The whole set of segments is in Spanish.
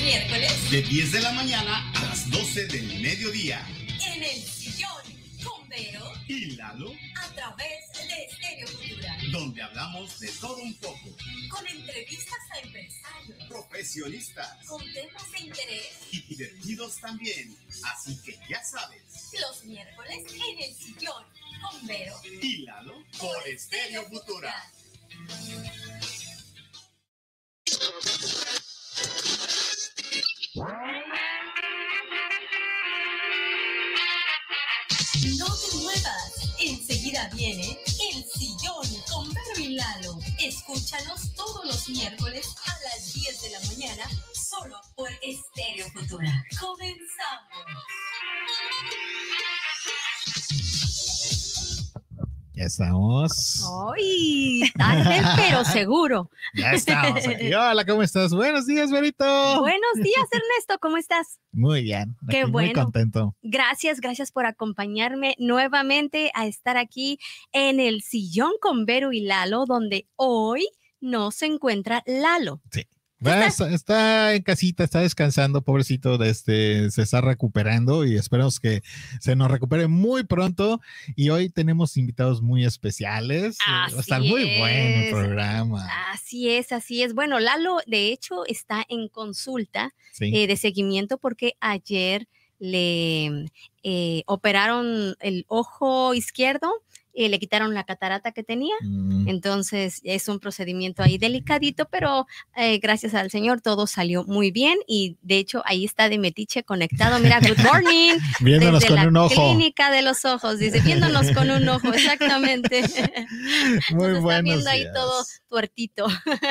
miércoles de 10 de la mañana a las 12 del mediodía. En el sillón con Vero y Lalo a través de Estéreo Futura, donde hablamos de todo un poco. Con entrevistas a empresarios, profesionistas, con temas de interés y divertidos también. Así que ya sabes, los miércoles en el sillón con Vero y Lalo por, por Estéreo Futura. No te muevas, enseguida viene El Sillón con Barbie Lalo. Escúchanos todos los miércoles a las 10 de la mañana solo por Estéreo Futura. Comenzamos. estamos. Hoy, tarde, pero seguro. Ya estamos Hola, ¿cómo estás? Buenos días, Berito. Buenos días, Ernesto, ¿cómo estás? Muy bien. Qué bueno. Muy contento. Gracias, gracias por acompañarme nuevamente a estar aquí en el sillón con Vero y Lalo, donde hoy no se encuentra Lalo. Sí está, en casita, está descansando, pobrecito, de este, se está recuperando y esperamos que se nos recupere muy pronto. Y hoy tenemos invitados muy especiales. Eh, está muy bueno el programa. Así es, así es. Bueno, Lalo, de hecho, está en consulta eh, de seguimiento porque ayer le eh, operaron el ojo izquierdo eh, le quitaron la catarata que tenía. Mm. Entonces es un procedimiento ahí delicadito, pero eh, gracias al Señor todo salió muy bien y de hecho ahí está de Metiche conectado. Mira, good morning. viéndonos con un ojo. Clínica de los ojos, dice, viéndonos con un ojo, exactamente. muy bueno. todo tuertito.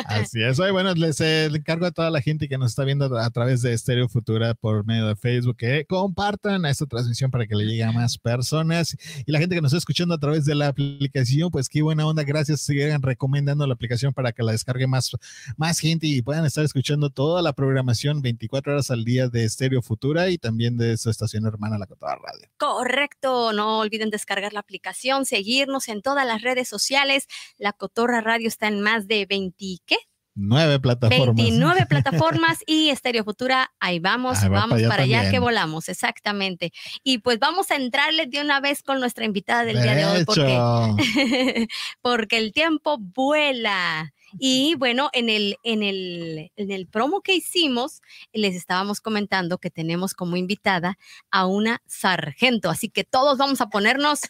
Así es. bueno, les encargo a toda la gente que nos está viendo a través de Stereo Futura por medio de Facebook que compartan esta transmisión para que le llegue a más personas y la gente que nos está escuchando a través de la aplicación, pues qué buena onda, gracias, sigan recomendando la aplicación para que la descargue más, más gente y puedan estar escuchando toda la programación 24 horas al día de Estéreo Futura y también de su estación hermana La Cotorra Radio. Correcto, no olviden descargar la aplicación, seguirnos en todas las redes sociales. La Cotorra Radio está en más de 20, ¿qué? Nueve plataformas. 29 plataformas y Estéreo Futura, ahí vamos, vamos para allá, que volamos, exactamente. Y pues vamos a entrarles de una vez con nuestra invitada del día de hoy, porque, porque el tiempo vuela. Y bueno, en el, en el, en el promo que hicimos, les estábamos comentando que tenemos como invitada a una sargento, así que todos vamos a ponernos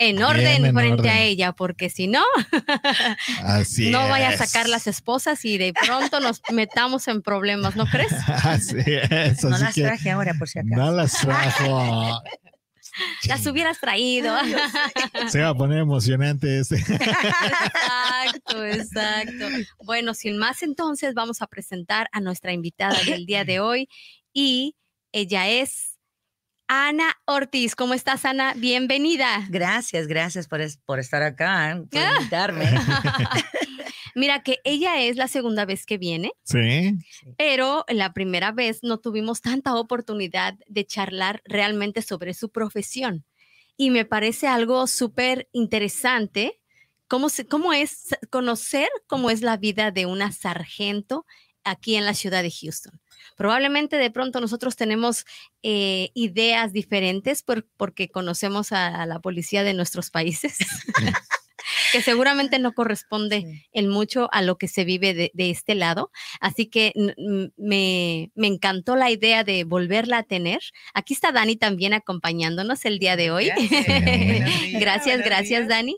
en orden frente a ella, porque si no, no vaya a sacar las esposas y de pronto nos metamos en problemas, ¿no crees? Así es. No las traje ahora, por si acaso. No las las hubieras traído. Ah, Se va a poner emocionante este. Exacto, exacto. Bueno, sin más, entonces vamos a presentar a nuestra invitada del día de hoy y ella es Ana Ortiz. ¿Cómo estás, Ana? Bienvenida. Gracias, gracias por, estar acá, ¿eh? por ah. invitarme. Mira que ella es la segunda vez que viene. Sí. Pero la primera vez no tuvimos tanta oportunidad de charlar realmente sobre su profesión. Y me parece algo súper interesante cómo, se, cómo es conocer cómo es la vida de una sargento aquí en la ciudad de Houston. Probablemente de pronto nosotros tenemos eh, ideas diferentes porque conocemos a, a, la policía de nuestros países. que seguramente no corresponde en mucho a lo que se vive de, este lado. Así que me, me, encantó la idea de volverla a tener. Aquí está Dani también acompañándonos el día de hoy. Gracias, gracias, Dani.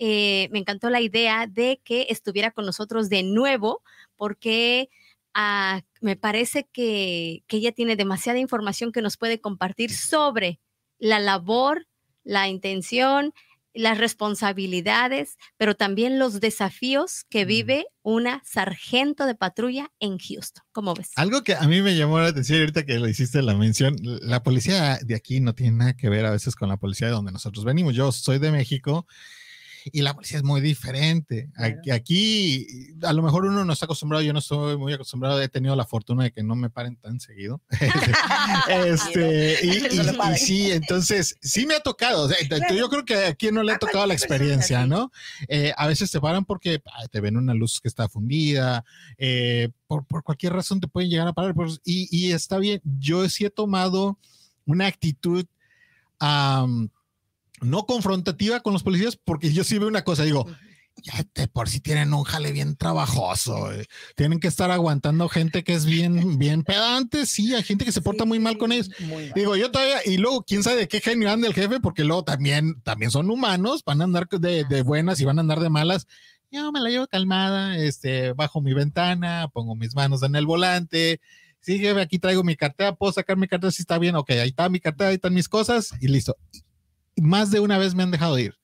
Eh, me encantó la idea de que estuviera con nosotros de nuevo, porque ah, me parece que, que, ella tiene demasiada información que nos puede compartir sobre la labor, la intención las responsabilidades, pero también los desafíos que vive una sargento de patrulla en Houston. ¿Cómo ves? Algo que a mí me llamó la atención ahorita que le hiciste la mención, la policía de aquí no tiene nada que ver a veces con la policía de donde nosotros venimos. Yo soy de México y la policía es muy diferente. Aquí, a lo mejor uno no está acostumbrado, yo no estoy muy acostumbrado, he tenido la fortuna de que no me paren tan seguido. Este, y, sí, entonces, sí me ha tocado, yo creo que aquí no le ha ah, pues, tocado la pues, pues, experiencia, ¿no? Eh, a veces te paran porque te ven una luz que está fundida, eh, por, por, cualquier razón te pueden llegar a parar, y, y, está bien, yo sí he tomado una actitud no confrontativa con los policías, porque yo sí veo una cosa, digo, ya por si tienen un jale bien trabajoso, eh, tienen que estar aguantando gente que es bien, bien pedante, sí, hay gente que se porta muy mal con ellos. Digo, yo todavía, y luego, quién sabe de qué genio anda el jefe, porque luego también, también son humanos, van a andar de, buenas y van a andar de malas. Yo me la llevo calmada, este, bajo mi ventana, pongo mis manos en el volante, sigue, aquí traigo mi cartera, puedo sacar mi cartera si está bien, ok, ahí está mi cartera, ahí están mis cosas y listo más de una vez me han dejado ir.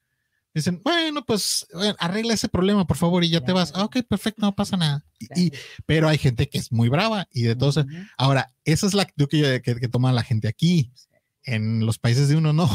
Dicen, bueno, pues eh, arregla ese problema, por favor, y ya, te vas. Ah, ok, perfecto, no pasa nada. Y, pero hay gente que es muy brava y de todos Ahora, esa es la actitud que, que toma la gente aquí. En los países de uno no.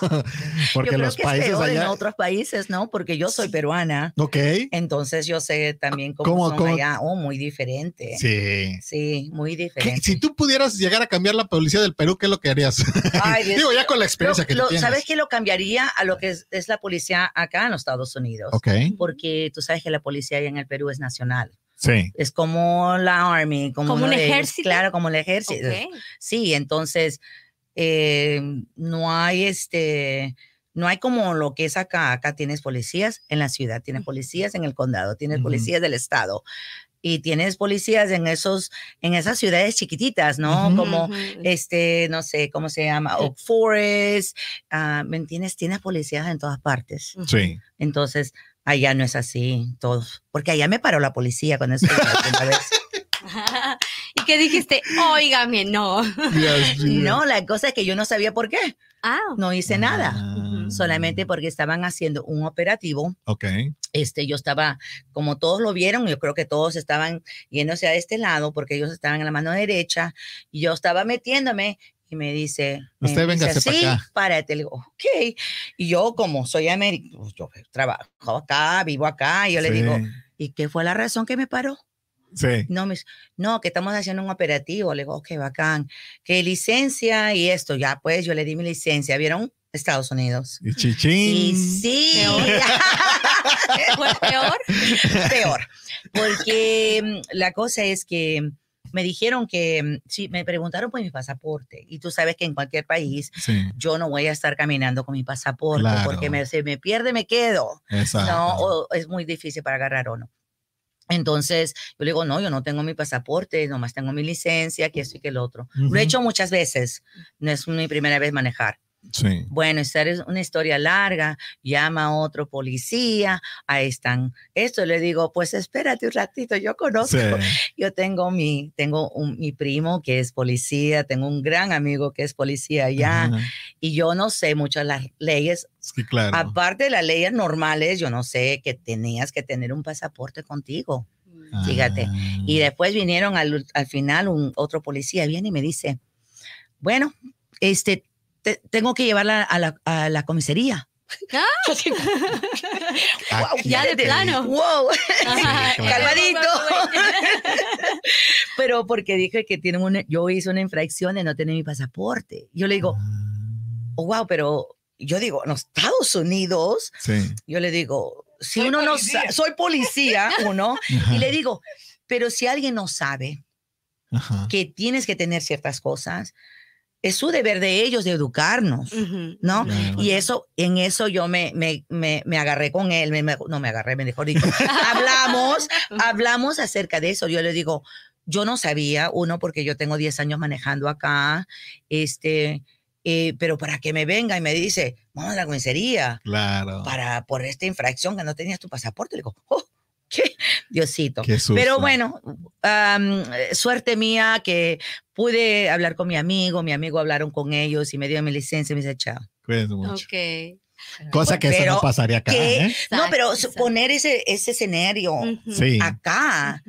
porque los países en otros países, ¿no? Porque yo soy peruana. Ok. Entonces yo sé también cómo, son allá. Oh, muy diferente. Sí. Sí, muy diferente. Si tú pudieras llegar a cambiar la policía del Perú, ¿qué es lo que harías? Digo, ya con la experiencia que lo, tienes. ¿Sabes qué lo cambiaría a lo que es, la policía acá en los Estados Unidos? Ok. Porque tú sabes que la policía allá en el Perú es nacional. Sí. Es como la Army. Como, un ejército. claro, como el ejército. Sí, entonces eh, no hay este, no hay como lo que es acá. Acá tienes policías en la ciudad, tienes policías en el condado, tienes policías del estado y tienes policías en esos en esas ciudades chiquititas, ¿no? como este, no sé, ¿cómo se llama? Oak Forest, ah, ¿me Tienes policías en todas partes. Sí. Entonces, allá no es así, todos porque allá me paró la policía con eso. qué dijiste? Óigame, no. no, la cosa es que yo no sabía por qué. Ah, no hice nada. Ah. Solamente porque estaban haciendo un operativo. Ok. Este, yo estaba, como todos lo vieron, yo creo que todos estaban yéndose a este lado porque ellos estaban en la mano derecha y yo estaba metiéndome y me dice, usted venga para párate, le digo, ok. Y yo como soy americano, pues, yo trabajo acá, vivo acá, y yo le digo, ¿y qué fue la razón que me paró? No, no, que estamos haciendo un operativo. Le digo, qué bacán. ¿Qué licencia y esto. Ya, pues yo le di mi licencia. ¿Vieron? Estados Unidos. Y chichín. sí. ¿Fue peor? Peor. Porque mm, la cosa es que me dijeron que, mm, sí, me preguntaron por mi pasaporte. Y tú sabes que en cualquier país yo no voy a estar caminando con mi pasaporte porque me, se me pierde, me quedo. Exacto. No, o es muy difícil para agarrar o no. Entonces, yo le digo, no, yo no tengo mi pasaporte, nomás tengo mi licencia, que esto y que el otro. Lo he hecho muchas veces, no es mi primera vez manejar. Bueno, esa es una historia larga, llama a otro policía, ahí están. Esto le digo, pues espérate un ratito, yo conozco. Yo tengo mi, tengo un, mi primo que es policía, tengo un gran amigo que es policía allá y yo no sé muchas las leyes. Sí, claro. Aparte de las leyes normales, yo no sé que tenías que tener un pasaporte contigo. Ah. Fíjate. Y después vinieron al, al, final un otro policía, viene y me dice, bueno, este, tengo que llevarla a la, a la comisaría. Ah. Ah, ya de plano. Wow. Pero porque dije que tienen un yo hice una infracción de no tener mi pasaporte. Yo le digo, wow, pero yo digo, en los Estados Unidos, yo le digo, si soy uno policía. no soy policía, uno, y le digo, pero si alguien no sabe que tienes que tener ciertas cosas, es su deber de ellos de educarnos, ¿no? Y eso, en eso yo me, me, me, me agarré con él, no me agarré, mejor dicho, hablamos, hablamos acerca de eso. Yo le digo, yo no sabía, uno, porque yo tengo 10 años manejando acá, este, eh, pero para que me venga y me dice, vamos a la comisaría. Claro. Para, por esta infracción que no tenías tu pasaporte. Le digo, oh, ¿qué? Diosito. pero bueno, eh, suerte mía que pude hablar con mi amigo, mi amigo hablaron con ellos y me dio mi licencia y me dice, chao. Cosa pues, que eso no pasaría acá. ¿eh? no, pero poner ese, ese escenario acá,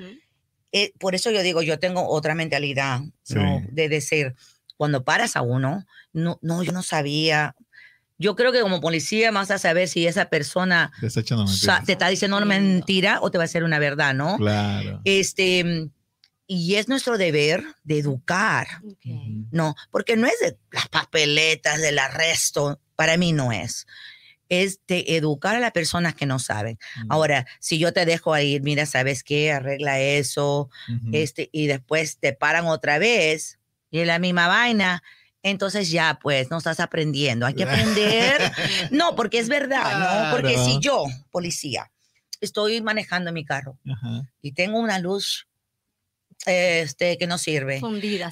por eso yo digo, yo tengo otra mentalidad de decir, cuando paras a uno, no, no, yo no sabía. Yo creo que como policía vas a saber si esa persona te está, diciendo una mentira o te va a hacer una verdad, ¿no? Claro. Este, y es nuestro deber de educar, ¿no? Porque no es de las papeletas, del arresto, para mí no es es de educar a las personas que no saben. Mm. Ahora, si yo te dejo ahí, mira, ¿sabes qué? Arregla eso, este, y después te paran otra vez, y es la misma vaina, entonces ya pues no estás aprendiendo. Hay que aprender. No, porque es verdad, ¿no? Porque si yo, policía, estoy manejando mi carro y tengo una luz este, que no sirve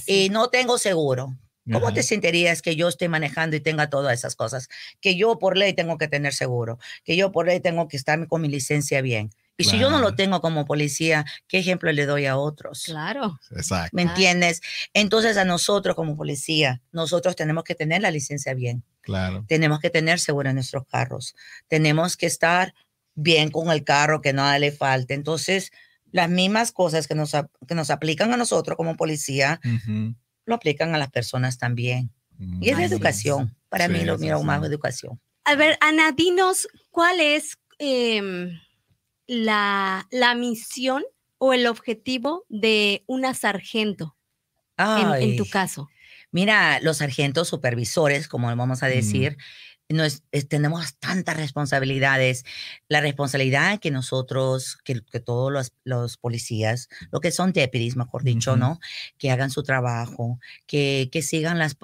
y no tengo seguro, ¿Cómo te sentirías que yo estoy manejando y tenga todas esas cosas? Que yo por ley tengo que tener seguro, que yo por ley tengo que estar con mi licencia bien. Y si yo no lo tengo como policía, ¿qué ejemplo le doy a otros? Claro. Exacto. ¿Me entiendes? Entonces a nosotros como policía, nosotros tenemos que tener la licencia bien. Claro. Tenemos que tener seguro en nuestros carros. Tenemos que estar bien con el carro, que nada le falte. Entonces, las mismas cosas que nos, que nos aplican a nosotros como policía, lo aplican a las personas también. Mm, y es la educación. Para mí lo miro más educación. A ver, Ana, dinos cuál es... Em, la, misión o el objetivo de una sargento en, tu caso? Mira, los sargentos supervisores, como vamos a decir, tenemos tantas responsabilidades. La responsabilidad que nosotros, que, todos los, policías, lo que son deputies, mejor dicho, ¿no? Que hagan su trabajo, que, sigan las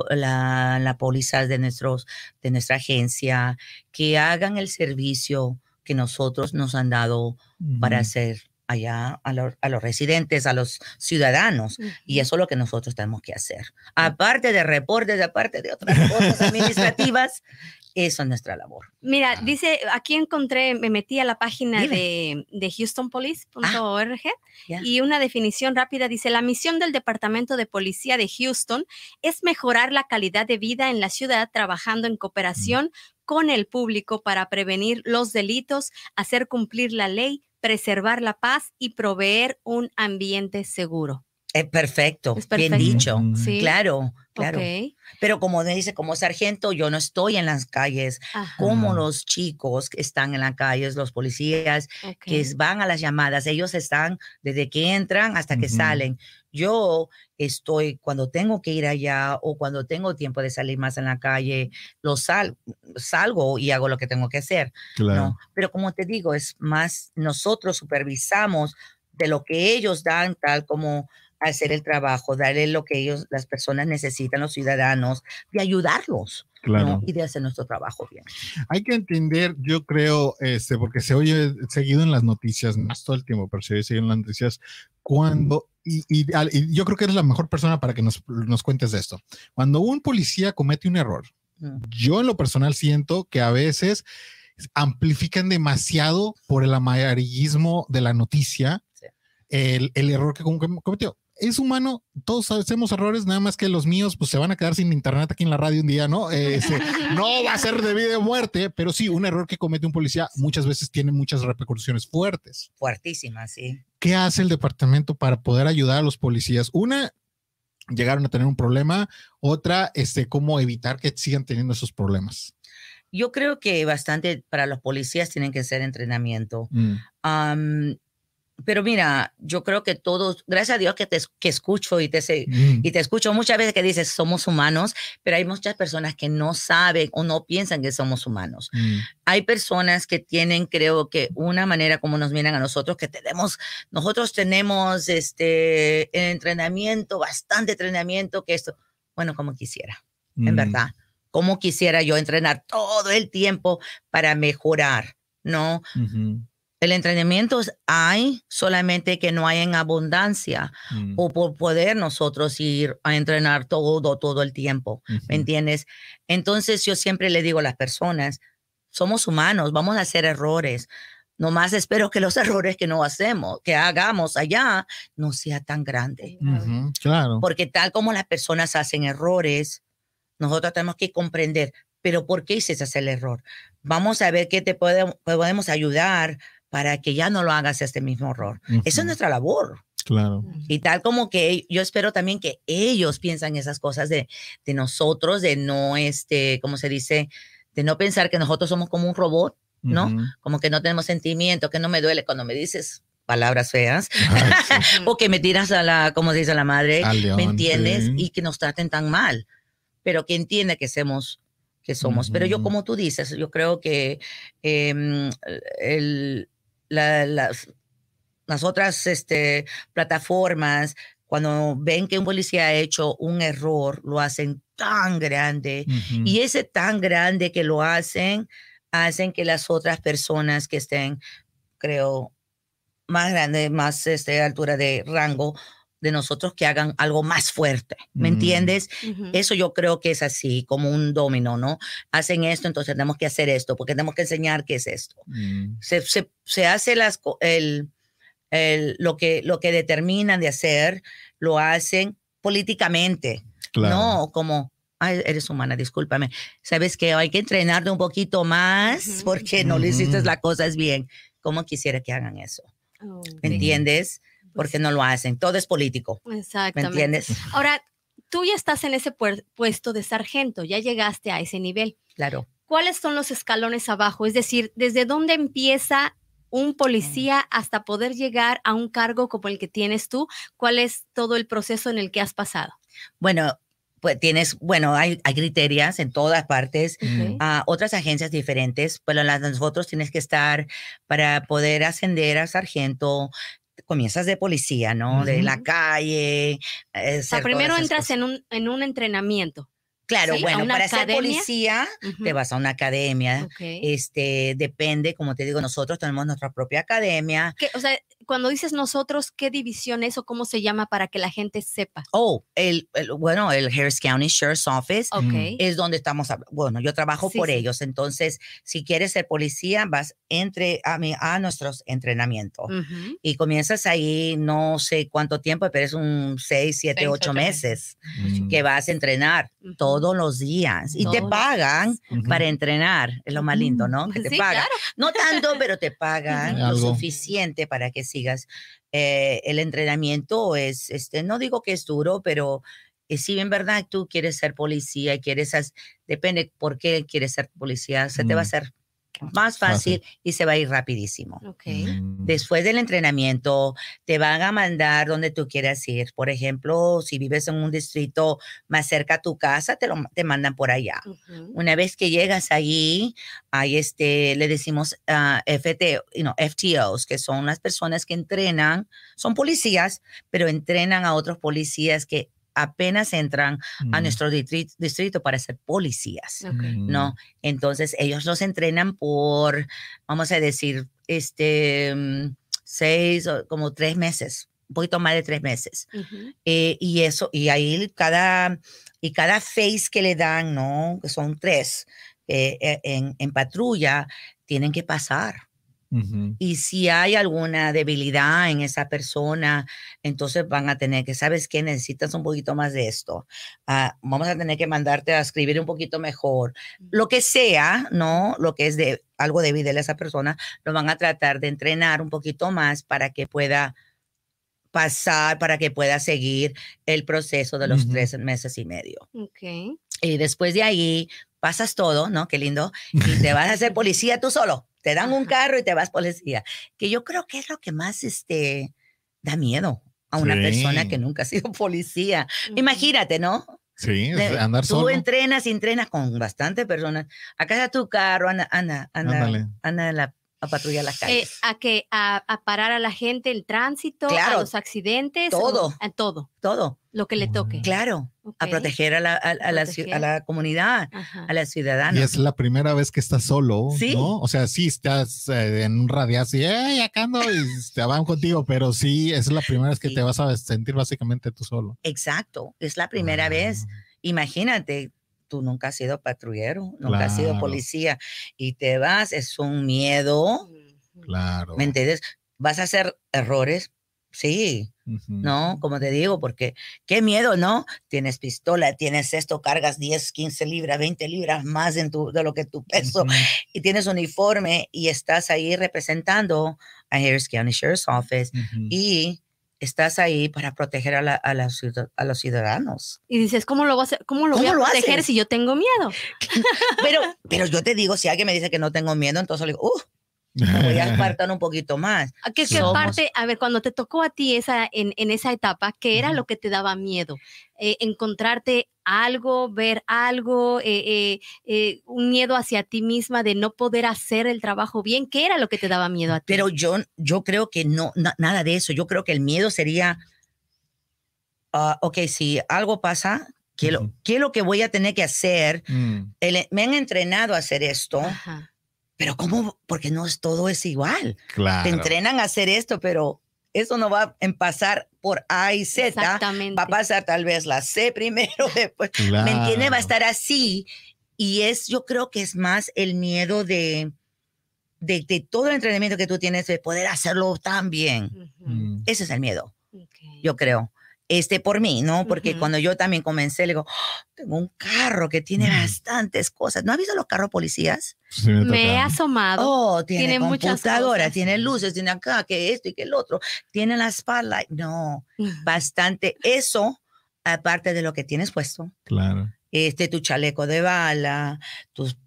pólizas de, nuestros, de nuestra agencia, que hagan el servicio que nosotros nos han dado para hacer allá a, los residentes, a los ciudadanos. Y eso es lo que nosotros tenemos que hacer. Mm. Aparte de reportes, aparte de otras cosas administrativas, eso es nuestra labor. Mira, ah. dice, aquí encontré, me metí a la página de, de ah. houstonpolice.org y una definición rápida dice, la misión del Departamento de Policía de Houston es mejorar la calidad de vida en la ciudad trabajando en mm. cooperación con el público para prevenir los delitos, hacer cumplir la ley, preservar la paz y proveer un ambiente seguro. Eh, es perfecto, bien dicho. Sí. Claro, claro. Pero como dice, como sargento, yo no estoy en las calles, como los chicos que están en las calles, los policías que van a las llamadas, ellos están desde que entran hasta que salen. Yo estoy cuando tengo que ir allá o cuando tengo tiempo de salir más en la calle, lo salgo y hago lo que tengo que hacer. Pero como te digo, es más, nosotros supervisamos de lo que ellos dan, tal como hacer el trabajo, darle lo que ellos, las personas necesitan, los ciudadanos, de ayudarlos. Claro. Y de hacer nuestro trabajo bien. Hay que entender, yo creo, este, porque se oye seguido en las noticias, no todo el tiempo, pero se oye seguido en las noticias, cuando, y, yo creo que eres la mejor persona para que nos, nos cuentes de esto, cuando un policía comete un error, mm. yo en lo personal siento que a veces amplifican demasiado por el amarillismo de la noticia el error que cometió es humano, todos hacemos errores, nada más que los míos pues se van a quedar sin internet aquí en la radio un día, ¿no? Este, no va a ser de vida o muerte, pero sí, un error que comete un policía muchas veces tiene muchas repercusiones fuertes. Fuertísimas, sí. ¿Qué hace el departamento para poder ayudar a los policías? Una, llegaron a tener un problema, otra, este, cómo evitar que sigan teniendo esos problemas. Yo creo que bastante para los policías tienen que ser entrenamiento. Mm pero mira, yo creo que todos, gracias a Dios que te que escucho y te, mm. y te escucho muchas veces que dices somos humanos, pero hay muchas personas que no saben o no piensan que somos humanos. Mm. Hay personas que tienen, creo que una manera como nos miran a nosotros, que tenemos, nosotros tenemos este entrenamiento, bastante entrenamiento, que esto, bueno, como quisiera, en mm. verdad, como quisiera yo entrenar todo el tiempo para mejorar, ¿no? El entrenamiento hay, solamente que no hay en abundancia mm. o por poder nosotros ir a entrenar todo, todo el tiempo, ¿me entiendes? Entonces yo siempre le digo a las personas, somos humanos, vamos a hacer errores. Nomás espero que los errores que no hacemos, que hagamos allá, no sea tan grande. claro. Porque tal como las personas hacen errores, nosotros tenemos que comprender, pero ¿por qué hiciste ese error? Vamos a ver qué te podemos ayudar para que ya no lo hagas este mismo error. eso Esa es nuestra labor. Claro. Y tal como que e, yo espero también que ellos piensan esas cosas de, de nosotros, de no, este, ¿cómo se dice? De no pensar que nosotros somos como un robot, ¿no? Como que no tenemos sentimiento, que no me duele cuando me dices palabras feas o que me tiras a la, como dice la madre, ¿me entiendes? Y que nos traten tan mal, pero que entienda que somos que somos. Pero yo, como tú dices, yo creo que em, el, las, otras este, plataformas, cuando ven que un policía ha hecho un error, lo hacen tan grande. Y ese tan grande que lo hacen, hacen que las otras personas que estén, creo, más grandes, más este, altura de rango, de nosotros que hagan algo más fuerte, ¿me mm. entiendes? Eso yo creo que es así, como un domino, ¿no? Hacen esto, entonces tenemos que hacer esto, porque tenemos que enseñar qué es esto. Mm. Se, hace las, el, el, lo, que, lo que determinan de hacer, lo hacen políticamente, no como Ay, eres humana, discúlpame. Sabes que hay que entrenarte un poquito más porque no le hiciste cosa es bien. ¿Cómo quisiera que hagan eso? Oh. ¿me ¿Entiendes? Pues porque no lo hacen. Todo es político. Exactamente. ¿Me entiendes? Ahora, tú ya estás en ese puesto de sargento, ya llegaste a ese nivel. Claro. ¿Cuáles son los escalones abajo? Es decir, ¿desde dónde empieza un policía hasta poder llegar a un cargo como el que tienes tú? ¿Cuál es todo el proceso en el que has pasado? Bueno, pues tienes, bueno, hay, criterias en todas partes, A ah, otras agencias diferentes, pero las de nosotros tienes que estar para poder ascender a sargento, comienzas de policía, ¿no? De la calle. Eh, o sea, primero entras en un, en un entrenamiento. Claro, bueno, para ser policía te vas a una academia. Este, depende, como te digo, nosotros tenemos nuestra propia academia. O sea, cuando dices nosotros, ¿qué división es o cómo se llama para que la gente sepa? Oh, el, bueno, el Harris County Sheriff's Office es donde estamos. Bueno, yo trabajo por ellos, entonces si quieres ser policía vas entre a, a nuestros entrenamientos y comienzas ahí no sé cuánto tiempo, pero es un seis, siete, 8 ocho, meses que vas a entrenar todos los días y te pagan para entrenar, es lo más lindo, ¿no? Que te sí, pagan. Claro. No tanto, pero te pagan lo suficiente para que eh, el entrenamiento es, este, no digo que es duro, pero eh, si en verdad tú quieres ser policía, y quieres, depende por qué quieres ser policía, se te va a mm. hacer más ah, fácil y se va a ir rapidísimo. Mm. Después del entrenamiento, te van a mandar donde tú quieras ir. Por ejemplo, si vives en un distrito más cerca a tu casa, te, lo, te mandan por allá. Una vez que llegas allí, ahí este, le decimos ah, FT, FTOs, que son las personas que entrenan, son policías, pero entrenan a otros policías que apenas entran a mm. nuestro distrito, para ser policías, ¿no? Mm. Entonces ellos los entrenan por, vamos a decir, este, mm, seis o como tres meses, un poquito más de tres meses. Eh, y eso, y ahí cada, y cada face que le dan, ¿no? Que son tres, eh, eh, en, en patrulla, tienen que pasar. Y si hay alguna debilidad en esa persona, entonces van a tener que, ¿sabes qué? Necesitas un poquito más de esto. Ah, vamos a tener que mandarte a escribir un poquito mejor. Mm. Lo que sea, ¿no? Lo que es de algo débil de esa persona, lo van a tratar de entrenar un poquito más para que pueda pasar, para que pueda seguir el proceso de los tres meses y medio. Okay. Y después de ahí pasas todo, ¿no? Qué lindo. Y te vas a hacer policía tú solo. Te dan un carro y te vas policía. Que yo creo que es lo que más este, da miedo a una persona que nunca ha sido policía. Imagínate, ¿no? Sí, andar solo. Tú entrenas y entrenas con bastante personas. Acá está tu carro, anda, anda, anda, anda la, a patrullar las eh, calles. a que a, parar a la gente el tránsito, a los accidentes, todo, a, todo, todo. Lo que le toque. Claro, a proteger a la, comunidad, a la ciudadana. Y es la primera vez que estás solo, ¿no? O sea, sí estás eh, en un radiazo y acá ando y te van contigo, pero sí es la primera vez que te vas a sentir básicamente tú solo. Exacto, es la primera ah. vez. Imagínate, tú nunca has sido patrullero, nunca has sido policía y te vas, es un miedo. Claro. ¿Me entiendes? Vas a hacer errores, Sí, ¿no? Como te digo, porque qué miedo, ¿no? Tienes pistola, tienes esto, cargas 10, 15 libras, 20 libras más en de lo que tu peso, y tienes uniforme y estás ahí representando a Harris County Sheriff's Office y estás ahí para proteger a, los ciudadanos. Y dices, ¿cómo lo, voy a, hacer? ¿Cómo lo a proteger si yo tengo miedo? pero, pero yo te digo, si alguien me dice que no tengo miedo, entonces le digo, uh, voy a apartar un poquito más. ¿Qué, qué parte, a ver, cuando te tocó a ti esa, en, en esa etapa, ¿qué era lo que te daba miedo? Eh, encontrarte algo, ver algo, eh, eh, un miedo hacia ti misma de no poder hacer el trabajo bien. ¿Qué era lo que te daba miedo a ti? Pero yo, yo creo que no, nada de eso. Yo creo que el miedo sería, ah, ok, si algo pasa, ¿qué, lo, es lo que voy a tener que hacer? Mm. me han entrenado a hacer esto. Ajá pero ¿cómo? Porque no es todo es igual. Claro. Te entrenan a hacer esto, pero eso no va a pasar por A y Z. Exactamente. Va a pasar tal vez la C primero, después. ¿Me entiendes? Va a estar así. Y es, yo creo que es más el miedo de, de, todo el entrenamiento que tú tienes de poder hacerlo tan bien. Mm. Ese es el miedo, yo creo este, por mí, ¿no? Porque cuando yo también comencé, le digo, tengo un carro que tiene bastantes cosas. ¿No has visto los carros policías? me, he asomado. Oh, tiene, tiene computadora, tiene luces, tiene acá, que esto y que el otro, tiene la espalda. No, bastante eso, aparte de lo que tienes puesto. Claro. Este, tu chaleco de bala, tus,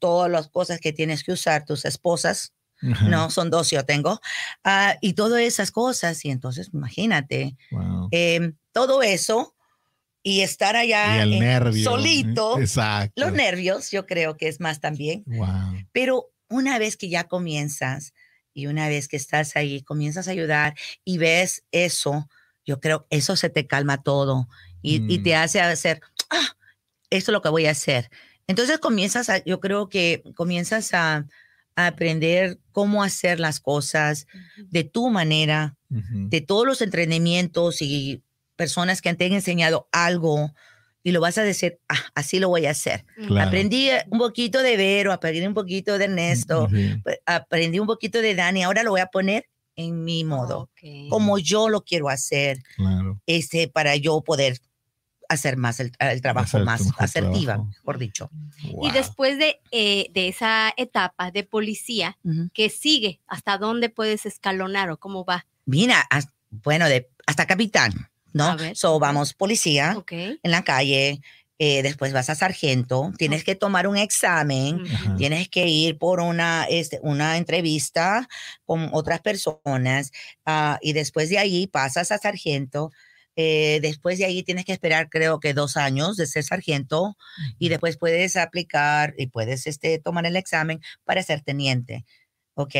todas las cosas que tienes que usar, tus esposas, no, son dos yo tengo, ah, y todas esas cosas, y entonces imagínate, em, todo eso y estar allá solito, los nervios, yo creo que es más también, pero una vez que ya comienzas y una vez que estás ahí, comienzas a ayudar y ves eso, yo creo eso se te calma todo y, y te mm. hace hacer, ah, esto es lo que voy a hacer. Entonces comienzas, a, yo creo que comienzas a, aprender cómo hacer las cosas de tu manera, de todos los entrenamientos y personas que te han enseñado algo y lo vas a decir, ah, así lo voy a hacer. Mm. Aprendí eh, un poquito de Vero, aprendí un poquito de Ernesto, pues, aprendí un poquito de Dani, ahora lo voy a poner en mi modo, como yo lo quiero hacer, este, para yo poder hacer más el, trabajo más asertiva, por dicho. Y después eh, de, esa etapa de policía, que ¿qué sigue? ¿Hasta dónde puedes escalonar o cómo va? Mira, bueno, de, hasta capitán, ¿no? So vamos policía en la calle, eh, después vas a sargento, tienes que tomar un examen, tienes que ir por una, este, una entrevista con otras personas ah, y después de ahí pasas a sargento, eh, después de ahí tienes que esperar, creo que dos años de ser sargento y después puedes aplicar y puedes este, tomar el examen para ser teniente. ¿Ok?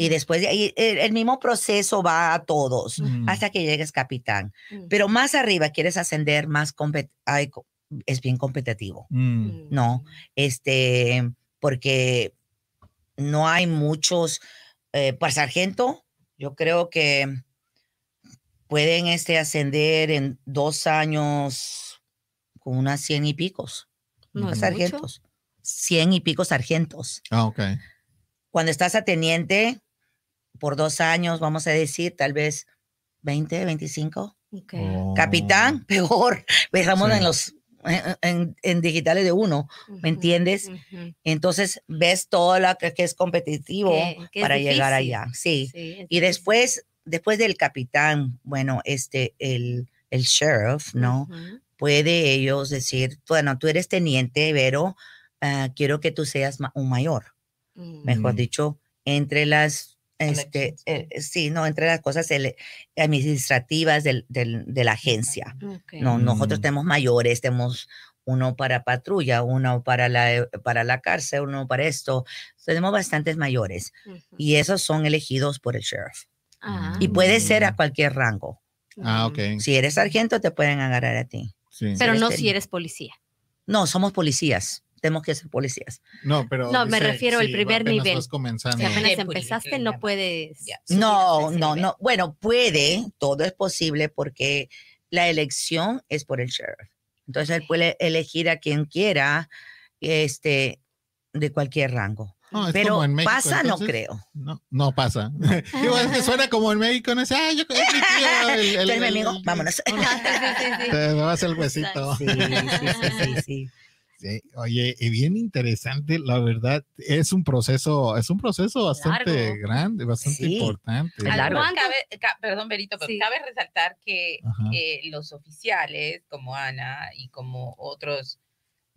Y mm. después de ahí, el, mismo proceso va a todos hasta que llegues capitán. Mm. Pero más arriba quieres ascender, más es bien competitivo. Mm. ¿No? Este, porque no hay muchos. Eh, para sargento, yo creo que pueden este, ascender en dos años con unas cien y picos. No sargentos. Cien y picos sargentos. Ah, ok. Cuando estás a teniente, por dos años, vamos a decir, tal vez 20, 25. Okay. Oh. Capitán, peor. Dejamos en los en, digitales de uno, ¿me entiendes? Entonces ves todo lo que, es competitivo para llegar allá, sí. y después después del capitán, bueno, este, el, el sheriff, ¿no? Puede ellos decir, bueno, tú eres teniente, pero ah, quiero que tú seas un mayor. Mejor mm. dicho, entre las este, eh, eh, sí, no, entre las cosas administrativas de la agencia. No, nosotros mm. tenemos mayores, tenemos uno para patrulla, uno para la, eh, para la cárcel, uno para esto. Tenemos bastantes mayores y esos son elegidos por el sheriff. Ah. y puede ser a cualquier rango. Ah, ok. Si eres sargento, te pueden agarrar a ti. Pero no si eres policía. No, somos policías. Tenemos que ser policías. No, pero. No, me refiero al primer nivel. Si apenas empezaste, no puedes. No, no, no. Bueno, puede, todo es posible porque la elección es por el sheriff. Entonces él puede elegir a quien quiera este, de cualquier rango. No, pero pasa, no creo. No, no pasa. Igual es que suena como en México, no sé, ah, yo es mi tío. El, el, el, amigo, vámonos. Te vas el huesito. Sí, sí, sí, sí, Oye, bien interesante, la verdad, es un proceso, es un proceso bastante grande, bastante importante. perdón, Berito, pero cabe resaltar que los oficiales, como Ana y como otros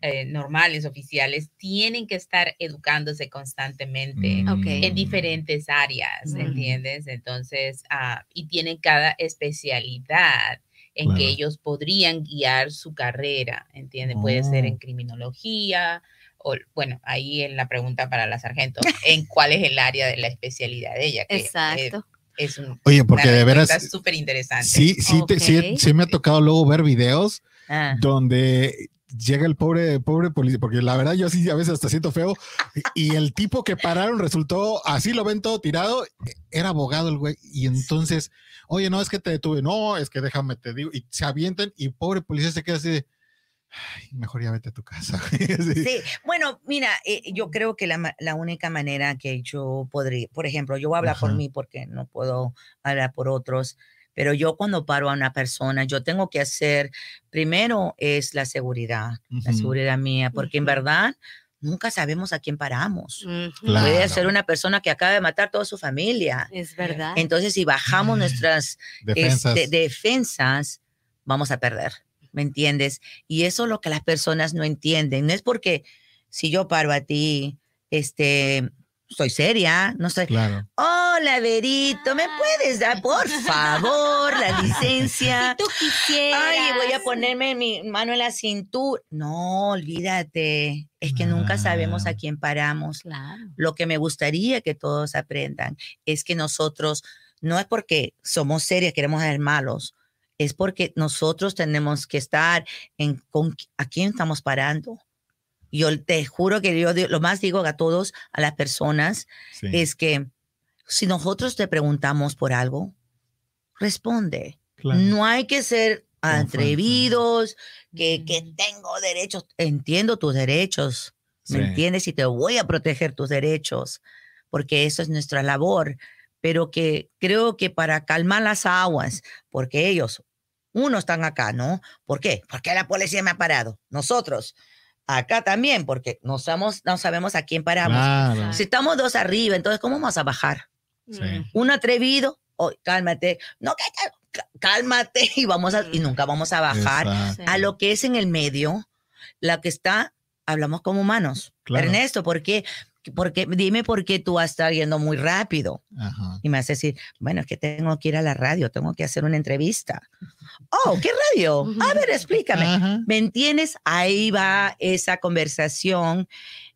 eh, normales, oficiales, tienen que estar educándose constantemente en diferentes áreas, ¿entiendes? Entonces, ah, y tienen cada especialidad en que ellos podrían guiar su carrera, ¿entiendes? Puede ser oh. en criminología, o, bueno, ahí en la pregunta para la sargento, en cuál es el área de la especialidad de ella. Eh, Exacto. es un, Oye, porque de veras. súper interesante. Sí, sí, sí, sí, me ha tocado luego ver videos ah. donde llega el pobre, pobre policía, porque la verdad yo sí a veces hasta siento feo. Y el tipo que pararon resultó, así lo ven todo tirado, era abogado el güey. Y entonces, oye, no, es que te detuve, no, es que déjame, te digo. Y se avientan y pobre policía se queda así mejor ya vete a tu casa. sí. bueno, mira, eh, yo creo que la, única manera que yo podría, por ejemplo, yo voy a hablar por mí porque no puedo hablar por otros. Pero yo cuando paro a una persona, yo tengo que hacer, primero es la seguridad, la seguridad mía, porque en verdad nunca sabemos a quién paramos. Puede ser una persona que acaba de matar toda su familia. Es verdad. Entonces, si bajamos mm. nuestras este, defensas, vamos a perder. ¿Me entiendes? Y eso es lo que las personas no entienden. No es porque si yo paro a ti, este, soy seria, no sé. Claro. Oh, Hola, ¿me puedes dar, por favor, la licencia? Si tú quisieras. Ay, voy a ponerme mi mano en la cintura. No, olvídate. Es que nunca sabemos a ah. quién paramos. Lo que me gustaría que todos aprendan es que nosotros, no es porque somos serias, queremos ser malos, es porque nosotros tenemos que estar en con, a quién estamos parando. Yo te juro que yo lo más digo a todos, a las personas, es que si nosotros te preguntamos por algo, responde. No hay que ser atrevidos, que, mm. tengo derechos. Entiendo tus derechos, ¿me entiendes? Y te voy a proteger tus derechos, porque eso es nuestra labor. Pero que creo que para calmar las aguas, porque ellos, uno están acá, ¿no? ¿Por qué? Porque la policía me ha parado. Nosotros, acá también, porque no, sabemos a quién paramos. Si estamos dos arriba, entonces, ¿cómo vamos a bajar? Mm. Un atrevido, oh, cálmate, no, cálmate y vamos a, y mm. nunca vamos a bajar a lo que es en el medio, la que está, hablamos como humanos. Ernesto, ¿por qué? Porque, dime por qué tú vas a yendo muy rápido. Y me hace decir, bueno, es que tengo que ir a la radio, tengo que hacer una entrevista. Oh, ¿qué radio? A ver, explícame. ¿Me entiendes? Ahí va esa conversación.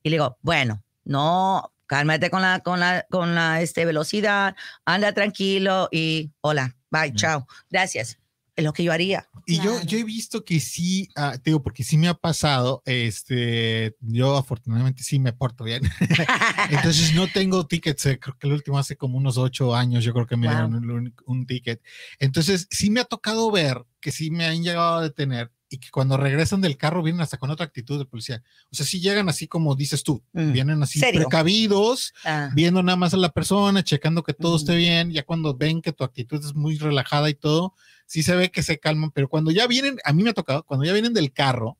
Y le digo, bueno, no, cálmate con la, con la, con la este, velocidad, anda tranquilo y hola, bye, chao, gracias. Es lo que yo haría. Y yo, yo he visto que sí, ah, te digo, porque sí me ha pasado, este, yo afortunadamente sí me porto bien. Entonces no tengo tickets, eh, creo que el último hace como unos ocho años, yo creo que me dieron un ticket. Entonces sí me ha tocado ver que sí me han llegado a detener y que cuando regresan del carro vienen hasta con otra actitud de policía. O sea, si llegan así como dices tú, mm. vienen así precavidos, ah. viendo nada más a la persona, checando que todo esté mm. bien, ya cuando ven que tu actitud es muy relajada y todo, sí se ve que se calman, pero cuando ya vienen, a mí me ha tocado, cuando ya vienen del carro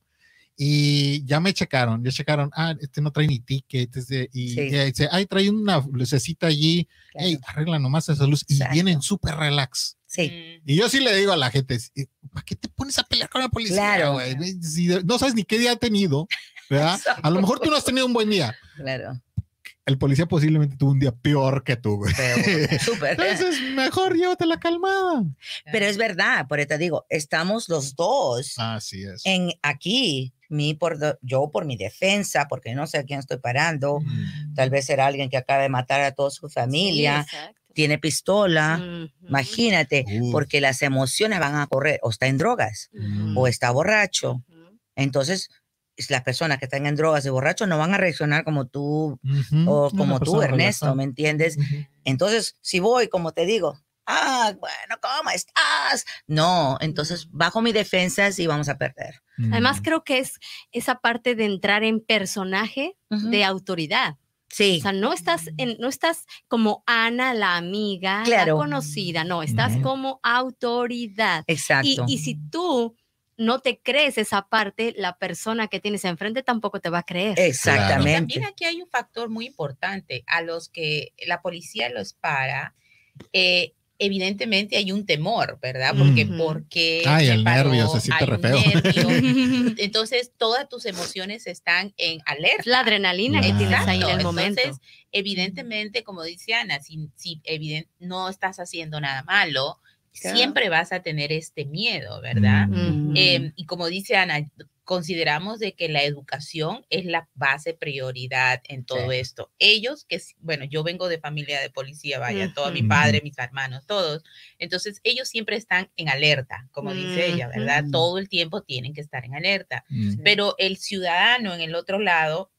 y ya me checaron, ya checaron, ah, este no trae ni ticket, este, y, dice, ay, trae una lucecita allí, arregla nomás esa luz, y vienen súper relax. Y yo sí le digo a la gente, ¿para qué te pones a pelear con la policía? no sabes ni qué día ha tenido, ¿verdad? a lo mejor tú no has tenido un buen día. Claro. El policía posiblemente tuvo un día peor que tú, güey. Entonces, mejor llévate la calmada. Pero es verdad, por eso te digo, estamos los dos. Así es. En, aquí, mí por, yo por mi defensa, porque no sé a quién estoy parando, mm. tal vez será alguien que acaba de matar a toda su familia, Exacto tiene pistola, imagínate, porque las emociones van a correr, o está en drogas, o está borracho. Entonces, las personas que están en drogas y borrachos no van a reaccionar como tú o como tú, Ernesto, ¿me entiendes? Entonces, si voy, como te digo, ah, bueno, ¿cómo estás? No, entonces bajo mis defensas y vamos a perder. Además, creo que es esa parte de entrar en personaje de autoridad. Sí. O sea, no estás, en, no estás como Ana, la amiga, la conocida, no, estás como autoridad. Exacto. Y, si tú no te crees esa parte, la persona que tienes enfrente tampoco te va a creer. Exactamente. también aquí hay un factor muy importante a los que la policía los para. Eh, evidentemente hay un temor, ¿verdad? Porque, porque el nervio, se Entonces, todas tus emociones están en alerta. La adrenalina que tienes ahí en el momento. Entonces, evidentemente, como dice Ana, si, no estás haciendo nada malo, siempre vas a tener este miedo, ¿verdad? Em, y como dice Ana, consideramos de que la educación es la base prioridad en todo esto. Ellos que, bueno, yo vengo de familia de policía, vaya, todo mi padre, mis hermanos, todos. Entonces, ellos siempre están en alerta, como dice ella, ¿verdad? Todo el tiempo tienen que estar en alerta. Pero el ciudadano en el otro lado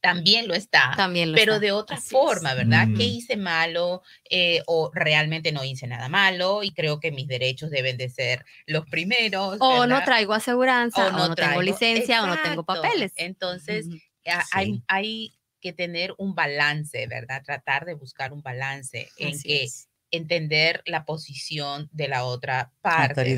también lo está, también pero de otra forma, ¿verdad? ¿Qué mm. hice malo eh, o realmente no hice nada malo y creo que mis derechos deben de ser los primeros? O no traigo aseguranza, o no, traigo, tengo licencia, o no tengo papeles. Entonces, eh, hay, hay que tener un balance, ¿verdad? Tratar de buscar un balance en que entender la posición de la otra parte, de,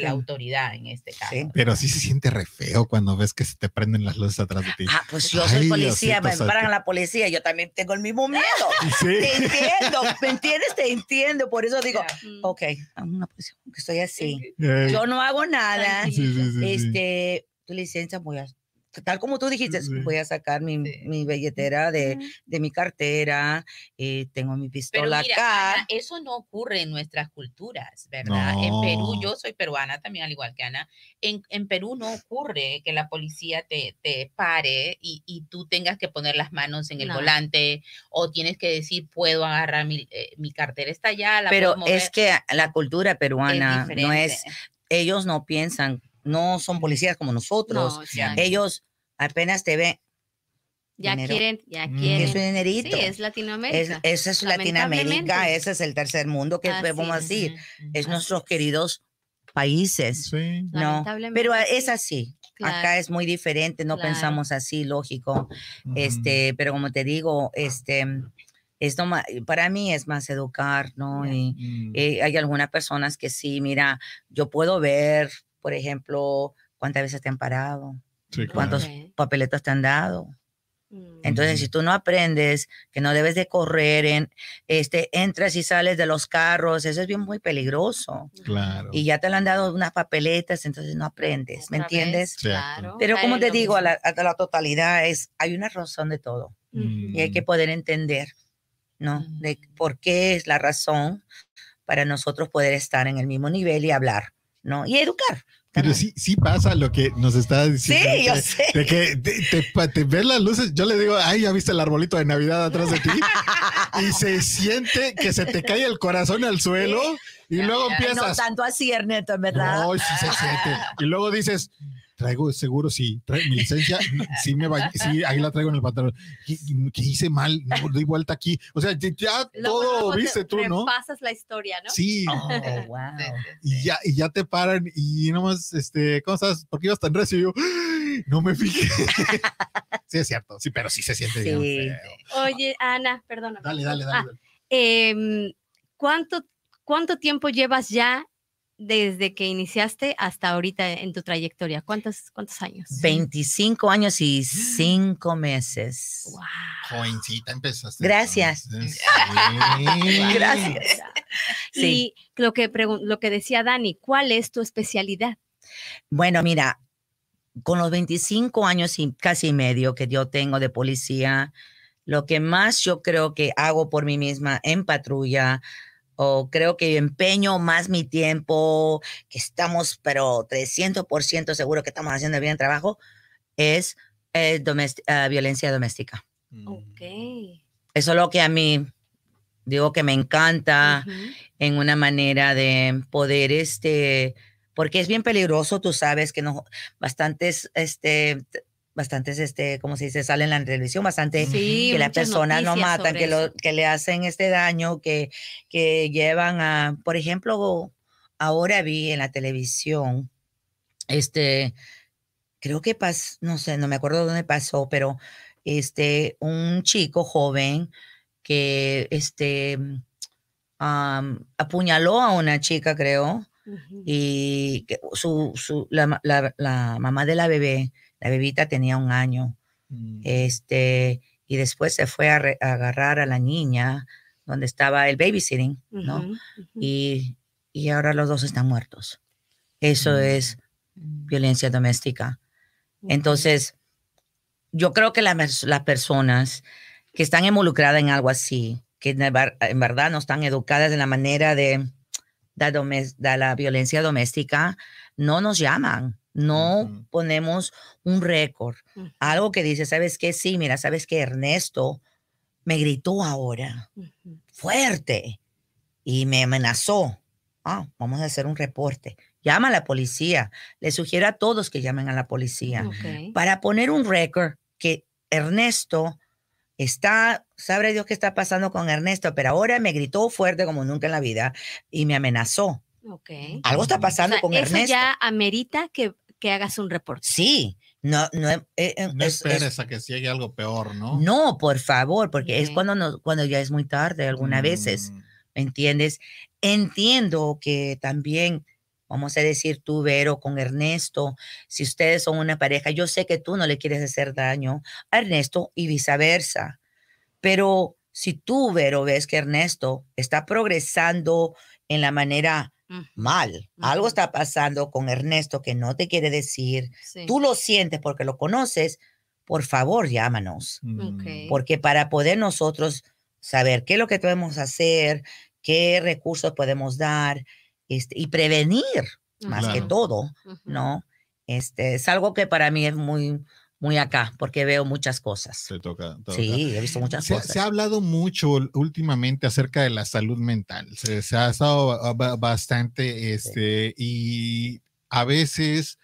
la, autoridad en este caso. Pero sí se siente re feo cuando ves que se te prenden las luces atrás de ti. Ah, pues yo soy policía, me paran a la policía, yo también tengo el mismo miedo. Te entiendo, ¿me entiendes? Te entiendo, por eso digo, mm. ok, estoy así. Yo no hago nada. este, tu licencia voy a tal como tú dijiste, voy a sacar mi, billetera de, mi cartera, eh, tengo mi pistola acá. eso no ocurre en nuestras culturas, ¿verdad? En Perú, yo soy peruana también, al igual que Ana, en, Perú no ocurre que la policía te, pare y, tú tengas que poner las manos en el volante o tienes que decir, puedo agarrar mi, eh, cartera, está allá. Pero es que la cultura peruana no es ellos no piensan no son policías como nosotros. Ellos apenas te ven. Ya quieren, ya mm. quieren. Es un dinerito. Sí, es Latinoamérica. es Latinoamérica, ese es el tercer mundo que podemos es. decir. Es nuestros queridos países. Sí. ¿no? Pero es así. Acá es muy diferente, no pensamos así, lógico. Este, pero como te digo, este esto para mí es más educar, ¿no? y, mm. eh, hay algunas personas que sí, mira, yo puedo ver por ejemplo, cuántas veces te han parado, cuántos papeletos papeletas te han dado. Entonces, si mm. tú no aprendes que no debes de correr, en, este, entras y sales de los carros, eso es bien muy peligroso. Claro. Y ya te lo han dado unas papeletas, entonces no aprendes, ¿me entiendes? Claro. Pero como te digo, a la, totalidad es, hay una razón de todo y hay que mm. poder entender, ¿no? De mm. por qué es la razón para nosotros poder estar en el mismo nivel y hablar. ¿no? Y educar. Pero sí, sí pasa lo que nos está diciendo. Sí, yo sé. De que te, ver las luces, yo le digo, ay, ya viste el arbolito de Navidad atrás de ti. y se siente que se te cae el corazón al suelo. Y luego empiezas. No tanto así, Ernesto, en verdad. Y luego dices, traigo seguro, sí, mi licencia, sí, me va, sí, ahí la traigo en el pantalón. ¿Qué, hice mal? No, doy vuelta aquí. O sea, ya todo viste tú, ¿no? Pasas la historia, ¿no? Sí. Oh, wow. Y ya, y ya te paran y nomás, este, ¿cómo estás? ¿Por qué ibas tan recio? Ah, no me fijé. sí, es cierto, sí, pero sí se siente bien. Oye, Ana, perdóname. Dale, dale, dale. Ah, em, ¿Cuánto ¿cuánto tiempo llevas ya desde que iniciaste hasta ahorita en tu trayectoria? ¿Cuántos, cuántos años? 25 años y 5 mm. meses. Wow. Jovencita empezaste. Gracias. Gracias. Y lo que, lo que decía Dani, ¿cuál es tu especialidad? Bueno, mira, con los 25 años y casi medio que yo tengo de policía, lo que más yo creo que hago por mí misma en patrulla, o creo que empeño más mi tiempo, que estamos, pero 300% seguro que estamos haciendo bien el trabajo, es eh, eh, violencia doméstica. Ok. Eso es lo que a mí digo que me encanta en una manera de poder, este, porque es bien peligroso, tú sabes que no, bastantes, este, bastantes, este, como se dice, salen en la televisión, bastante que las personas no matan, que, lo, que le hacen este daño, que, que llevan a, por ejemplo, ahora vi en la televisión, este, creo que pasó, no sé, no me acuerdo dónde pasó, pero este, un chico joven que, este, apuñaló a una chica, creo, y su, su la, la mamá de la bebé la bebita tenía un año. Mm. Este, y después se fue a, agarrar a la niña donde estaba el babysitting, ¿no? y, ahora los dos están muertos. Eso mm. es mm. violencia doméstica. Entonces, yo creo que las personas que están involucradas en algo así, que en verdad no están educadas de la manera de, de la violencia doméstica, no nos llaman no ponemos un récord, mm. algo que dice, ¿sabes qué? Sí, mira, ¿sabes qué? Ernesto me gritó ahora, fuerte, y me amenazó. Ah, vamos a hacer un reporte. Llama a la policía. Le sugiero a todos que llamen a la policía para poner un récord que Ernesto está, sabe Dios qué está pasando con Ernesto, pero ahora me gritó fuerte como nunca en la vida y me amenazó. Okay. Algo está pasando con eso ya amerita que, hagas un reporte. Sí. No, no, eh, eh, eh, esperes a que llegue algo peor, ¿no? No, por favor, porque es cuando, cuando ya es muy tarde algunas veces, mm. ¿me entiendes? Entiendo que también, vamos a decir tú, Vero, con Ernesto, si ustedes son una pareja, yo sé que tú no le quieres hacer daño a Ernesto y viceversa, pero si tú, Vero, ves que Ernesto está progresando en la manera mal. Algo está pasando con Ernesto que no te quiere decir. Tú lo sientes porque lo conoces. Por favor, llámanos. Porque para poder nosotros saber qué es lo que podemos hacer, qué recursos podemos dar este, y prevenir, más que todo, ¿no? Este, es algo que para mí es muy, muy acá, porque veo muchas cosas. Te toca, Sí, he visto muchas cosas. Se ha hablado mucho últimamente acerca de la salud mental. Se, ha estado ah, bastante, este, y a veces,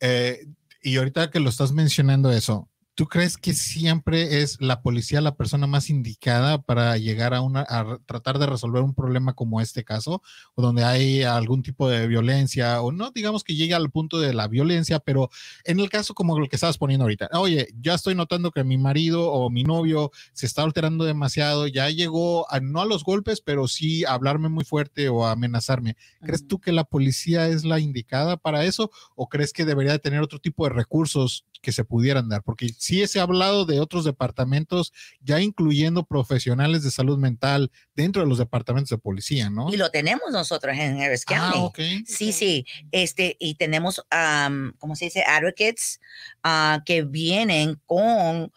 eh, y ahorita que lo estás mencionando eso, ¿Tú crees que siempre es la policía la persona más indicada para llegar a una a tratar de resolver un problema como este caso o donde hay algún tipo de violencia o no digamos que llegue al punto de la violencia, pero en el caso como el que estabas poniendo ahorita. Oye, ya estoy notando que mi marido o mi novio se está alterando demasiado, ya llegó a, no a los golpes, pero sí a hablarme muy fuerte o a amenazarme. ¿Crees tú que la policía es la indicada para eso o crees que debería tener otro tipo de recursos que se pudieran dar? Porque sí se ha hablado de otros departamentos, ya incluyendo profesionales de salud mental dentro de los departamentos de policía, ¿no? Y lo tenemos nosotros en Harris ah, County. Sí, sí. Este, y tenemos, um, ¿cómo se dice? Advocates ah, que vienen con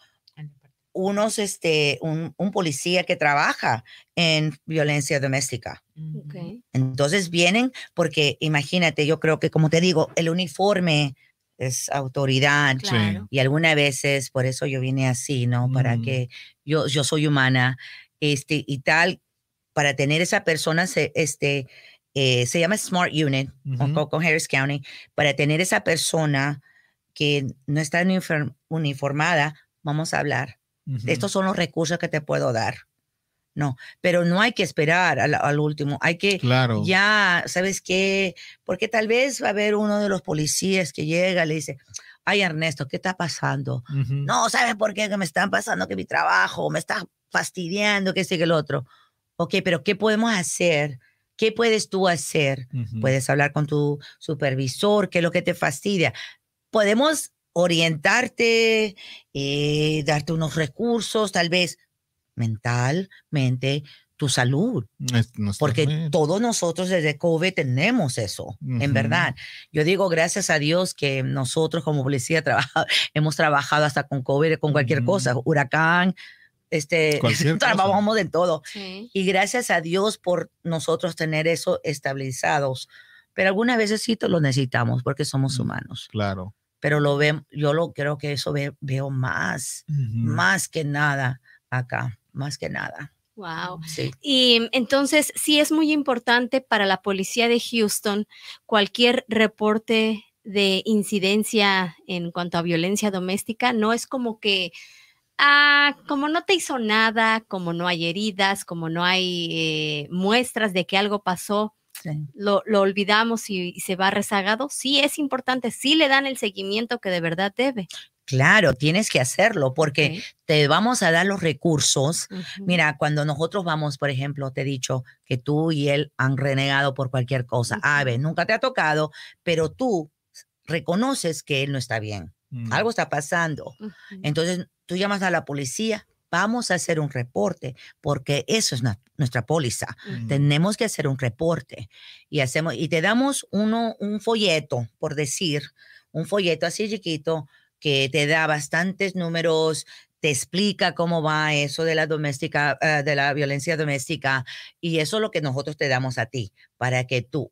unos, este, un, un, policía que trabaja en violencia doméstica. Okay. Entonces vienen porque, imagínate, yo creo que, como te digo, el uniforme es autoridad y algunas veces por eso yo vine así, ¿no? Para mm. que yo, yo soy humana este, y tal, para tener esa persona, este, eh, se llama Smart Unit un con Harris County, para tener esa persona que no está uniformada, vamos a hablar. Estos son los recursos que te puedo dar. No, pero no hay que esperar al, último, hay que claro. ya, ¿sabes qué? Porque tal vez va a haber uno de los policías que llega y le dice, ay Ernesto, ¿qué está pasando? No, ¿sabes por qué que me están pasando que mi trabajo, me está fastidiando, que sigue el otro? Ok, pero ¿qué podemos hacer? ¿Qué puedes tú hacer? Puedes hablar con tu supervisor, qué es lo que te fastidia. Podemos orientarte, eh, darte unos recursos, tal vez mentalmente, tu salud. Mm, porque todos nosotros desde COVID tenemos eso, en verdad. Yo digo gracias a Dios que nosotros como policía hemos trabajado hasta con COVID, con cualquier cosa, huracán, este, trabajamos de todo. Y gracias a Dios por nosotros tener eso estabilizados. Pero algunas veces sí lo necesitamos porque somos mm, humanos. Claro. Pero lo veo yo lo creo que eso veo más, más que nada acá más que nada. Wow. Y entonces sí es muy importante para la policía de Houston cualquier reporte de incidencia en cuanto a violencia doméstica. No es como que, ah, como no te hizo nada, como no hay heridas, como no hay eh, muestras de que algo pasó, lo, olvidamos y, y, se va rezagado. Sí es importante, sí le dan el seguimiento que de verdad debe. Claro, tienes que hacerlo porque te vamos a dar los recursos. Mira, cuando nosotros vamos, por ejemplo, te he dicho que tú y él han renegado por cualquier cosa. A ver, nunca te ha tocado, pero tú reconoces que él no está bien. Algo mm. está pasando. Entonces, tú llamas a la policía, vamos a hacer un reporte, porque eso es nuestra póliza. Tenemos que hacer un reporte y hacemos y te damos uno un folleto, por decir, un folleto así chiquito que te da bastantes números, te explica cómo va eso de la doméstica, eh, de la violencia doméstica, y eso es lo que nosotros te damos a ti, para que tú,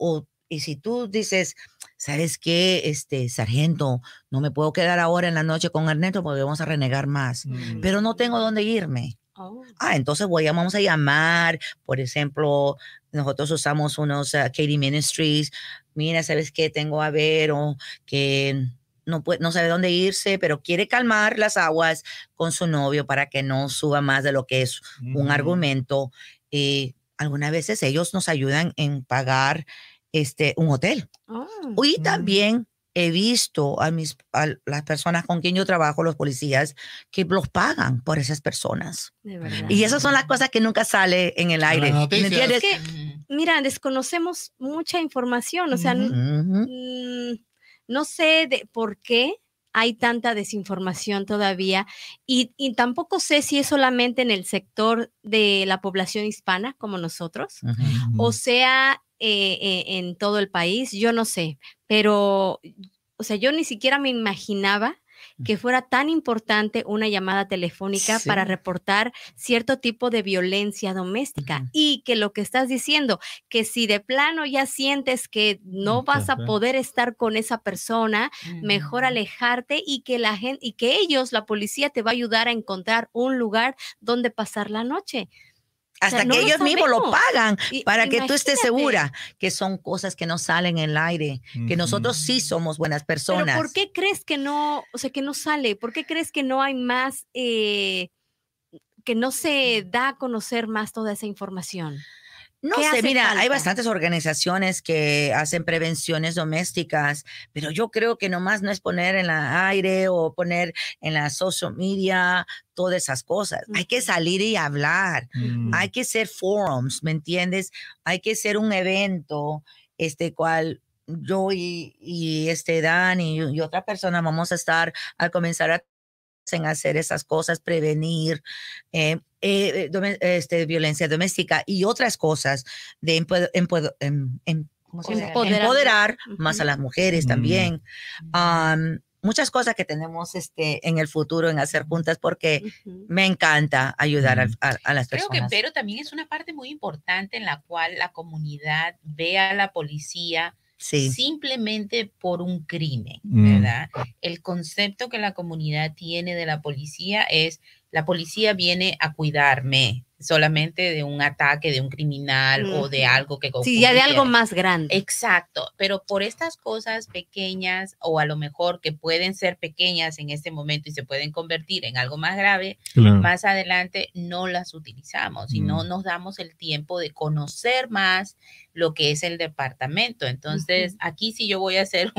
y si tú dices, ¿sabes qué, este sargento? No me puedo quedar ahora en la noche con Ernesto porque vamos a renegar más, mm. pero no tengo dónde irme. Oh. Ah, entonces voy, vamos a llamar, por ejemplo, nosotros usamos unos ah, Katie Ministries, mira, ¿sabes qué? Tengo a Vero, que no, puede, no sabe dónde irse, pero quiere calmar las aguas con su novio para que no suba más de lo que es un argumento. y eh, algunas veces ellos nos ayudan en pagar este, un hotel. Ah, y mm. también he visto a, mis, a las personas con quien yo trabajo, los policías, que los pagan por esas personas. Y esas son las cosas que nunca sale en el aire. mira, desconocemos mucha información, o sea, no sé de por qué hay tanta desinformación todavía y, tampoco sé si es solamente en el sector de la población hispana como nosotros, o sea, eh, eh, en todo el país, yo no sé, pero, o sea, yo ni siquiera me imaginaba que fuera tan importante una llamada telefónica para reportar cierto tipo de violencia doméstica y que lo que estás diciendo, que si de plano ya sientes que no vas a poder estar con esa persona, mejor alejarte y que la gente y que ellos, la policía te va a ayudar a encontrar un lugar donde pasar la noche hasta que ellos mismos lo pagan para que tú estés segura que son cosas que no salen en el aire, que nosotros sí somos buenas personas. ¿Por qué crees que no, o sea, que no sale? ¿Por qué crees que no hay más, eh, que no se da a conocer más toda esa información? No sé, mira, hay bastantes organizaciones que hacen prevenciones domésticas, pero yo creo que nomás no es poner en el aire o poner en la social media todas esas cosas. Hay que salir y hablar. Hay mm. que ser forums, ¿me entiendes? Hay que ser un evento este cual yo y, y este Dan y, otra persona vamos a estar a comenzar a hacer esas cosas, prevenir, eh, eh, este, violencia doméstica y otras cosas de em, em, empoderar, más a las mujeres también. Mm. muchas cosas que tenemos este, en el futuro en hacer juntas porque me encanta ayudar mm. a, las personas. pero también es una parte muy importante en la cual la comunidad ve a la policía simplemente por un crimen, mm. ¿verdad? El concepto que la comunidad tiene de la policía es, la policía viene a cuidarme, solamente de un ataque de un criminal o de algo que... Sí, ya de algo más grande. Exacto, pero por estas cosas pequeñas o a lo mejor que pueden ser pequeñas en este momento y se pueden convertir en algo más grave, más adelante no las utilizamos y no mm. nos damos el tiempo de conocer más lo que es el departamento. Entonces, aquí sí yo voy a ser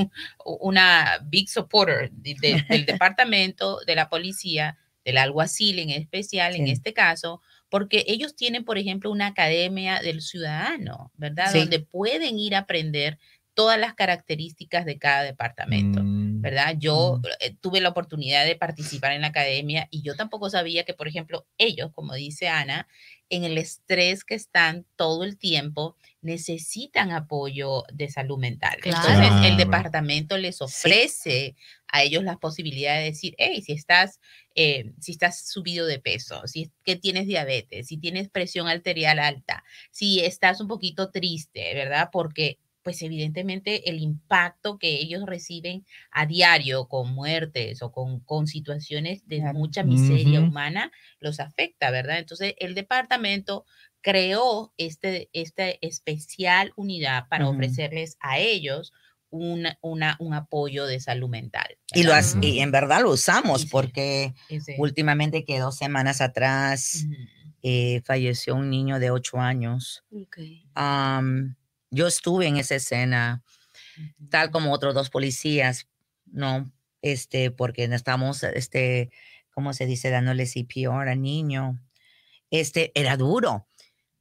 una big supporter del departamento, de la policía, del alguacil en especial en este caso, porque ellos tienen, por ejemplo, una academia del ciudadano, ¿verdad? Donde pueden ir a aprender todas las características de cada departamento, mm. ¿verdad? Yo mm. eh, tuve la oportunidad de participar en la academia y yo tampoco sabía que, por ejemplo, ellos, como dice Ana, en el estrés que están todo el tiempo, necesitan apoyo de salud mental. Entonces, el departamento les ofrece a ellos la posibilidad de decir, hey, si estás eh, si estás subido de peso, si que tienes diabetes, si tienes presión arterial alta, si estás un poquito triste, ¿verdad? Porque pues evidentemente el impacto que ellos reciben a diario con muertes o con, con situaciones de mucha miseria humana los afecta, ¿verdad? Entonces el departamento creó este, esta especial unidad para ofrecerles a ellos un apoyo de salud mental. Y, lo y en verdad lo usamos porque últimamente que dos semanas atrás eh, falleció un niño de ocho años. yo estuve en esa escena, tal como otros dos policías, ¿no? Este, porque estamos, este, ¿cómo se dice? Dándole CPR al niño. Este, era duro,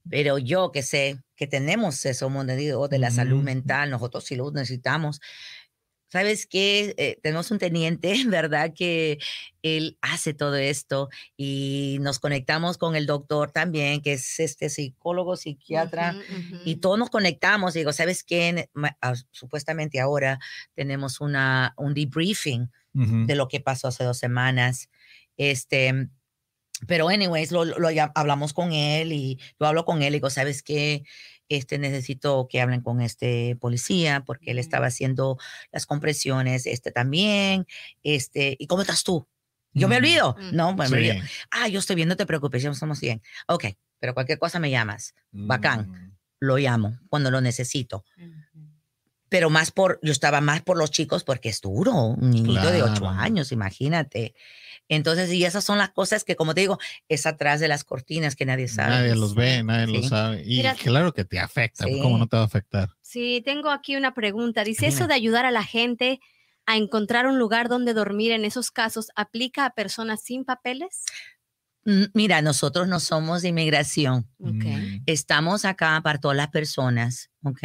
pero yo que sé, que tenemos eso, o de la salud mental, nosotros sí lo necesitamos. ¿Sabes qué? Eh, tenemos un teniente, ¿verdad? Que él hace todo esto y nos conectamos con el doctor también, que es este psicólogo, psiquiatra, y todos nos conectamos. digo, ¿sabes qué? Ah, supuestamente ahora tenemos una, un debriefing de lo que pasó hace dos semanas. Este, pero, anyways, lo, hablamos con él y yo hablo con él y digo, ¿sabes qué? Este, necesito que hablen con este policía porque él estaba haciendo las compresiones, este también, este, ¿y cómo estás tú? Yo me olvido. Mm. No, me, olvido. Ah, yo estoy bien, no te preocupes, estamos bien. Ok, pero cualquier cosa me llamas. Bacán, mm. lo llamo cuando lo necesito. Mm pero más por, yo estaba más por los chicos porque es duro, un niño de ocho años, imagínate. Entonces, y esas son las cosas que, como te digo, es atrás de las cortinas que nadie sabe. Nadie los ve, nadie los sabe. Y claro que te afecta, pues, ¿cómo no te va a afectar? Sí, tengo aquí una pregunta. Dice, eso de ayudar a la gente a encontrar un lugar donde dormir en esos casos, ¿aplica a personas sin papeles? Mm, mira, nosotros no somos de inmigración. Mm. Estamos acá para todas las personas, ¿ok?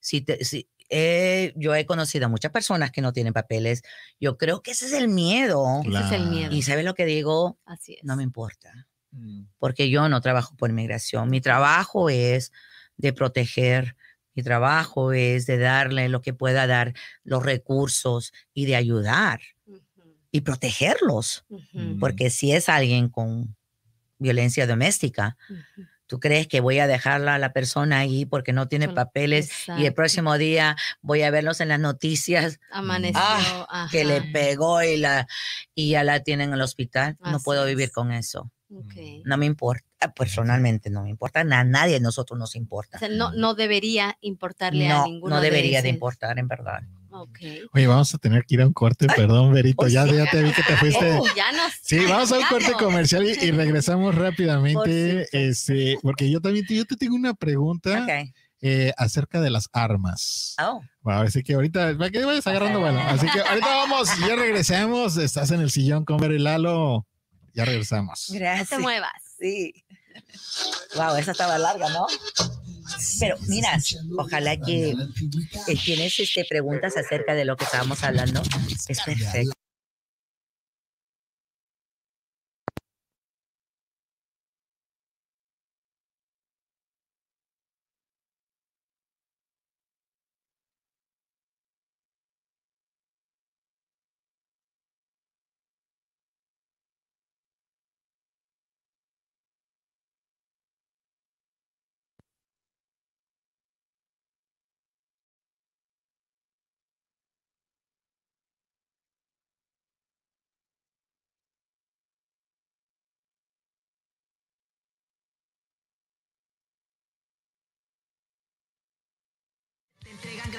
Si, te, si eh, yo he conocido a muchas personas que no tienen papeles. Yo creo que ese es el miedo. Ese es el miedo. Y ¿sabes lo que digo? Así es. No me importa. Mm. Porque yo no trabajo por inmigración. Mi trabajo es de proteger mi trabajo es de darle lo que pueda dar, los recursos y de ayudar y protegerlos. Porque mm. si es alguien con violencia doméstica, ¿Tú crees que voy a dejarla a la persona ahí porque no tiene papeles y el próximo día voy a verlos en las noticias? ¡Ah! que le pegó y, la, y ya la tienen en el hospital. no puedo vivir con eso. No me importa, ah, personalmente no me importa, a nadie de nosotros nos importa. no, no debería importarle a ninguno. No debería de importar, en verdad. Okay. Oye, vamos a tener que ir a un corte, perdón, Verito, pues ya, te vi que te fuiste. Oh, ya sí, vamos a un corte comercial y, regresamos rápidamente, este, porque yo también te, yo te tengo una pregunta eh, acerca de las armas. Oh. así que ahorita, para que vayas agarrando bueno. Así que ahorita vamos, ya regresamos, estás en el sillón con Ver Lalo, ya regresamos. Gracias. No te muevas. Sí. Wow, esa estaba larga, ¿no? Pero mira, ojalá que eh, tienes este, preguntas acerca de lo que estábamos hablando es perfecto.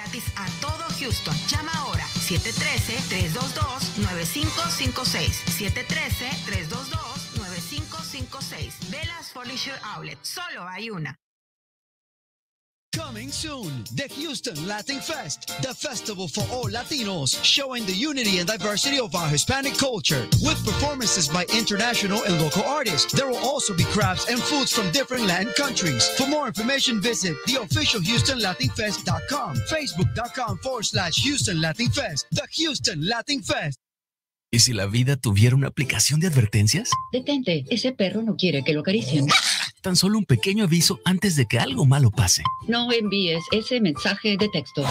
gratis a todo Houston. Llama ahora 713-322-9556. 713-322-9556. Velas Furniture Outlet. Solo hay una. Coming soon, the Houston Latin Fest, the festival for all Latinos, showing the unity and diversity of our Hispanic culture. With performances by international and local artists, there will also be crafts and foods from different Latin countries. For more information, visit the official HoustonLatinFest.com, Facebook.com forward slash Houston Latin Fest, the Houston Latin Fest. ¿Y si la vida tuviera una aplicación de advertencias? Detente, ese perro no quiere que lo acaricien. Tan solo un pequeño aviso antes de que algo malo pase. No envíes ese mensaje de texto.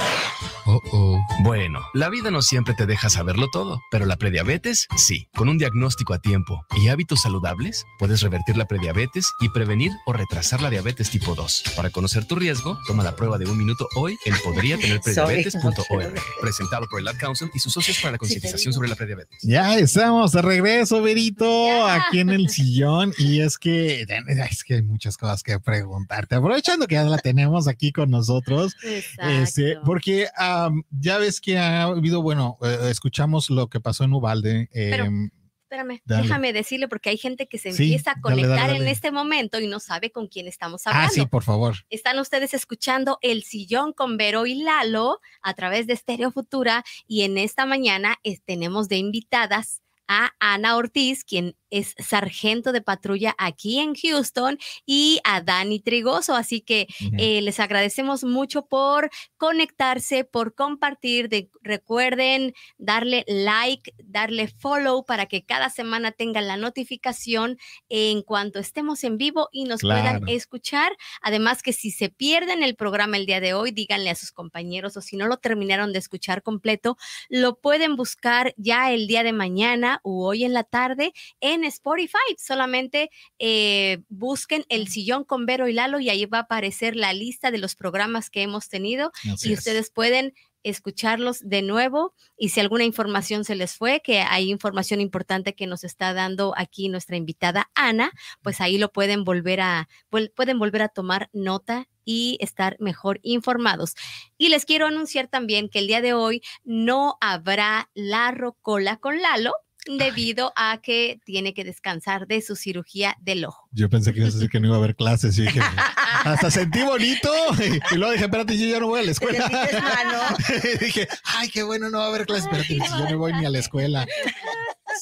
Oh, oh. Bueno, la vida no siempre te deja saberlo todo, pero la prediabetes sí. Con un diagnóstico a tiempo y hábitos saludables, puedes revertir la prediabetes y prevenir o retrasar la diabetes tipo 2. Para conocer tu riesgo, toma la prueba de un minuto hoy en podría tener prediabetes.org, presentado por el Ad Council y sus socios para la concientización sobre la prediabetes. Ya estamos de regreso, Verito, aquí en el sillón. Y es que, es que hay muchas cosas que preguntarte. Aprovechando que ya la tenemos aquí con nosotros, este, porque ya ves que ha habido, bueno, eh, escuchamos lo que pasó en Ubalde. Em, espérame, déjame decirle porque hay gente que se empieza a conectar en este momento y no sabe con quién estamos hablando. Ah, sí, por favor. Están ustedes escuchando El Sillón con Vero y Lalo a través de estéreo Futura y en esta mañana eh, tenemos de invitadas a Ana Ortiz, quien es sargento de patrulla aquí en Houston y a Dani Trigoso. Así que eh, les agradecemos mucho por conectarse, por compartir. De, recuerden darle like, darle follow para que cada semana tengan la notificación en cuanto estemos en vivo y nos puedan escuchar. Además que si se pierden el programa el día de hoy, díganle a sus compañeros o si no lo terminaron de escuchar completo, lo pueden buscar ya el día de mañana o hoy en la tarde en Spotify. Solamente eh, busquen El Sillón con Vero y Lalo y ahí va a aparecer la lista de los programas que hemos tenido y ustedes pueden escucharlos de nuevo y si alguna información se les fue, que hay información importante que nos está dando aquí nuestra invitada Ana, pues ahí lo pueden volver a pueden volver a tomar nota y estar mejor informados. Y les quiero anunciar también que el día de hoy no habrá la rocola con Lalo, debido a que tiene que descansar de su cirugía del ojo. Yo pensé que a que no iba a haber clases y dije, hasta sentí bonito y, luego dije, espérate, yo ya no voy a la escuela. dije, ¡ay, qué bueno, no va a haber clases! Espérate, yo no voy ni a la escuela.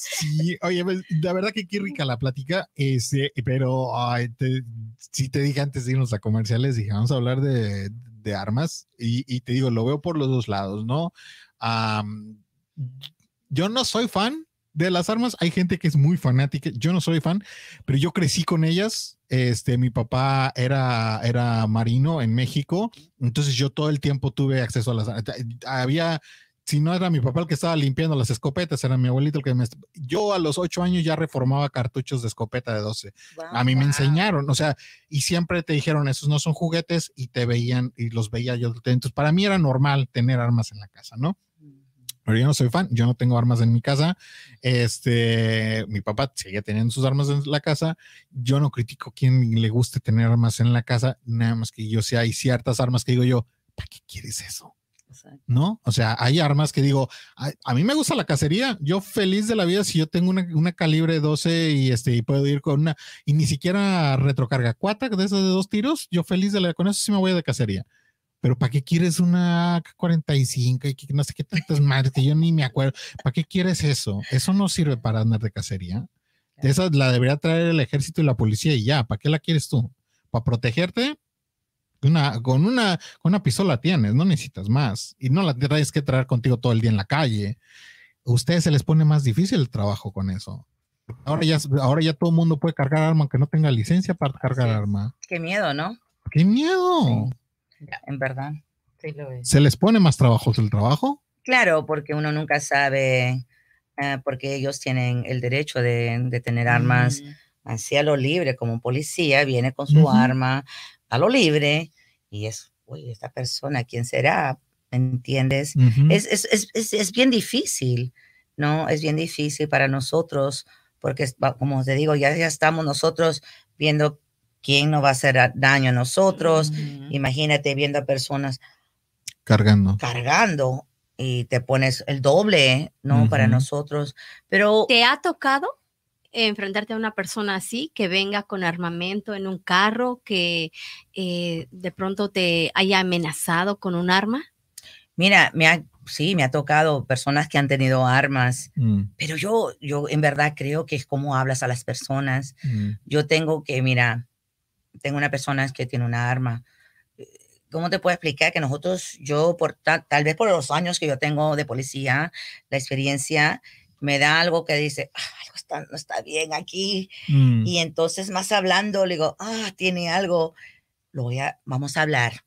Sí, oye, pues, la verdad que qué rica la plática, este, pero ay, te, sí te dije antes de irnos a comerciales, dije, vamos a hablar de, armas y, y, te digo, lo veo por los dos lados, ¿no? yo no soy fan de las armas hay gente que es muy fanática. Yo no soy fan, pero yo crecí con ellas. Este, mi papá era, era marino en México, entonces yo todo el tiempo tuve acceso a las armas. Había, si no era mi papá el que estaba limpiando las escopetas, era mi abuelito el que me... Yo a los ocho años ya reformaba cartuchos de escopeta de 12. a mí me enseñaron, o sea, y siempre te dijeron, esos no son juguetes y te veían y los veía yo. Entonces, para mí era normal tener armas en la casa, ¿no? pero yo no soy fan, yo no tengo armas en mi casa, este, mi papá sigue teniendo sus armas en la casa, yo no critico quien le guste tener armas en la casa, nada más que yo sé, hay ciertas armas que digo yo, ¿para qué quieres eso? ¿No? O sea, hay armas que digo, a, mí me gusta la cacería, yo feliz de la vida si yo tengo una, calibre 12 y este y puedo ir con una y ni siquiera retrocarga cuatro de esas de dos tiros, yo feliz de la con eso sí me voy de cacería pero ¿para qué quieres una K-45 no sé qué tantas madres yo ni me acuerdo? ¿Para qué quieres eso? Eso no sirve para andar de cacería. Esa la debería traer el ejército y la policía y ya. ¿Para qué la quieres tú? ¿Para protegerte? Una, con, una, con una pistola tienes, no necesitas más. Y no la tienes que traer contigo todo el día en la calle. A ustedes se les pone más difícil el trabajo con eso. Ahora ya, ahora ya todo el mundo puede cargar arma aunque no tenga licencia para cargar arma. Qué miedo, ¿no? Qué miedo en verdad. ¿Se les pone más trabajos el trabajo? Claro, porque uno nunca sabe, eh, porque ellos tienen el derecho de, tener armas mm. así a lo libre, como un policía viene con su arma a lo libre y es, uy, esta persona, ¿quién será? ¿Entiendes? es, bien difícil, ¿no? Es bien difícil para nosotros, porque, como te digo, ya, ya estamos nosotros viendo ¿quién nos va a hacer daño a nosotros? Imagínate viendo a personas cargando. Cargando y te pones el doble, ¿no? Para nosotros. Pero ¿te ha tocado enfrentarte a una persona así que venga con armamento en un carro que eh, de pronto te haya amenazado con un arma? Mira, me sí, me ha tocado personas que han tenido armas, mm. pero yo, yo en verdad creo que es como hablas a las personas. Mm. Yo tengo que, mira, tengo una persona que tiene un arma. Eh, ¿Cómo te puedo explicar que nosotros, yo, por tal vez por los años que yo tengo de policía, la experiencia, me da algo que dice, ah, algo no está bien aquí. Mm. Y entonces, más hablando, le digo, ah, tiene algo, lo voy a, vamos a hablar.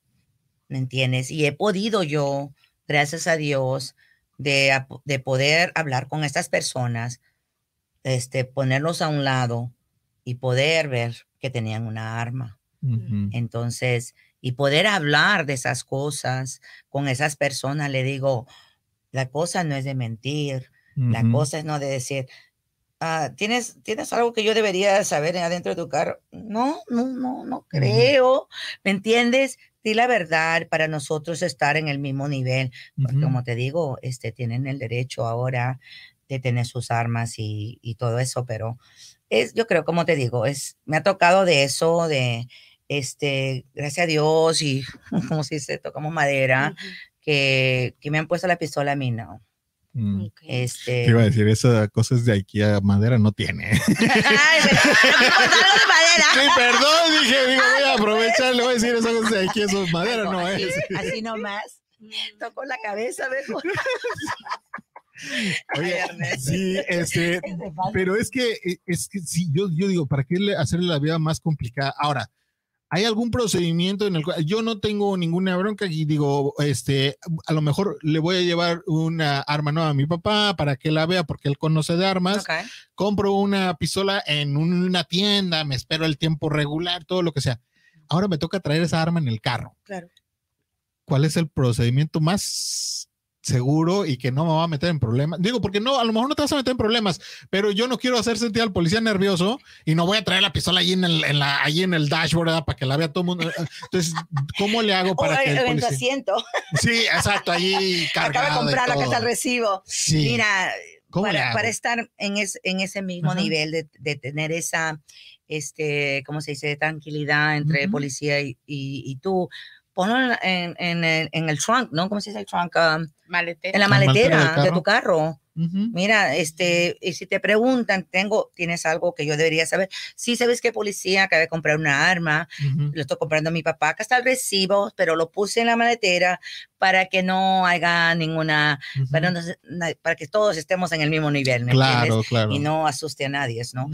¿Me entiendes? Y he podido yo, gracias a Dios, de, de poder hablar con estas personas, este, ponerlos a un lado, y poder ver que tenían una arma. Entonces, y poder hablar de esas cosas con esas personas, le digo, la cosa no es de mentir, la cosa es no de decir, ah, ¿tienes, ¿tienes algo que yo debería saber adentro de tu carro? No, no, no, no creo, ¿me entiendes? Di la verdad para nosotros estar en el mismo nivel, como te digo, este, tienen el derecho ahora de tener sus armas y, y todo eso, pero es, yo creo, como te digo, es, me ha tocado de eso, de, este, gracias a Dios y como si se tocamos madera, que, que, me han puesto la pistola a mí, no. Mm. Este... Te iba a decir, esas cosas de aquí a madera no tiene. Ay, me, me de madera. Sí, perdón, dije, digo, voy a aprovechar, le voy a decir esas cosas de aquí, eso madera no, así, es. Así nomás, mm. toco la cabeza, mejor. sí, este, pero es que, eh, es que sí, yo, yo digo, ¿para qué hacerle la vida más complicada? Ahora, ¿hay algún procedimiento en el cual yo no tengo ninguna bronca y digo, este, a lo mejor le voy a llevar una arma nueva a mi papá para que la vea porque él conoce de armas? Compro una pistola en una tienda, me espero el tiempo regular, todo lo que sea. Ahora me toca traer esa arma en el carro. ¿Cuál es el procedimiento más seguro y que no me va a meter en problemas. Digo, porque no, a lo mejor no te vas a meter en problemas, pero yo no quiero hacer sentir al policía nervioso y no voy a traer la pistola allí en el, allí en el dashboard para que la vea todo el mundo. Entonces, ¿cómo le hago para que el, asiento. Sí, exacto, ahí cargado Acaba de comprar la casa recibo. Mira, para, para, estar en, ese mismo nivel de, tener esa, este, ¿cómo se dice?, tranquilidad entre policía y, y tú ponlo en, en, el, en, el, trunk, ¿no? ¿Cómo se dice el trunk? Ah, maletera. En la maletera, de, tu carro. Mira, este, y si te preguntan, tengo, tienes algo que yo debería saber. Sí, sabes que policía acaba de comprar una arma, lo estoy comprando a mi papá, acá está el recibo, pero lo puse en la maletera para que no haya ninguna, para, que todos estemos en el mismo nivel, claro, entiendes? Claro. Y no asuste a nadie, ¿no?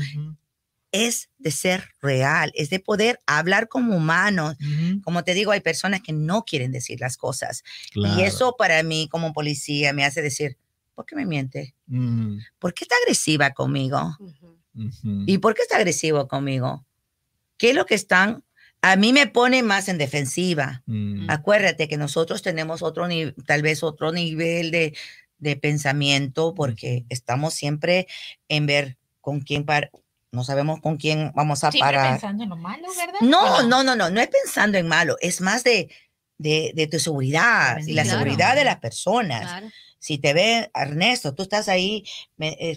es de ser real, es de poder hablar como humanos. Como te digo, hay personas que no quieren decir las cosas. Y eso para mí como policía me hace decir, ¿por qué me miente? Mm. ¿Por qué está agresiva conmigo? ¿Y por qué está agresivo conmigo? ¿Qué es lo que están? A mí me pone más en defensiva. Mm. Acuérdate que nosotros tenemos otro tal vez otro nivel de, de pensamiento mm. porque estamos siempre en ver con quién para no sabemos con quién vamos a Siempre parar. pensando en lo malo, ¿verdad? No, no, no, no, no es pensando en malo, es más de, de, tu seguridad y la seguridad de las personas. Si te ve Ernesto, tú estás ahí,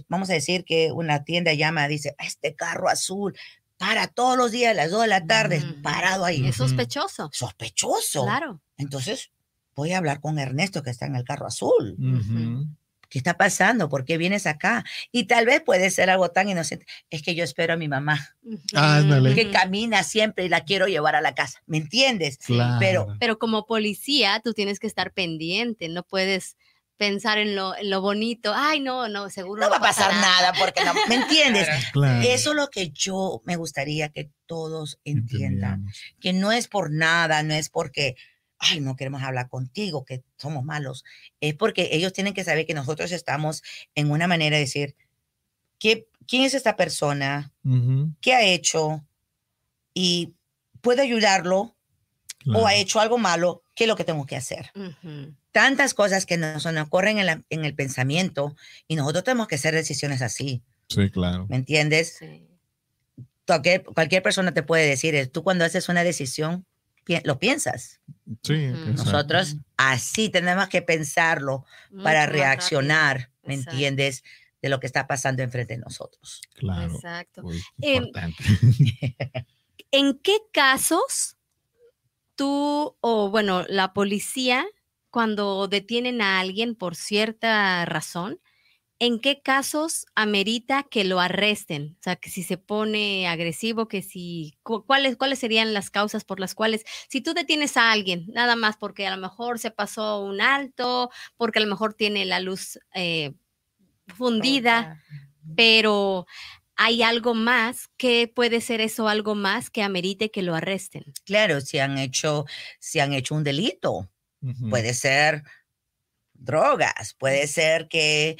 vamos a decir que una tienda llama, dice, este carro azul, para todos los días a las dos de la tarde, parado ahí. Es sospechoso. Sospechoso. Claro. Entonces, voy a hablar con Ernesto que está en el carro azul. Uh ¿qué está pasando? ¿Por qué vienes acá? Y tal vez puede ser algo tan inocente. Es que yo espero a mi mamá, que camina siempre y la quiero llevar a la casa, ¿me entiendes? Pero, Pero como policía, tú tienes que estar pendiente, no puedes pensar en lo, en lo, bonito. Ay, no, no, seguro. No, va a pasar nada, porque no, ¿me entiendes? Eso es lo que yo me gustaría que todos entiendan, que no es por nada, no es porque ay, no queremos hablar contigo, que somos malos. Es porque ellos tienen que saber que nosotros estamos en una manera de decir, ¿qué, ¿quién es esta persona? ¿Qué ha hecho? Y puedo ayudarlo o ha hecho algo malo, ¿qué es lo que tengo que hacer? Tantas cosas que nos, ocurren en, el pensamiento y nosotros tenemos que hacer decisiones así. Sí, claro. ¿Me entiendes? cualquier persona te puede decir, eh, tú cuando haces una decisión, lo piensas. Sí, Nosotros así tenemos que pensarlo para reaccionar, ¿me entiendes? De lo que está pasando enfrente de nosotros. Claro. Exacto. Em, ¿En qué casos tú o, bueno, la policía, cuando detienen a alguien por cierta razón, en qué casos amerita que lo arresten, o sea, que si se pone agresivo, que si, cuáles, cuáles serían las causas por las cuales, si tú detienes a alguien, nada más porque a lo mejor se pasó un alto, porque a lo mejor tiene la luz eh, fundida, pero hay algo más, ¿qué puede ser eso algo más que amerite que lo arresten? Claro, si han hecho, si han hecho un delito, puede ser drogas, puede ser que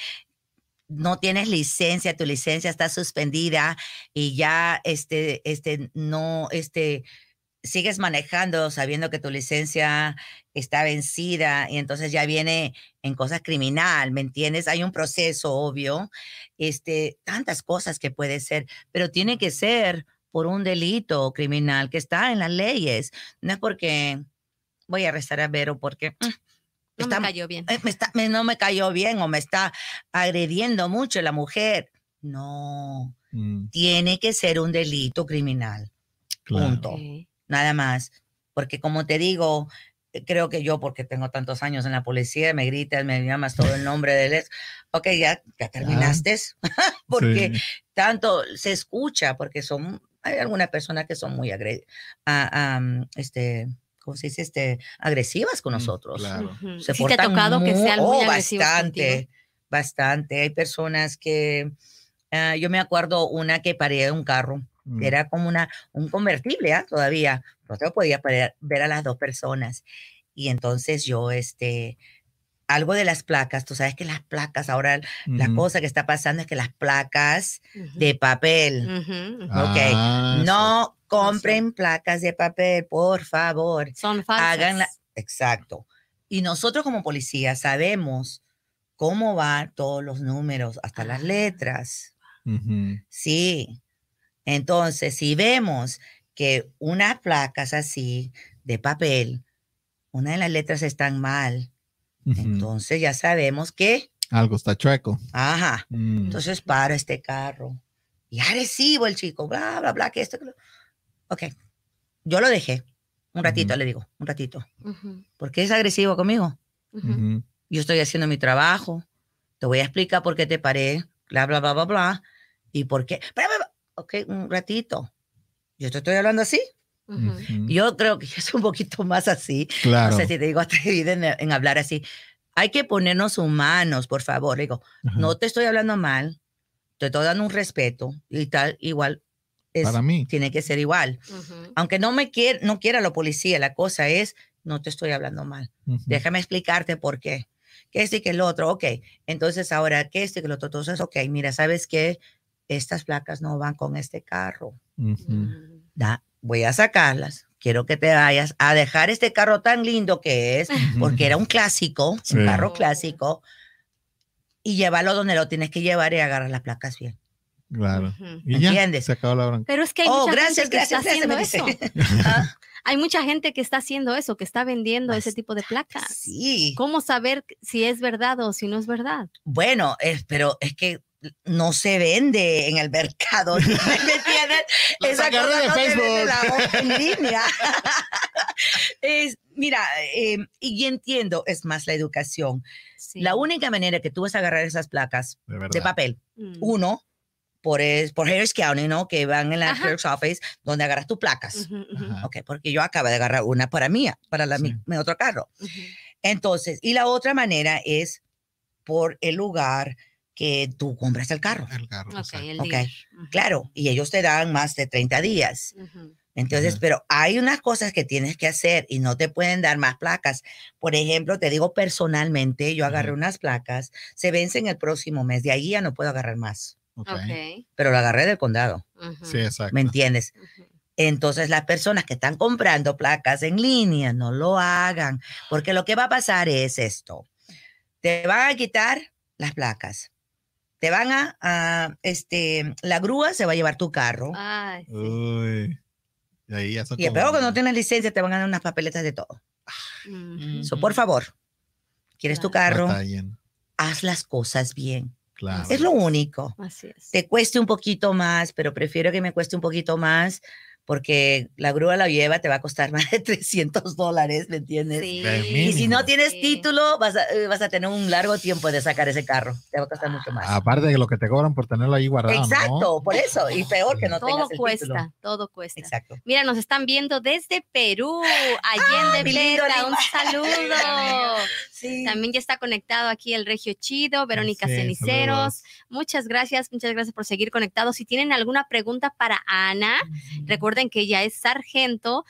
no tienes licencia, tu licencia está suspendida y ya este, este, no, este, sigues manejando sabiendo que tu licencia está vencida y entonces ya viene en cosas criminal, ¿me entiendes? Hay un proceso obvio, este, tantas cosas que puede ser, pero tiene que ser por un delito criminal que está en las leyes, no es porque voy a arrestar a Vero porque mm, no me cayó bien. Eh, no me cayó bien o me está agrediendo mucho la mujer. No, mm. tiene que ser un delito criminal. Punto. Nada más. Porque como te digo, creo que yo, porque tengo tantos años en la policía, me gritas, me llamas todo el nombre de les, Ok, ya, ya terminaste. porque tanto se escucha, porque son, hay algunas personas que son muy agredidas. Ah, este, como se dice, este, agresivas con mm, nosotros. se ha tocado muy, que sea muy oh, este bastante, bastante. Hay personas que, ah, yo me acuerdo una que paría de un carro, mm. era como una, un convertible ¿ah? todavía, no te podía ver a las dos personas. Y entonces yo, este, algo de las placas, tú sabes que las placas, ahora la cosa que está pasando es que las placas de papel, ok, ah, no Compren placas de papel, por favor. Son Exacto. Y nosotros como policía sabemos cómo van todos los números, hasta las ah. letras. Sí. Entonces, si vemos que unas placas así de papel, una de las letras están mal, entonces ya sabemos que... Algo está chueco. Ajá. Mm. Entonces paro este carro. Y recibo el chico, bla, bla, bla, que esto, Ok, yo lo dejé. Un ratito, le digo, un ratito. ¿Por qué porque es agresivo conmigo? Yo estoy haciendo mi trabajo. Te voy a explicar por qué te paré, bla, bla, bla, bla, bla. Y por qué. Ok, un ratito. Yo te estoy hablando así. Yo creo que es un poquito más así. No sé si te digo atrevida en, en, hablar así. Hay que ponernos humanos, por favor. digo, no te estoy hablando mal, te estoy dando un respeto y tal, igual para mí. Tiene que ser igual. Aunque no me quiera, no quiera la policía, la cosa es, no te estoy hablando mal. Déjame explicarte por qué. Que este y que el otro, ok. Entonces ahora, que este y que el otro, entonces, ok, mira, ¿sabes qué? Estas placas no van con este carro. da, voy a sacarlas. Quiero que te vayas a dejar este carro tan lindo que es, porque era un clásico, un carro clásico, y llévalo donde lo tienes que llevar y agarrar las placas bien. Claro. ¿Entiendes? se acabó la bronca. Pero es que hay mucha gente que está haciendo eso. que está vendiendo ese tipo de placas. Sí. ¿Cómo saber si es verdad o si no es verdad? Bueno, pero es que no se vende en el mercado. ¿Me entiendes? de Facebook. en línea. mira, eh, y entiendo, es más la educación. La única manera que tú vas a agarrar esas placas de, papel, mm. uno, por, es, por County, ¿no? Que van en la Clerk's Office, donde agarras tus placas. Ok, porque yo acabo de agarrar una para mía, para la, mi, otro carro. Entonces, y la otra manera es por el lugar que tú compras el carro. El carro. Ok, el okay. Claro, y ellos te dan más de 30 días. Entonces, pero hay unas cosas que tienes que hacer y no te pueden dar más placas. Por ejemplo, te digo personalmente, yo agarré unas placas, se vencen el próximo mes, de ahí ya no puedo agarrar más. Pero lo agarré del condado. Sí, ¿Me entiendes? Entonces las personas que están comprando placas en línea, no lo hagan, porque lo que va a pasar es esto. Te van a quitar las placas. Te van a, este, la grúa se va a llevar tu carro. Ay, ah, Y, ahí peor cuando no tienes licencia te van a dar unas papeletas de todo. por favor, quieres tu carro, haz las cosas bien. Es lo único. Así es. Te cueste un poquito más, pero prefiero que me cueste un poquito más porque la grúa la lleva, te va a costar más de 300 dólares, ¿me entiendes? Y si no tienes título, eh, vas a, tener un largo tiempo de sacar ese carro, te va a costar mucho más. Aparte de lo que te cobran por tenerlo ahí guardado. Exacto, por eso, y peor que no todo tengas el cuesta, Todo cuesta, Exacto. Mira, nos están viendo desde Perú, Allende ah, un saludo. Sí. También ya está conectado aquí el Regio Chido, Verónica Ceniceros. Muchas gracias, muchas gracias por seguir conectados. Si tienen alguna pregunta para Ana, recuerden Recuerden que ya es sargento.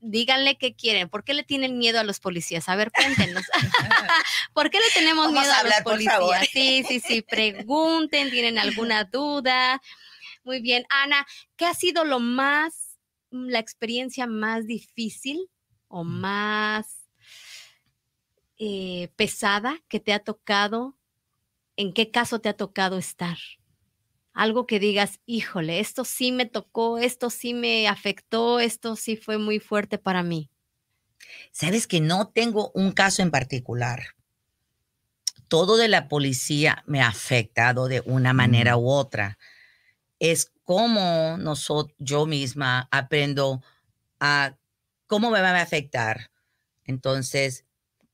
Díganle qué quieren. ¿Por qué le tienen miedo a los policías? A ver, cuéntenos. ¿Por qué le tenemos miedo a, los policías? Sí, sí, sí. Pregunten, tienen alguna duda. Muy bien. Ana, ¿qué ha sido lo más, mm, la experiencia más difícil o mm. más eh, pesada que te ha tocado? ¿En qué caso te ha tocado estar? algo que digas, híjole, esto sí me tocó, esto sí me afectó, esto sí fue muy fuerte para mí? Sabes que no tengo un caso en particular. Todo de la policía me ha afectado de una manera mm. u otra. Es como yo misma aprendo a cómo me va a afectar. Entonces,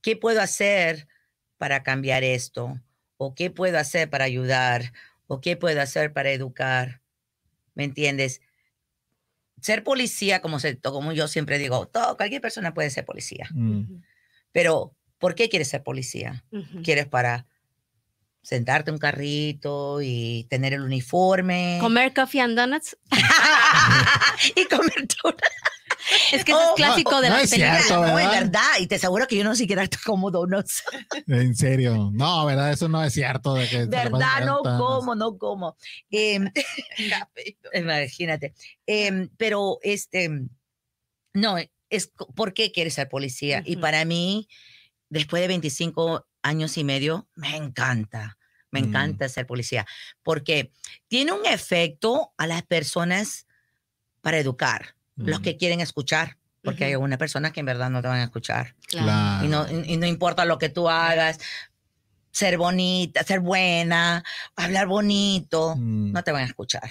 ¿qué puedo hacer para cambiar esto? ¿O qué puedo hacer para ayudar? o qué puedo hacer para educar. ¿Me entiendes? Ser policía, como, yo siempre digo, todo, cualquier persona puede ser policía. Mm. Pero, ¿por qué quieres ser policía? ¿Quieres para sentarte un carrito y tener el uniforme? ¿Comer coffee and donuts? y comer donuts. Es que es eso oh. clásico de la no es Cierto, ¿verdad? No, es verdad. Y te aseguro que yo no siquiera como donuts. En serio. No, ¿verdad? Eso no es cierto. De ¿Verdad? No como, no como. Em, imagínate. Em, pero este, no, es por qué quieres ser policía. Y para mí, después de 25 años y medio, me encanta. Me mm. encanta ser policía porque tiene un efecto a las personas para educar los que quieren escuchar. Porque hay una persona que en verdad no te van a escuchar. Y, no, y no importa lo que tú hagas, ser bonita, ser buena, hablar bonito, mm. no te van a escuchar.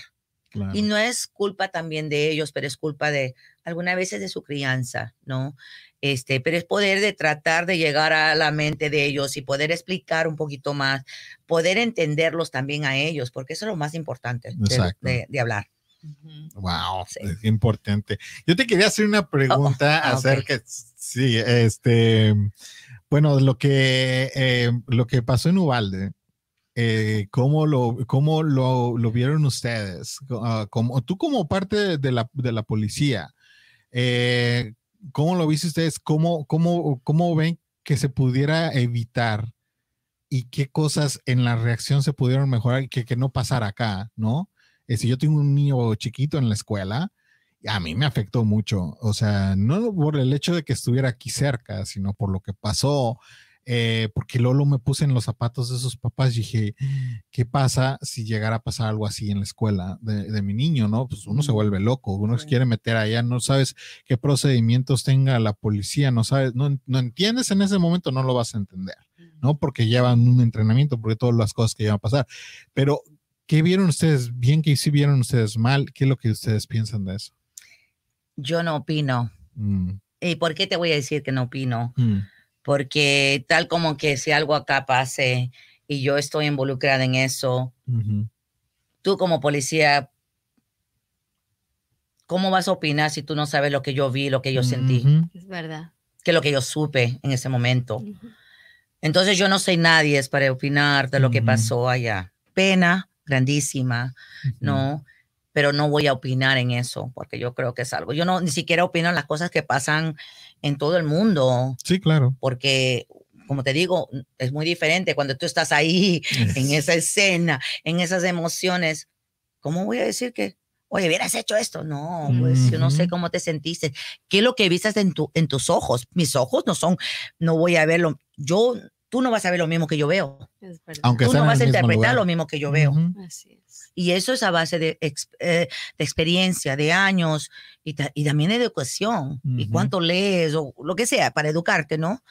Y no es culpa también de ellos, pero es culpa de algunas veces de su crianza, ¿no? Este, pero es poder de tratar de llegar a la mente de ellos y poder explicar un poquito más, poder entenderlos también a ellos, porque eso es lo más importante de hablar. Wow, es importante. Yo te quería hacer una pregunta oh, ah, acerca, sí, este, bueno, lo que, eh, lo que pasó en Ubalde, eh, ¿cómo, lo, cómo lo, vieron ustedes? Ah, como, tú como parte de la, de la policía, eh, ¿cómo lo viste ustedes? ¿Cómo, cómo, ¿Cómo ven que se pudiera evitar? ¿Y qué cosas en la reacción se pudieron mejorar que, que no pasara acá, no? si este, yo tengo un niño chiquito en la escuela, a mí me afectó mucho. O sea, no por el hecho de que estuviera aquí cerca, sino por lo que pasó. Eh, porque Lolo me puse en los zapatos de sus papás y dije, ¿qué pasa si llegara a pasar algo así en la escuela de, mi niño? No, pues uno se vuelve loco, uno se quiere meter allá, no sabes qué procedimientos tenga la policía, no sabes, no, no entiendes en ese momento, no lo vas a entender, ¿no? Porque llevan un entrenamiento, porque todas las cosas que llevan a pasar. Pero ¿Qué vieron ustedes bien? ¿Qué sí vieron ustedes mal? ¿Qué es lo que ustedes piensan de eso? Yo no opino. Mm. ¿Y por qué te voy a decir que no opino? Mm. Porque tal como que si algo acá pase y yo estoy involucrada en eso, tú como policía, ¿cómo vas a opinar si tú no sabes lo que yo vi, lo que yo sentí? Es verdad. Que lo que yo supe en ese momento. Entonces yo no soy nadie es para opinar de lo que pasó allá. Pena grandísima, ¿no? Pero no voy a opinar en eso, porque yo creo que es algo. Yo no ni siquiera opino en las cosas que pasan en todo el mundo. Sí, claro. Porque como te digo, es muy diferente cuando tú estás ahí, en esa escena, en esas emociones. ¿Cómo voy a decir que, oye, hubieras hecho esto? No, pues yo no sé cómo te sentiste. ¿Qué es lo que viste en, tu, en tus ojos? Mis ojos no son, no voy a verlo. Yo tú no vas a ver lo mismo que yo veo. Aunque tú no vas a interpretar lo mismo que yo veo. Y eso es a base de, eh, experiencia, de años y, también de educación. Y cuánto lees o lo que sea para educarte, ¿no?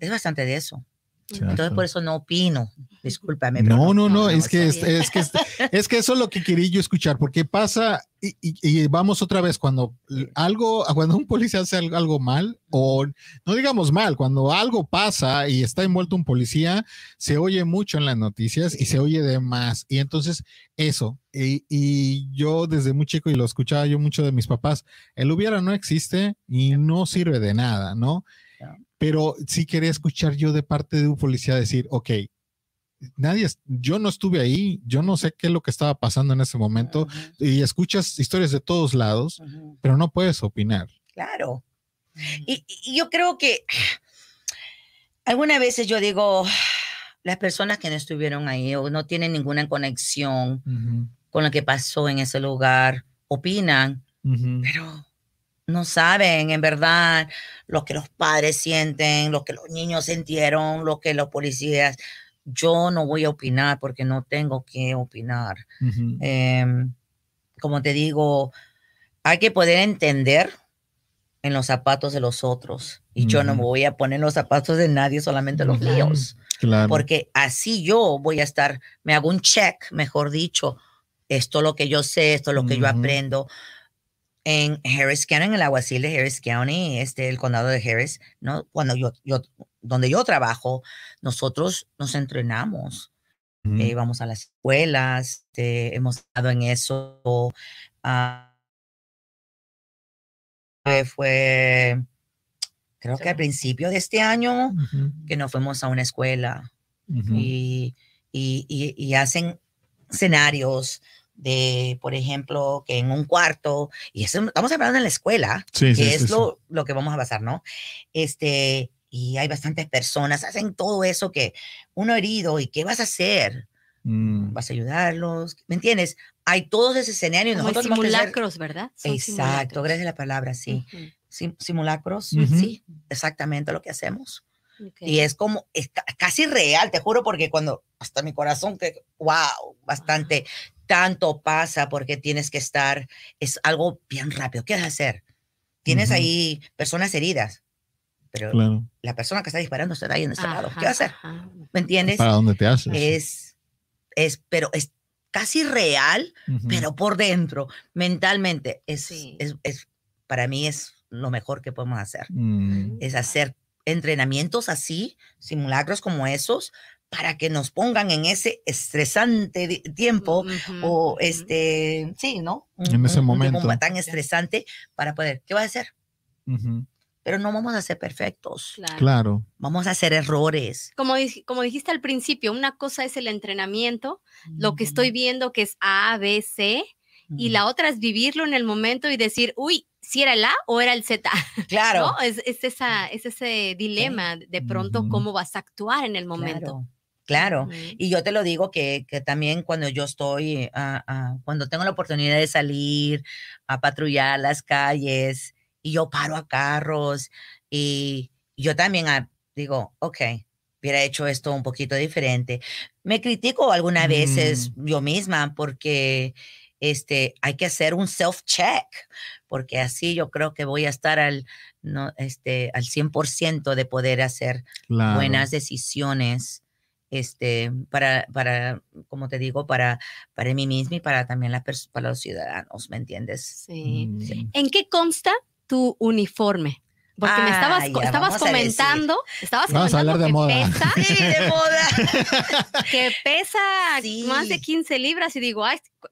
Es bastante de eso. Entonces por eso no opino. Discúlpame. No, no, no, es, que, es, que, es, que eso es lo que quería yo escuchar, porque pasa, y, vamos otra vez, cuando algo, cuando un policía hace algo, mal, o no digamos mal, cuando algo pasa y está envuelto un policía, se oye mucho en las noticias y se oye de más. Y entonces eso, y, y yo desde muy chico, y lo escuchaba yo mucho de mis papás, el hubiera no existe y no sirve de nada, ¿no? pero sí quería escuchar yo de parte de un policía decir, ok, nadie, yo no estuve ahí, yo no sé qué es lo que estaba pasando en ese momento y escuchas historias de todos lados, pero no puedes opinar. Claro. Y, yo creo que algunas veces yo digo, las personas que no estuvieron ahí o no tienen ninguna conexión con lo que pasó en ese lugar, opinan, pero no saben en verdad lo que los padres sienten, lo que los niños sintieron, lo que los policías. Yo no voy a opinar porque no tengo que opinar. Em, como te digo, hay que poder entender en los zapatos de los otros. Y yo no me voy a poner los zapatos de nadie, solamente los míos. Porque así yo voy a estar, me hago un check, mejor dicho, esto es lo que yo sé, esto es lo que yo aprendo, en Harris County, en el aguacil de Harris County, este, el condado de Harris, ¿no? Cuando yo, yo, donde yo trabajo, nosotros nos entrenamos, íbamos eh, a las escuelas, eh, hemos estado en eso. Ah, eh, fue, creo que al principio de este año, que nos fuimos a una escuela y, y, y, y hacen escenarios de, por ejemplo, que en un cuarto, y eso estamos hablando en la escuela, que es lo, que vamos a pasar, ¿no? Este, y hay bastantes personas, hacen todo eso que uno herido, ¿y qué vas a hacer? Mm. ¿Vas a ayudarlos? ¿Me entiendes? Hay todos esos escenarios simulacros, ¿verdad? Exacto, gracias a la palabra, sí. simulacros, sí, exactamente lo que hacemos. Y es como, es casi real, te juro, porque cuando hasta mi corazón, que, wow, bastante tanto pasa porque tienes que estar, es algo bien rápido. ¿Qué vas a hacer? Tienes ahí personas heridas, pero la persona que está disparando está ahí en este lado. ¿Qué vas a hacer? ¿Me entiendes? ¿Para dónde te haces? Es, es, pero es casi real, pero por dentro, mentalmente. Es, es, para mí es lo mejor que podemos hacer. Mm. Es hacer entrenamientos así, simulacros como esos, para que nos pongan en ese estresante tiempo o este, sí, ¿no? en ese momento. tan estresante para poder, ¿qué va a hacer? Pero no vamos a ser perfectos. Claro. Vamos a hacer errores. Como, como dijiste al principio, una cosa es el entrenamiento, lo que estoy viendo que es A, B, C, y la otra es vivirlo en el momento y decir, uy, si era el A o era el Z. Claro. Es, esa, es ese dilema de pronto cómo vas a actuar en el momento. Claro. Claro, y yo te lo digo que, también cuando yo estoy, ah, ah, cuando tengo la oportunidad de salir a patrullar las calles y yo paro a carros y yo también ah, digo, ok, hubiera hecho esto un poquito diferente. Me critico algunas veces mm. yo misma porque este, hay que hacer un self-check, porque así yo creo que voy a estar al, no, este, al 100% de poder hacer buenas decisiones este, para, para, como te digo, para, para mí misma y para también la para los ciudadanos, ¿me entiendes? sí. Mm, ¿En qué consta tu uniforme? Porque me estabas, comentando, estabas comentando que pesa. que pesa más de 15 libras y digo,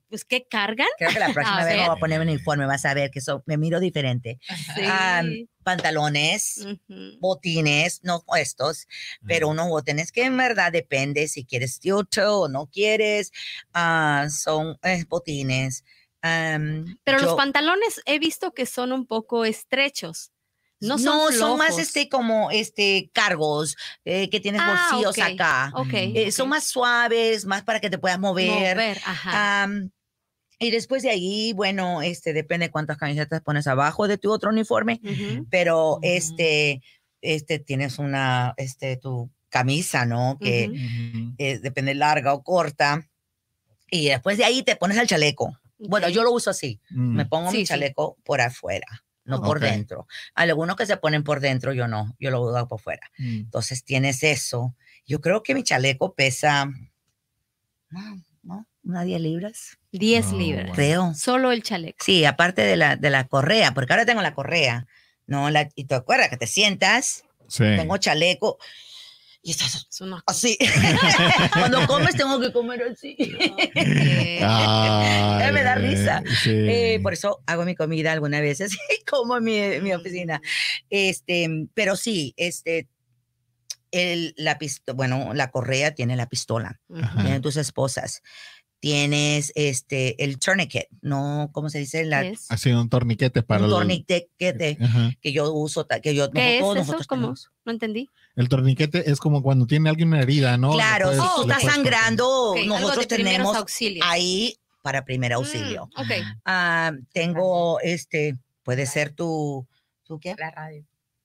pues ¿qué cargan? Creo que la próxima vez me voy a poner un informe vas a ver que me miro diferente. pantalones, botines, no estos, pero unos botines que en verdad depende si quieres otro o no quieres, ah, son eh, botines. pero los pantalones he visto que son un poco estrechos. No son, más este como este cargos eh, que tienes ah, bolsillos acá. Mm. Eh, son más suaves, más para que te puedas mover. mover y después de ahí, bueno, este depende cuántas camisetas pones abajo de tu otro uniforme, pero mm. este, este tienes una, este tu camisa, ¿no? Que eh, depende larga o corta. Y después de ahí te pones el chaleco. Bueno, yo lo uso así. Me mm. pongo mi chaleco por afuera no por dentro. Algunos que se ponen por dentro, yo no, yo lo hago por fuera. Mm. Entonces tienes eso. Yo creo que mi chaleco pesa no, no, unas 10 libras. 10 ah, libras. Creo. Solo el chaleco. Sí, aparte de la, de la correa, porque ahora tengo la correa. No, la, y te acuerdas que te sientas, tengo chaleco y así. Cuando comes tengo que comer así. me da risa. Eh, por eso hago mi comida algunas veces y como en mi, mi, oficina. Este, pero sí, este, el, la bueno, la correa tiene la pistola, Tienes tus esposas tienes este el tourniquet, no, ¿cómo se dice? La, ha sido un torniquete para un torniquete que yo uso, que yo ¿Qué es eso? No entendí el torniquete es como cuando tiene alguien una herida, ¿no? Claro, está sangrando, nosotros tenemos ahí para primer mm, auxilio. Ah, tengo este, puede ser tu, ¿tu qué? La radio.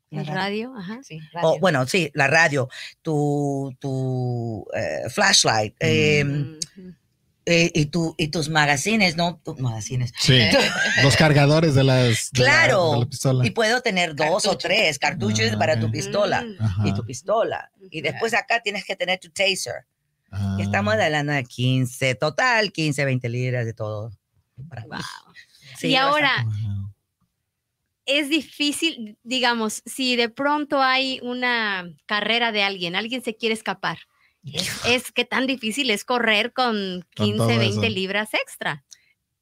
La radio, ajá, sí. bueno, sí, la radio, tu, tu eh, flashlight, em, mm, eh, y, tus magazines, ¿no? Tus magazines. Sí, los cargadores de las. claro. Y puedo tener dos o tres cartuchos para tu ah, pistola mm. y tu pistola. Y después acá tienes que tener tu taser. Ah. Estamos hablando de 15, total 15, 20 libras de todo. y ahora, es difícil, digamos, si de pronto hay una carrera de alguien, alguien se quiere escapar es, que tan difícil es correr con 15, 20 libras extra.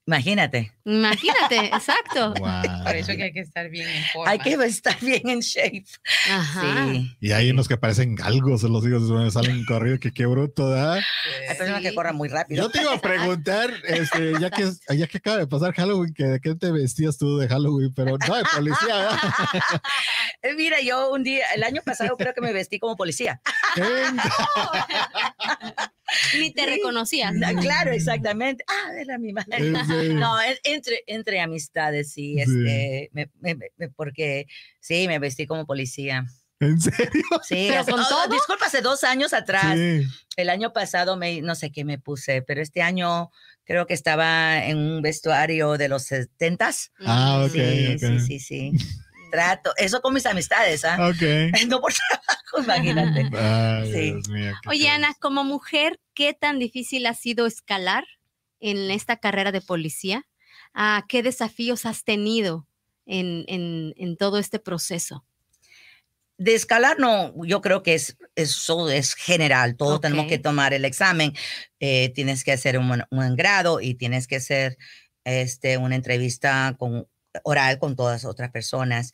Imagínate. Imagínate, exacto. Por eso que hay que estar bien en forma. Hay que estar bien en shape. Ajá. Sí. Y hay unos que parecen galgos los hijos de salen corriendo, que qué bruto da. Hay personas que corran muy rápido. Yo te iba a preguntar, este, ya, que, ya que acaba de pasar Halloween, ¿de qué te vestías tú de Halloween? Pero no de policía. Eh, mira, yo un día, el año pasado creo que me vestí como policía. Ni te reconocías. Ah, claro, exactamente. Ah, de la misma. No, entre, entre amistades, sí, este, porque sí, me vestí como policía. ¿En serio? Sí, oh, disculpa, hace dos años atrás. El año pasado me, no sé qué me puse, pero este año creo que estaba en un vestuario de los setentas. Ah, ah sí, sí, sí. Eso con mis amistades, ¿ah? No por trabajo, imagínate. Ay, Oye, Ana, como mujer, ¿qué tan difícil ha sido escalar en esta carrera de policía? ¿Qué desafíos has tenido en, todo este proceso? de escalar no, yo creo que es, eso es general, todos tenemos que tomar el examen, eh, tienes que hacer un, buen grado y tienes que hacer este, una entrevista con oral con todas otras personas.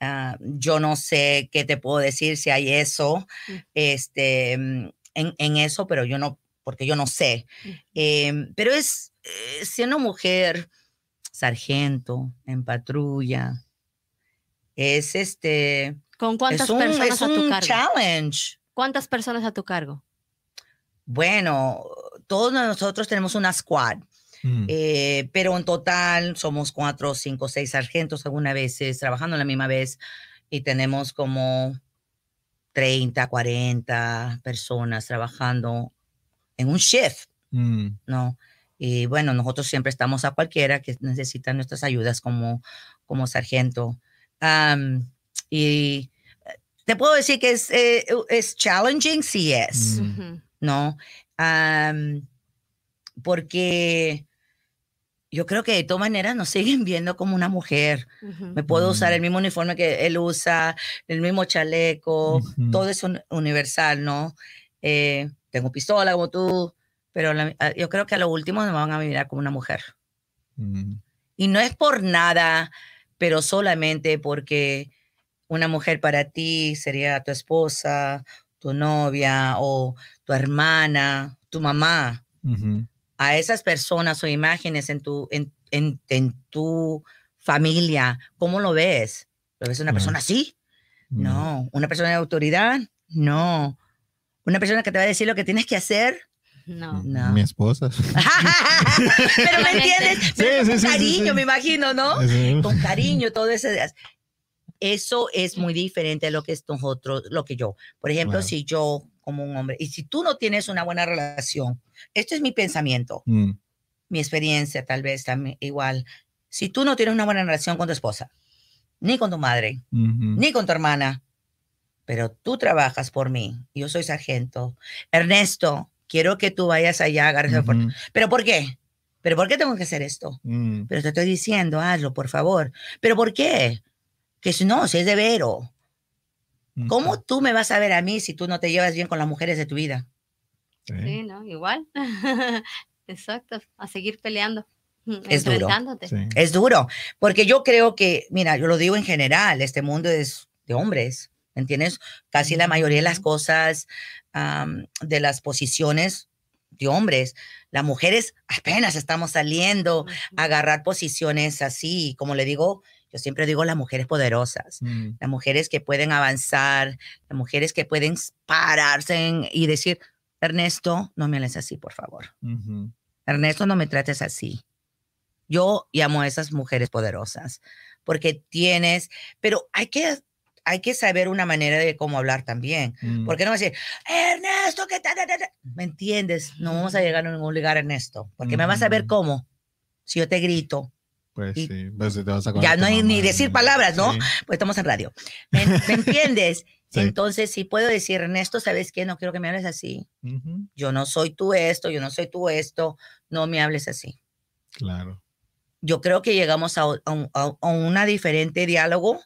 Ah, yo no sé qué te puedo decir si hay eso, mm. este, mm, en, eso, pero yo no, porque yo no sé. Em, pero es, eh, siendo mujer, sargento, en patrulla, es este... ¿Con cuántas personas a tu cargo? challenge. ¿Cuántas personas a tu cargo? Bueno, todos nosotros tenemos una squad. Mm. Eh, pero en total somos cuatro, cinco, seis sargentos algunas veces eh, trabajando a la misma vez y tenemos como 30, 40 personas trabajando en un shift, mm. ¿no? Y bueno, nosotros siempre estamos a cualquiera que necesita nuestras ayudas como, como sargento. y te puedo decir que es, eh, es challenging, sí es, mm. ¿no? porque yo creo que de todas maneras nos siguen viendo como una mujer. Me puedo usar el mm. mismo uniforme que él usa, el mismo chaleco, todo es universal, ¿no? Eh, tengo pistola como tú, pero yo creo que a lo último nos van a mirar como una mujer. Mm. Y no es por nada, pero solamente porque una mujer para ti sería tu esposa, tu novia o tu hermana, tu mamá a esas personas o imágenes en tu, en, tu familia, ¿cómo lo ves? ¿Lo ves una persona así? No. ¿Una persona de autoridad? No. ¿Una persona que te va a decir lo que tienes que hacer? No. Mi esposa. pero me entiendes, con cariño, me imagino, ¿no? Con cariño, todo eso. Eso es muy diferente a lo que es nosotros, lo que yo. Por ejemplo, si yo como un hombre. Y si tú no tienes una buena relación, esto es mi pensamiento, mm. mi experiencia tal vez también igual. Si tú no tienes una buena relación con tu esposa, ni con tu madre, ni con tu hermana, pero tú trabajas por mí, yo soy sargento. Ernesto, quiero que tú vayas allá, agarres uh ¿Pero por qué? ¿Pero por qué tengo que hacer esto? Mm. Pero te estoy diciendo, hazlo, por favor. ¿Pero por qué? Que si no, si es de vero. ¿Cómo tú me vas a ver a mí si tú no te llevas bien con las mujeres de tu vida? Sí, ¿no? Igual. Exacto, a seguir peleando. Es duro. Es duro, porque yo creo que, mira, yo lo digo en general, este mundo es de hombres, ¿entiendes? Casi la mayoría de las cosas, de las posiciones de hombres, las mujeres apenas estamos saliendo a agarrar posiciones así, como le digo, yo siempre digo las mujeres poderosas, mm. las mujeres que pueden avanzar, las mujeres que pueden pararse y decir, Ernesto, no me hables así, por favor. Ernesto, no me trates así. Yo llamo a esas mujeres poderosas porque tienes, pero hay que hay que saber una manera de cómo hablar también. Mm. Porque no decir, Ernesto, ¿qué tal? ¿Me entiendes? No vamos a llegar a ningún lugar, Ernesto. Porque me vas a ver mm. cómo. Si yo te grito, pues sí, pues, te vas a Ya no hay ni decir palabras, ¿no? Pues estamos en radio. ¿Me, entiendes? Entonces, si puedo decir, Ernesto, ¿sabes qué? No quiero que me hables así. Yo no soy tú esto, yo no soy tú esto, no me hables así. Claro. Yo creo que llegamos a, a, a, diferente diálogo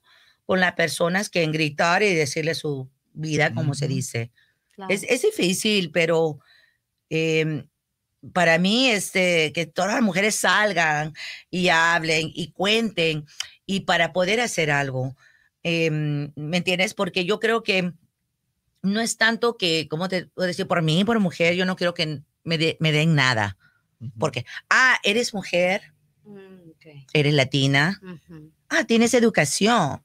con las personas que en gritar y decirle su vida, como se dice. Es, es, difícil, pero em, para mí, este, que todas las mujeres salgan y hablen y cuenten y para poder hacer algo. Em, ¿Me entiendes? Porque yo creo que no es tanto que, como te puedo decir, por mí, por mujer, yo no quiero que me, den nada. Porque, ah, eres mujer, mm, eres latina, ah, tienes educación,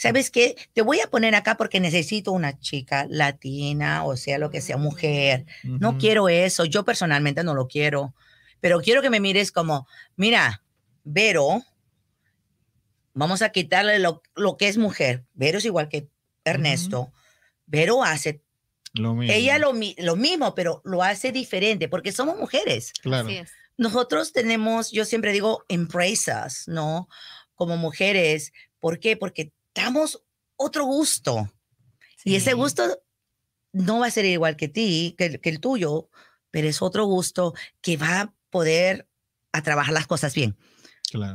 ¿sabes qué? Te voy a poner acá porque necesito una chica latina, o sea, lo que sea, mujer. No quiero eso, yo personalmente no lo quiero, pero quiero que me mires como, mira, Vero, vamos a quitarle lo, que es mujer. Vero es igual que Ernesto. Vero hace lo mismo. Ella lo, lo, mismo, pero lo hace diferente porque somos mujeres. Claro. Nosotros tenemos, yo siempre digo, empresas, ¿no? Como mujeres. ¿Por qué? Porque otro gusto. Y ese gusto no va a ser igual que ti, que, el tuyo, pero es otro gusto que va a poder a trabajar las cosas bien.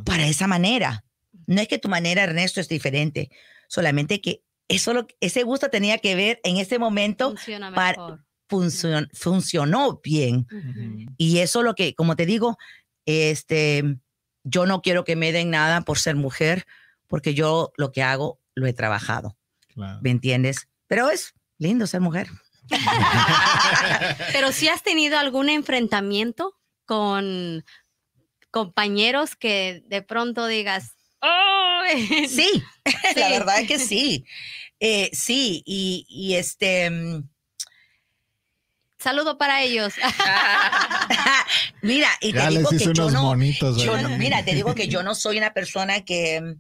Para esa manera. No es que tu manera, Ernesto, es diferente, solamente que eso lo, ese gusto tenía que ver en ese momento para, funcionó bien. Y eso lo que, como te digo, este, yo no quiero que me den nada por ser mujer, porque yo lo que hago lo he trabajado. ¿Me entiendes? Pero es lindo ser mujer. Pero si has tenido algún enfrentamiento con compañeros que de pronto digas, ¡Oh! sí, la verdad es que sí. Eh, sí, y, este... Mm, Saludo para ellos. mira, y te digo mira, te digo que yo no soy una persona que mm,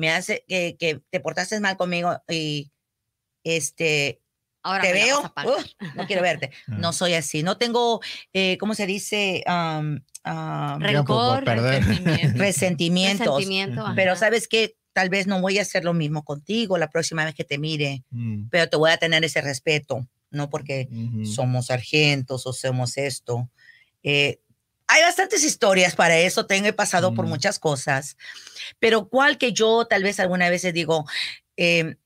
me hace que, que te portaste mal conmigo y este Ahora te veo, no quiero verte. Mm. No soy así. No tengo, eh, ¿cómo se dice? Pues, resentimiento. resentimientos. pero sabes que tal vez no voy a hacer lo mismo contigo la próxima vez que te mire, mm. pero te voy a tener ese respeto, no porque somos sargentos o somos esto. Eh, hay bastantes historias para eso, tengo, he pasado por mm. muchas cosas, pero cual que yo tal vez alguna vez digo, eh, em,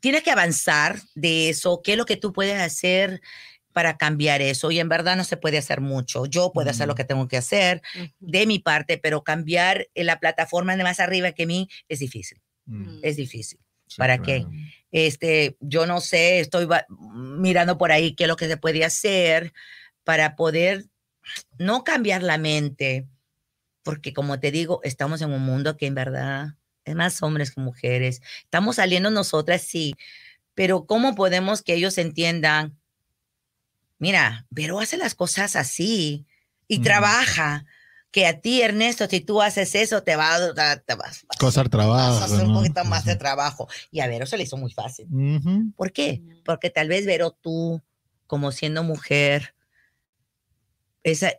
tienes que avanzar de eso, qué es lo que tú puedes hacer para cambiar eso. Y en verdad no se puede hacer mucho. Yo puedo hacer lo mm. que tengo que hacer de mi parte, pero cambiar la plataforma de más arriba que mí es difícil. Mm. Es difícil. ¿Para qué? Este, yo no sé, estoy mirando por ahí qué es lo que se puede hacer para poder no cambiar la mente, porque como te digo, estamos en un mundo que en verdad es más hombres que mujeres. Estamos saliendo nosotras, sí, pero ¿cómo podemos que ellos entiendan? Mira, pero hace las cosas así y trabaja. Que a ti, Ernesto, si tú haces eso, te va a... Te vas, trabajo. a hacer un poquito más de trabajo. Y a Vero se le hizo muy fácil. ¿Por qué? Porque tal vez Vero tú, como siendo mujer,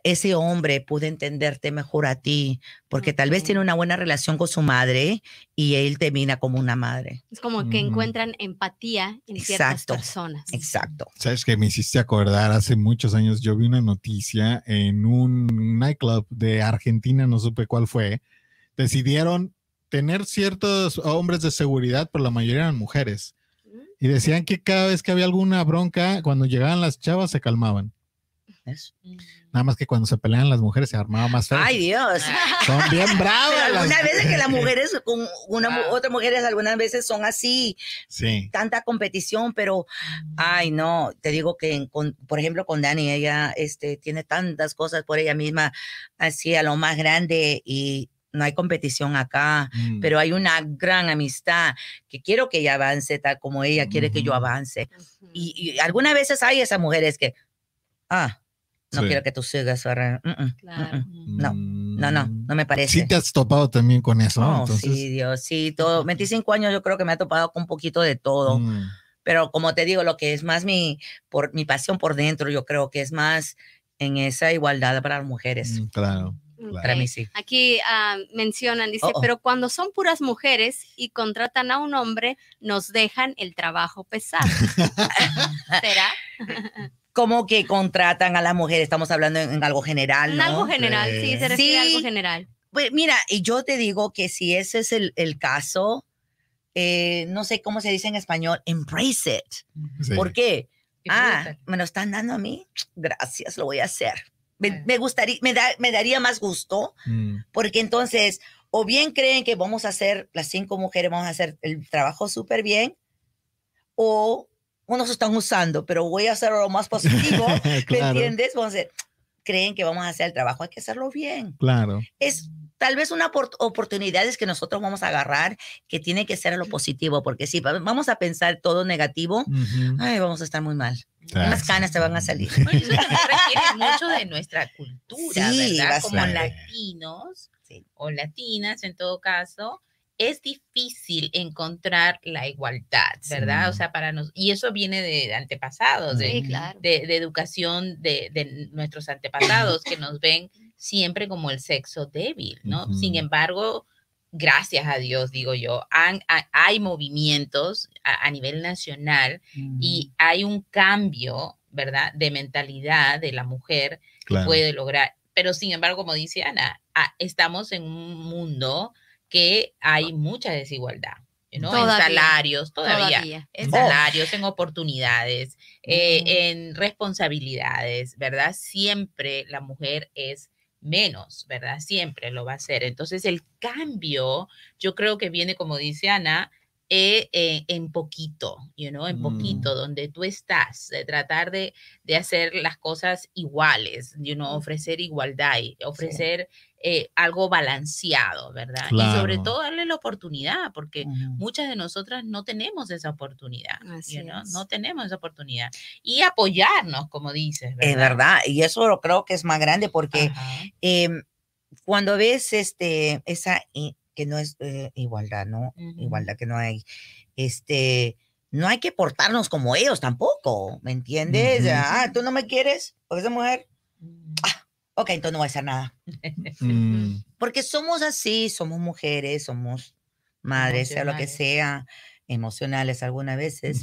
ese hombre pudo entenderte mejor a ti, porque tal vez tiene una buena relación con su madre y él te mira como una madre. Es como que encuentran empatía en ciertas personas. Exacto. Sabes que me hiciste acordar, hace muchos años yo vi una noticia en un nightclub de Argentina, no supe cuál fue, decidieron tener ciertos hombres de seguridad, pero la mayoría eran mujeres. Mm. Y decían que cada vez que había alguna bronca, cuando llegaban las chavas se calmaban. Nada más que cuando se pelean las mujeres se armaba más feo. ¡Ay, Dios! Son bien bravas. algunas veces que las mujeres, una, ah. otras mujeres algunas veces son así. Sí. Tanta competición, pero, ay, no, te digo que, por ejemplo, con Dani, ella este, tiene tantas cosas por ella misma, así a lo más grande y no hay competición acá, mm. pero hay una gran amistad que quiero que ella avance tal como ella quiere que yo avance. y algunas veces hay esas mujeres que, ah, no quiero que tú sigas ahora. Mm, mm, mm, no, no, no, no me parece. Sí, te has topado también con eso. sí, Dios, sí, todo. 25 años yo creo que me ha topado con un poquito de todo. Pero como te digo, lo que es más mi, por, mi pasión por dentro, yo creo que es más en esa igualdad para las mujeres. Claro. Para mí sí. Aquí ah, mencionan, dice, oh, oh. pero cuando son puras mujeres y contratan a un hombre, nos dejan el trabajo pesado. ¿Será? como que contratan a las mujeres, estamos hablando en, algo general. En algo general, sí, se refiere a algo general. Pues mira, y yo te digo que si ese es el, el caso, eh, no sé cómo se dice en español, embrace it. ¿Por qué? Ah, me lo están dando a mí. Gracias, lo voy a hacer. Me, gustaría, me, daría más gusto, mm. porque entonces, o bien creen que vamos a hacer, las cinco mujeres vamos a hacer el trabajo súper bien, o unos están usando, pero voy a hacer lo más positivo, ¿me entiendes? Vamos a creen que vamos a hacer el trabajo, hay que hacerlo bien. Claro. Es tal vez una es que nosotros vamos a agarrar que tiene que ser lo positivo, porque si vamos a pensar todo negativo, vamos a estar muy mal. Las canas te van a salir. eso requiere mucho de nuestra cultura, ¿verdad? Como latinos o latinas en todo caso, es difícil encontrar la igualdad, ¿verdad? O sea, para nos, y eso viene de antepasados, de, educación de, nuestros antepasados que nos ven siempre como el sexo débil, ¿no? Sin embargo, gracias a Dios, digo yo, hay movimientos a, nivel nacional y hay un cambio, ¿verdad?, de mentalidad de la mujer que puede lograr. Pero sin embargo, como dice Ana, estamos en un mundo que hay ah. mucha desigualdad. ¿no? en salarios, todavía, en salarios, en oportunidades, eh, mm. en responsabilidades, ¿verdad? Siempre la mujer es menos, ¿verdad? Siempre lo va a ser. Entonces el cambio, yo creo que viene, como dice Ana, eh, eh, en poquito, you know, en mm. poquito, donde tú estás, de tratar de, hacer las cosas iguales, you know, mm. ofrecer igualdad, ofrecer eh, algo balanceado, ¿verdad? Y sobre todo darle la oportunidad, porque muchas de nosotras no tenemos esa oportunidad, no tenemos esa oportunidad. Y apoyarnos, como dices. ¿verdad? Es verdad, y eso lo creo que es más grande porque em, cuando ves este, esa, que no es eh, igualdad, ¿no? Igualdad que no hay, este, no hay que portarnos como ellos tampoco, ¿me entiendes? Ah, tú no me quieres, porque esa mujer... Ah, ok, entonces no voy a hacer nada. Mm. Porque somos así, somos mujeres, somos madres, sea lo que sea, emocionales algunas veces.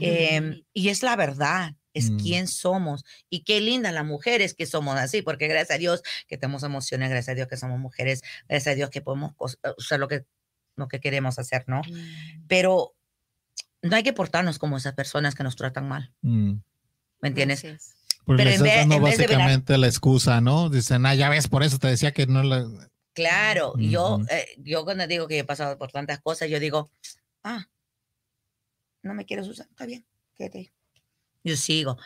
Em, y es la verdad, es mm. quién somos. Y qué lindas las mujeres que somos así, porque gracias a Dios que tenemos emociones, gracias a Dios que somos mujeres, gracias a Dios que podemos usar lo que, lo que queremos hacer, ¿no? Mm. Pero no hay que portarnos como esas personas que nos tratan mal. ¿Me entiendes? Pues pero le estás básicamente la excusa, ¿no? Dicen, ah, ya ves, por eso te decía que no la... Claro, yo, eh, yo cuando digo que he pasado por tantas cosas, yo digo, ah, no me quieres usar, está bien, quédate ahí. Yo sigo.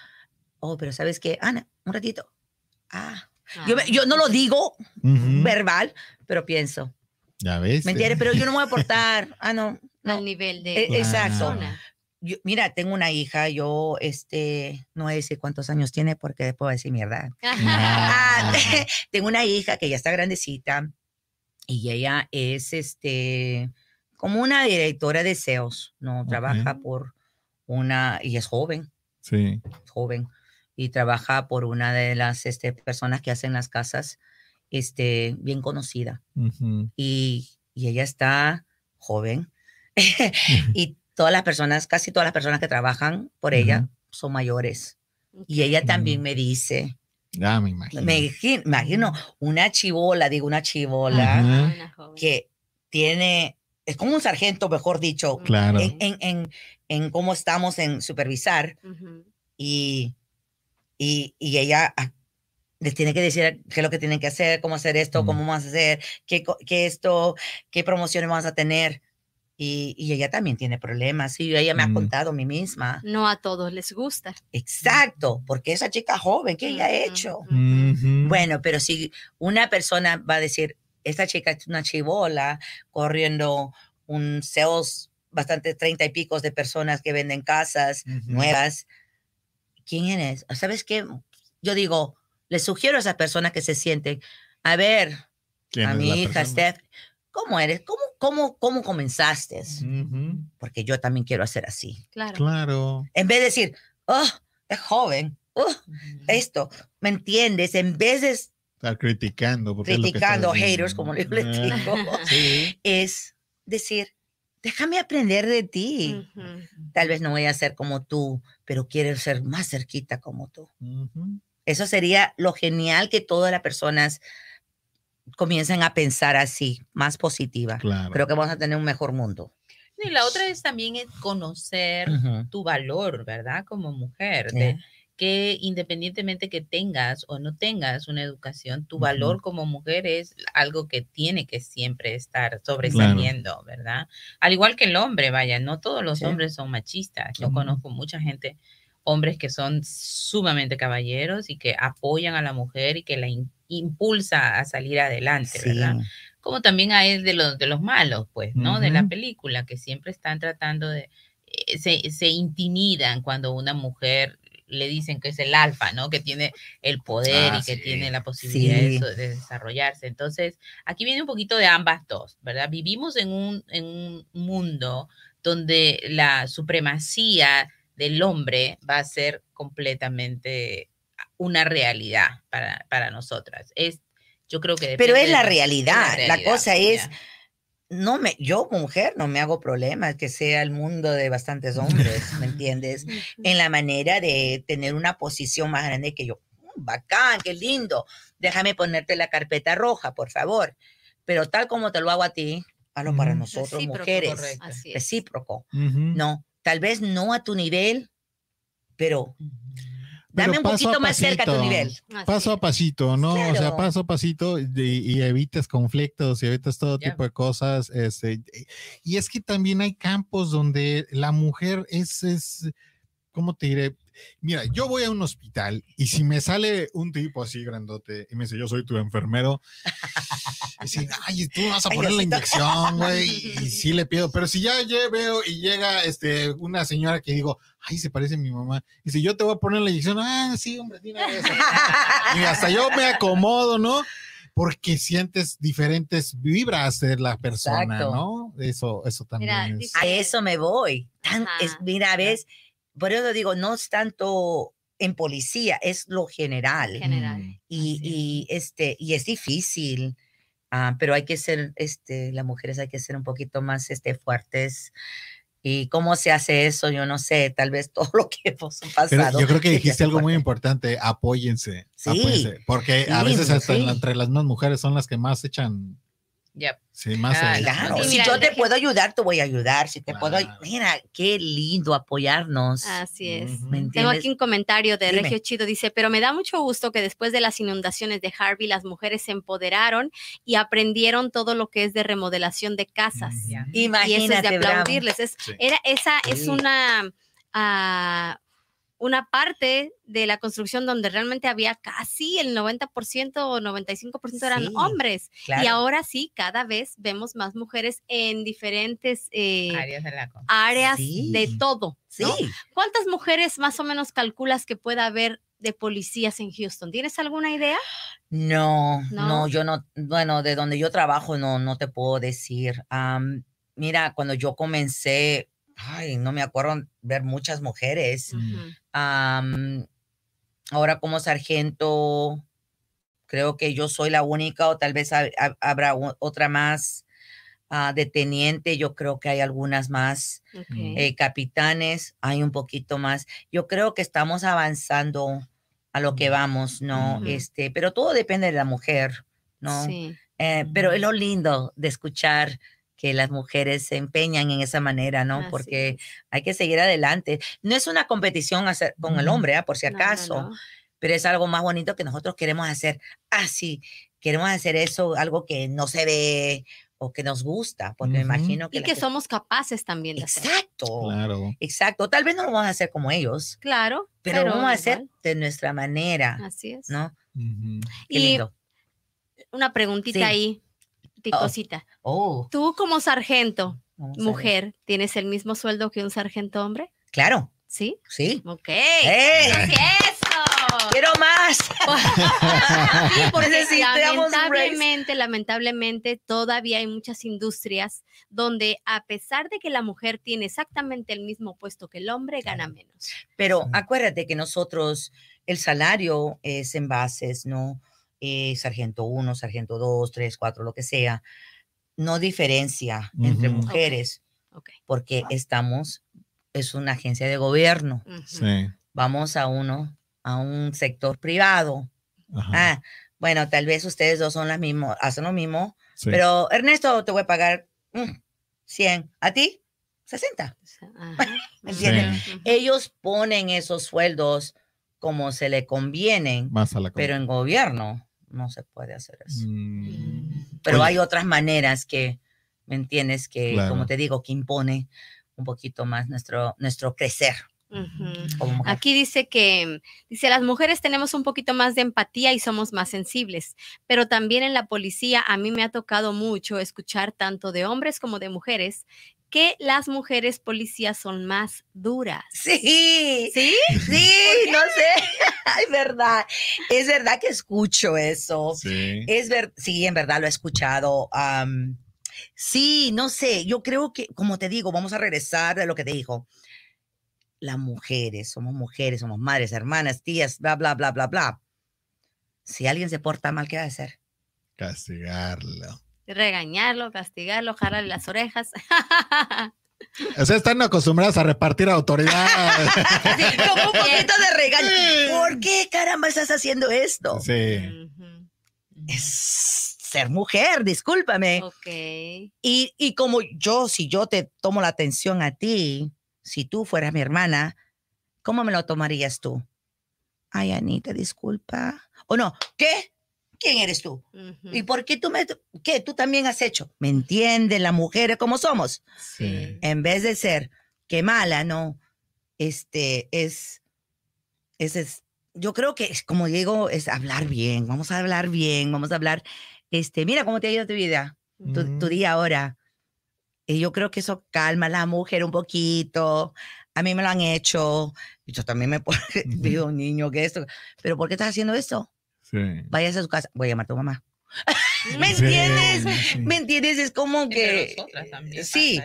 Oh, pero ¿sabes qué? Ana, un ratito. Ah. Yo, ah. yo, no lo digo verbal, pero pienso. Ya ves. ¿Me Pero yo no voy a aportar. Ah, no. Al nivel de. Eh, exacto mira, tengo una hija, yo, este, no voy a decir cuántos años tiene porque después voy a decir mierda. Ah. Ah, tengo una hija que ya está grandecita y ella es, este, como una directora de SEOs, ¿no? Trabaja por una, y es joven. Sí. Joven. Y trabaja por una de las este, personas que hacen las casas, este, bien conocida. y, y ella está joven. y todas las personas, casi todas las personas que trabajan por ella son mayores. Y ella también me dice. Ya me imagino. Me imagino una chivola, digo una chivola, que tiene, es como un sargento, mejor dicho, claro. en, en, en, en, cómo estamos en supervisar. y, y, y ella ah, les tiene que decir qué es lo que tienen que hacer, cómo hacer esto, cómo vamos a hacer, qué, qué esto, qué promociones vamos a tener. Y, ella también tiene problemas, y ella me ha mm. contado a mí misma. No a todos les gusta. Exacto, porque esa chica joven, ¿qué ella ha hecho? Bueno, pero si una persona va a decir, esta chica es una chivola, corriendo un sales bastante treinta y picos de personas que venden casas nuevas, ¿quién es? ¿Sabes qué? Yo digo, le sugiero a esa persona que se siente, a ver, a mi hija Steph, ¿Cómo eres? ¿Cómo, cómo, cómo comenzaste? Porque yo también quiero hacer así. Claro. claro. En vez de decir, oh, es joven, oh, esto, ¿me entiendes? En vez de estar criticando, porque criticando es haters, como les eh, digo, es decir, déjame aprender de ti. Tal vez no voy a ser como tú, pero quiero ser más cerquita como tú. Eso sería lo genial que todas las personas comiencen a pensar así, más positiva. Creo que vamos a tener un mejor mundo. Y la otra es también eh, conocer tu valor, ¿verdad? Como mujer, que independientemente que tengas o no tengas una educación, tu valor como mujer es algo que tiene que siempre estar sobresaliendo, ¿verdad? Al igual que el hombre, vaya, no todos los hombres son machistas. Yo conozco mucha gente hombres que son sumamente caballeros y que apoyan a la mujer y que la, impulsa a salir adelante, ¿verdad? Como también a él de los, de los malos, pues, ¿no? De la película, que siempre están tratando de, eh, se, intimidan cuando una mujer le dicen que es el alfa, ¿no? Que tiene el poder ah, y que tiene la posibilidad de, desarrollarse. Entonces, aquí viene un poquito de ambas dos, ¿verdad? Vivimos en en un mundo donde la supremacía del hombre va a ser completamente una realidad para, nosotras. Es, yo creo que... Pero es la, realidad. la cosa es... No me, yo mujer no me hago problemas que sea el mundo de bastantes hombres, ¿me entiendes? En la manera de tener una posición más grande que yo. Mm, bacán, qué lindo. Déjame ponerte la carpeta roja, por favor. Pero tal como te lo hago a ti, lo para nosotros, mujeres. Recíproco. No, tal vez no a tu nivel, pero Dame un poquito más cerca a tu nivel. paso a pasito, ¿no? O sea, paso a pasito y, evites evitas conflictos y evitas todo tipo de cosas. Este, y es que también hay campos donde la mujer es, es ¿cómo te diré? Mira, yo voy a un hospital y si me sale un tipo así grandote y me dice, yo soy tu enfermero, y dice, ay, tú vas a poner la inyección, güey, y sí le pido, pero si ya veo y llega este, una señora que digo, ay, se parece a mi mamá, y si yo te voy a poner la inyección, ah, sí, hombre, dime eso. y hasta yo me acomodo, ¿no? porque sientes diferentes vibras de la persona, ¿no? Eso, eso también. A eso me voy. Tan, es, mira, ves, por eso digo, no es tanto en policía, es lo general. general. Mm. Y, este, y es difícil. Ah, pero hay que ser, este, las mujeres hay que ser un poquito más este, fuertes, ¿Y cómo se hace eso? Yo no sé, tal vez todo lo que hemos pasado. yo creo que dijiste algo muy importante, apóyense. Sí. Apóyense, porque a veces entre las más mujeres son las que más echan Ah, si yo te puedo ayudar, te voy a ayudar. Si te puedo, mira, qué lindo apoyarnos. Así es. Tengo aquí un comentario de Regio Chido. Dice, pero me da mucho gusto que después de las inundaciones de Harvey, las mujeres se empoderaron y aprendieron todo lo que es de remodelación de casas. Imagínate, y eso es de aplaudirles. Era, esa es una... Ah, una parte de la construcción donde realmente había casi el 90% o 95% eran hombres. Y ahora sí, cada vez vemos más mujeres en diferentes eh, áreas, de, todo. Sí. ¿Cuántas mujeres más o menos calculas que pueda haber de policías en Houston? ¿Tienes alguna idea? No, no, yo no, bueno, de donde yo trabajo no, no te puedo decir. mira, cuando yo comencé, ay, no me acuerdo ver muchas mujeres. ahora como sargento, creo que yo soy la única o tal vez habrá otra más ah, de teniente, yo creo que hay algunas más eh, capitanes, hay un poquito más. Yo creo que estamos avanzando a lo que mm. vamos, ¿no? este, pero todo depende de la mujer, ¿no? Sí. Eh, pero es lo lindo de escuchar que las mujeres se empeñan en esa manera, ¿no? Porque hay que seguir adelante. No es una competición con el hombre, ¿ah? por si acaso, pero es algo más bonito que nosotros queremos hacer así. Ah, queremos hacer eso, algo que no se ve o que nos gusta, porque me imagino que... Y que somos capaces también de Exacto. Claro. Exacto. Tal vez no lo vamos a hacer como ellos. Claro. Pero, lo vamos a hacer de nuestra manera. Así es. ¿No? y lindo. Una preguntita ahí. Oh. cosita. Oh. Tú como sargento, mujer, ¿tienes el mismo sueldo que un sargento hombre? Claro. ¿Sí? Sí. Ok. Eh. Pues, ¡Quiero más! sí, lamentablemente, lamentablemente, todavía hay muchas industrias donde a pesar de que la mujer tiene exactamente el mismo puesto que el hombre, gana menos. Pero acuérdate que nosotros, el salario es en bases, ¿no? Eh, sargento 1, sargento 2, 3, 4, lo que sea, no diferencia entre mujeres, porque estamos, es una agencia de gobierno. Vamos a uno, a un sector privado. Ah, bueno, tal vez ustedes dos son las mismas, hacen lo mismo, pero Ernesto, te voy a pagar 100. Mm, ¿A ti? 60. Ellos ponen esos sueldos como se le convienen, pero en gobierno no se puede hacer eso. Mm. Pero hay otras maneras que, ¿me entiendes? Que, como te digo, que impone un poquito más nuestro, nuestro crecer. Aquí dice que dice las mujeres tenemos un poquito más de empatía y somos más sensibles, pero también en la policía a mí me ha tocado mucho escuchar tanto de hombres como de mujeres que las mujeres policías son más duras. Sí. ¿Sí? Sí, no sé. es verdad. Es verdad que escucho eso. Sí. Es ver sí, en verdad lo he escuchado. sí, no sé. Yo creo que, como te digo, vamos a regresar a lo que te dijo. Las mujeres, somos mujeres, somos madres, hermanas, tías, bla, bla, bla, bla, bla. Si alguien se porta mal, ¿qué va a hacer? Castigarlo regañarlo, castigarlo, jalarle las orejas. O sea, están acostumbradas a repartir autoridad. como un poquito de regaño. ¿Por qué caramba estás haciendo esto? Sí. Es ser mujer, discúlpame. Ok. Y, y como yo, si yo te tomo la atención a ti, si tú fueras mi hermana, ¿cómo me lo tomarías tú? Ay, Anita, disculpa. O no, ¿qué? ¿Quién eres tú? ¿Y por qué tú me... ¿Qué? Tú también has hecho. ¿Me entienden las mujeres como somos? Sí. En vez de ser, qué mala, ¿no? Este, es... es, es yo creo que, es, como digo, es hablar bien. Vamos a hablar bien, vamos a hablar... Este, mira cómo te ha ido tu vida, tu, día ahora. Y yo creo que eso calma a la mujer un poquito. A mí me lo han hecho. Yo también me digo, niño, que esto. Pero ¿por qué estás haciendo esto? Sí. Vayas a su casa, voy a llamar a tu mamá. ¿Me entiendes? ¿Me entiendes? Es como que... sí.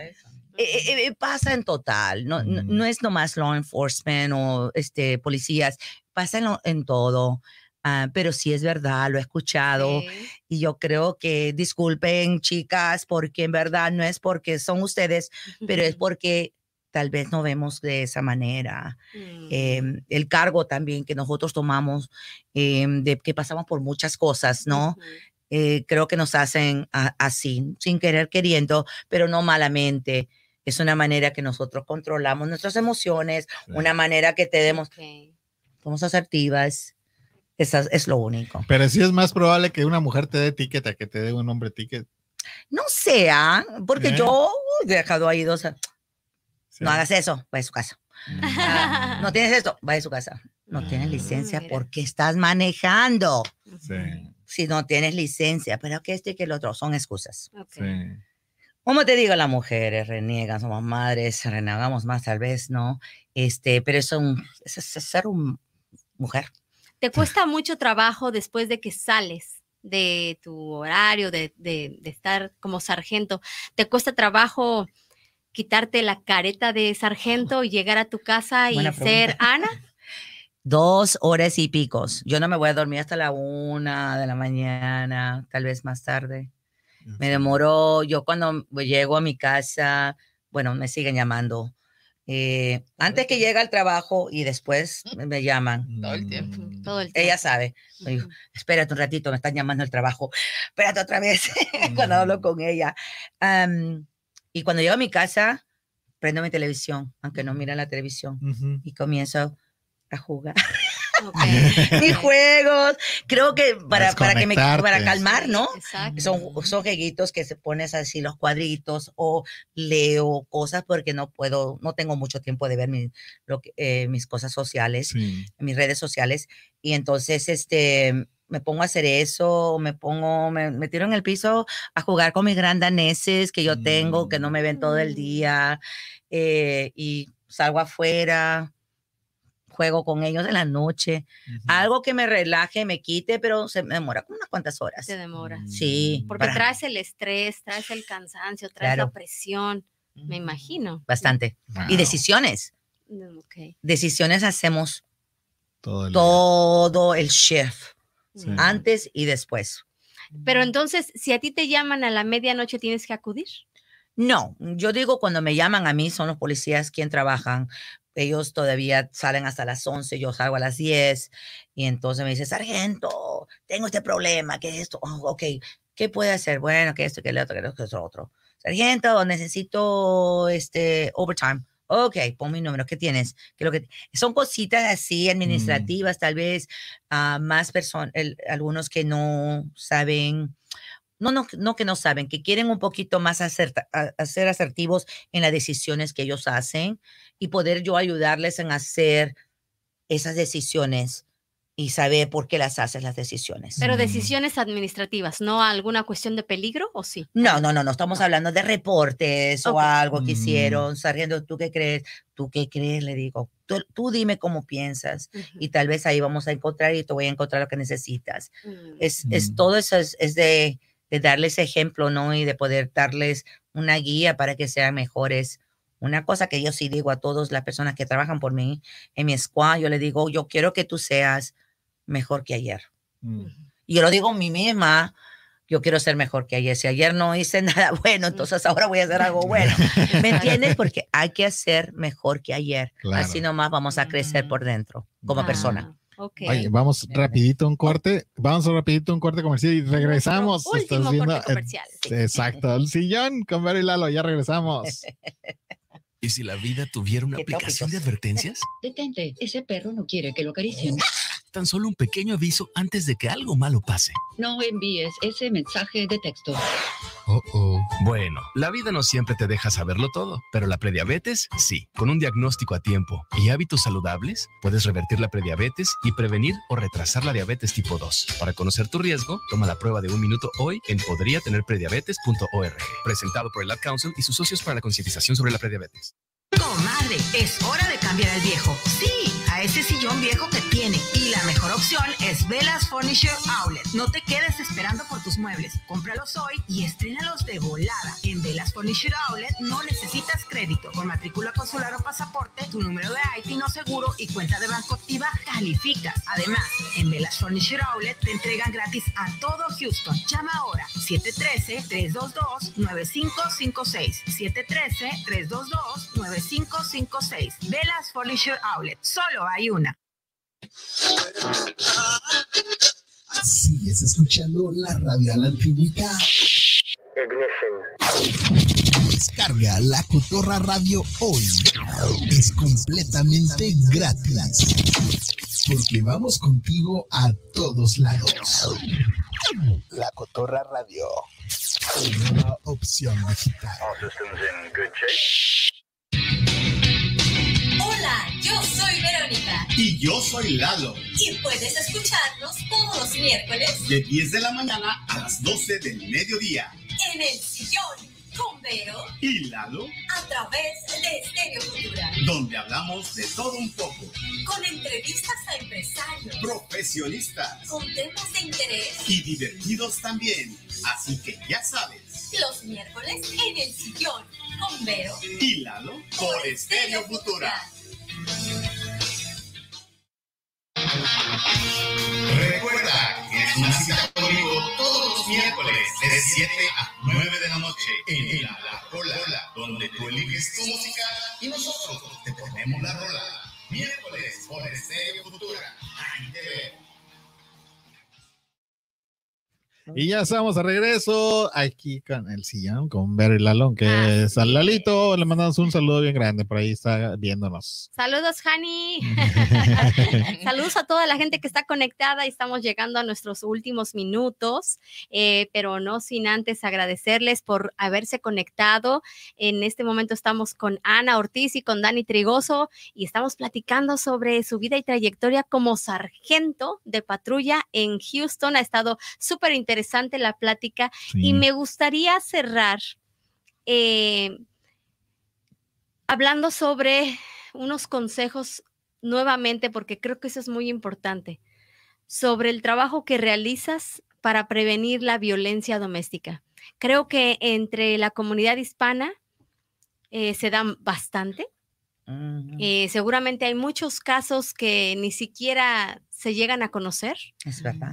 Eh, eh, eh, pasa en total, no, mm. no, es nomás law enforcement o este, policías, pasa en, todo, ah, pero sí es verdad, lo he escuchado y yo creo que disculpen chicas porque en verdad no es porque son ustedes, pero es porque tal vez no vemos de esa manera. Mm. Em, el cargo también que nosotros tomamos, em, de que pasamos por muchas cosas, ¿no? Eh, creo que nos hacen así, sin querer queriendo, pero no malamente. Es una manera que nosotros controlamos nuestras emociones, una manera que tenemos. que... Somos asertivas. Esa es lo único. Pero sí es más probable que una mujer te dé etiqueta que te dé un hombre ticket. No sea, porque ¿Eh? yo he dejado ahí dos. No hagas eso, vaya a su casa. no tienes esto, vaya a su casa. No tienes ah, licencia porque estás manejando. Sí. Si no tienes licencia, pero que este y que el otro son excusas. Como te digo, las mujeres reniegan, somos madres, renegamos más tal vez, ¿no? Este, pero eso es, ser un mujer. ¿Te cuesta mucho trabajo después de que sales de tu horario, de, de, de estar como sargento? ¿Te cuesta trabajo quitarte la careta de sargento y llegar a tu casa y ser Ana? Dos horas y picos. Yo no me voy a dormir hasta la una de la mañana, tal vez más tarde. Me demoro. yo cuando llego a mi casa, bueno, me siguen llamando. Eh, antes que llega al trabajo y después me llaman. Todo el tiempo. Mm. Ella sabe. Digo, espérate un ratito, me están llamando al trabajo. Espérate otra vez cuando hablo mm. con ella. Y cuando llego a mi casa, prendo mi televisión, aunque no mira la televisión, y comienzo a jugar. Mis juegos, creo que para, para, que me, para calmar, ¿no? Son, son jueguitos que se pones así los cuadritos o leo cosas porque no puedo, no tengo mucho tiempo de ver eh, mis cosas sociales, mis redes sociales. Y entonces, este, me pongo a hacer eso, me pongo, me, tiro en el piso a jugar con mis grandaneses que yo tengo, que no mm. me ven todo el mm. día, eh, y salgo afuera, juego con ellos en la noche, algo que me relaje, me quite, pero se demora como unas cuantas horas. Se demora. Sí. Mm, porque traes el estrés, traes el cansancio, traes la presión, me imagino. Bastante. Y decisiones. Decisiones hacemos todo el, chef antes y después. Pero mm. entonces, si a ti te llaman a la medianoche, ¿tienes que acudir? No, yo digo cuando me llaman a mí, son los policías quien trabajan. Ellos todavía salen hasta las 11, yo salgo a las 10 y entonces me dice, sargento, tengo este problema, ¿qué es esto? Oh, ok, ¿qué puede hacer? Bueno, que esto, que el otro, que es otro. Sargento, necesito este overtime. Ok, pon mi número, ¿qué tienes? Que lo que son cositas así mm. administrativas, tal vez a ah, más personas, algunos que no saben, no, no, no que no saben, que quieren un poquito más hacer hacer ser asertivos en las decisiones que ellos hacen y poder yo ayudarles en hacer esas decisiones y saber por qué las haces las decisiones. Pero mm. decisiones administrativas, ¿no alguna cuestión de peligro o sí? No, no, no, no estamos ah. hablando de reportes o algo que mm. hicieron, Sargento, ¿tú qué crees? ¿Tú qué crees? Le digo, tú, dime cómo piensas y tal vez ahí vamos a encontrar y te voy a encontrar lo que necesitas. Mm. Es, es todo eso, es, de, darles ejemplo, ¿no? Y de poder darles una guía para que sean mejores. Una cosa que yo sí digo a todas las personas que trabajan por mí en mi squad, yo le digo, yo quiero que tú seas mejor que ayer. Mm. Y yo lo digo a mí misma, yo quiero ser mejor que ayer. Si ayer no hice nada bueno, entonces ahora voy a hacer algo bueno. ¿Me entiendes? Porque hay que hacer mejor que ayer. Así nomás vamos a crecer por dentro como ah, persona. vamos rapidito un corte, vamos rapidito un corte comercial y regresamos. exacto, el sillón con Mary Lalo, ya regresamos. ¿Y si la vida tuviera una aplicación de advertencias? Detente, ese perro no quiere que lo acaricien tan solo un pequeño aviso antes de que algo malo pase. No envíes ese mensaje de texto. Oh, oh. Bueno, la vida no siempre te deja saberlo todo, pero la prediabetes sí. Con un diagnóstico a tiempo y hábitos saludables, puedes revertir la prediabetes y prevenir o retrasar la diabetes tipo 2. Para conocer tu riesgo, toma la prueba de un minuto hoy en podríatenerprediabetes.org. Presentado por el Lab Council y sus socios para la concientización sobre la prediabetes. Comadre, es hora de cambiar al viejo. Sí, a ese sillón viejo que tiene. Y la mejor opción es Velas Furniture Outlet. No te quedes esperando por tus muebles. Cómpralos hoy y estrénalos de volada. En Velas Furniture Outlet no necesitas crédito. Con matrícula consular o pasaporte, tu número de IT no seguro y cuenta de banco activa calificas. Además, en Velas Furniture Outlet te entregan gratis a todo Houston. Llama ahora 713 322 9556 713 322 9556 556 Velas Furniture Outlet. Solo hay una. Sigues escuchando la radio a la antigüita. Descarga la Cotorra Radio hoy. Es completamente gratis. Porque vamos contigo a todos lados. La Cotorra Radio. Una opción digital yo soy Verónica. Y yo soy Lalo. Y puedes escucharnos todos los miércoles. De 10 de la mañana a las 12 del mediodía. En el sillón con Vero. Y Lalo. A través de Estéreo Futura Donde hablamos de todo un poco. Con entrevistas a empresarios. Profesionistas. Con temas de interés. Y divertidos también. Así que ya sabes. Los miércoles en el sillón con Vero. Y Lalo. Por, por Estéreo Futura. Recuerda que es una cita conmigo todos los miércoles de 7 a 9 de la noche en La, la Rola, donde tú eliges tu música y nosotros te ponemos la rola. Miércoles por Estéreo Futura. Ahí te veo. Y ya estamos a regreso aquí con el sillón, con Barry Lalón, que es al Lalito. Le mandamos un saludo bien grande, por ahí está viéndonos. Saludos, Hani. Saludos a toda la gente que está conectada y estamos llegando a nuestros últimos minutos, eh, pero no sin antes agradecerles por haberse conectado. En este momento estamos con Ana Ortiz y con Dani Trigoso y estamos platicando sobre su vida y trayectoria como sargento de patrulla en Houston. Ha estado súper interesante interesante la plática y me gustaría cerrar eh, hablando sobre unos consejos nuevamente, porque creo que eso es muy importante, sobre el trabajo que realizas para prevenir la violencia doméstica. Creo que entre la comunidad hispana eh, se dan bastante. Eh, seguramente hay muchos casos que ni siquiera se llegan a conocer.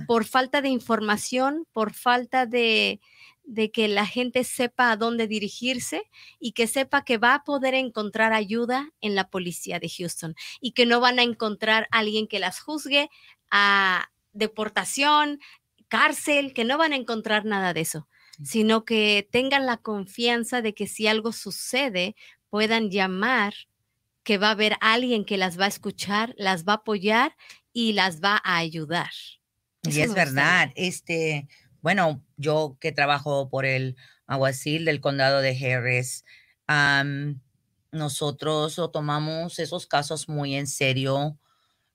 Por falta de información, por falta de, de que la gente sepa a dónde dirigirse y que sepa que va a poder encontrar ayuda en la policía de Houston y que no van a encontrar a alguien que las juzgue a deportación, cárcel, que no van a encontrar nada de eso, sino que tengan la confianza de que si algo sucede, puedan llamar que va a haber alguien que las va a escuchar, las va a apoyar y las va a ayudar. y es verdad, este, bueno, yo que trabajo por el aguacil del condado de Harris, nosotros tomamos esos casos muy en serio.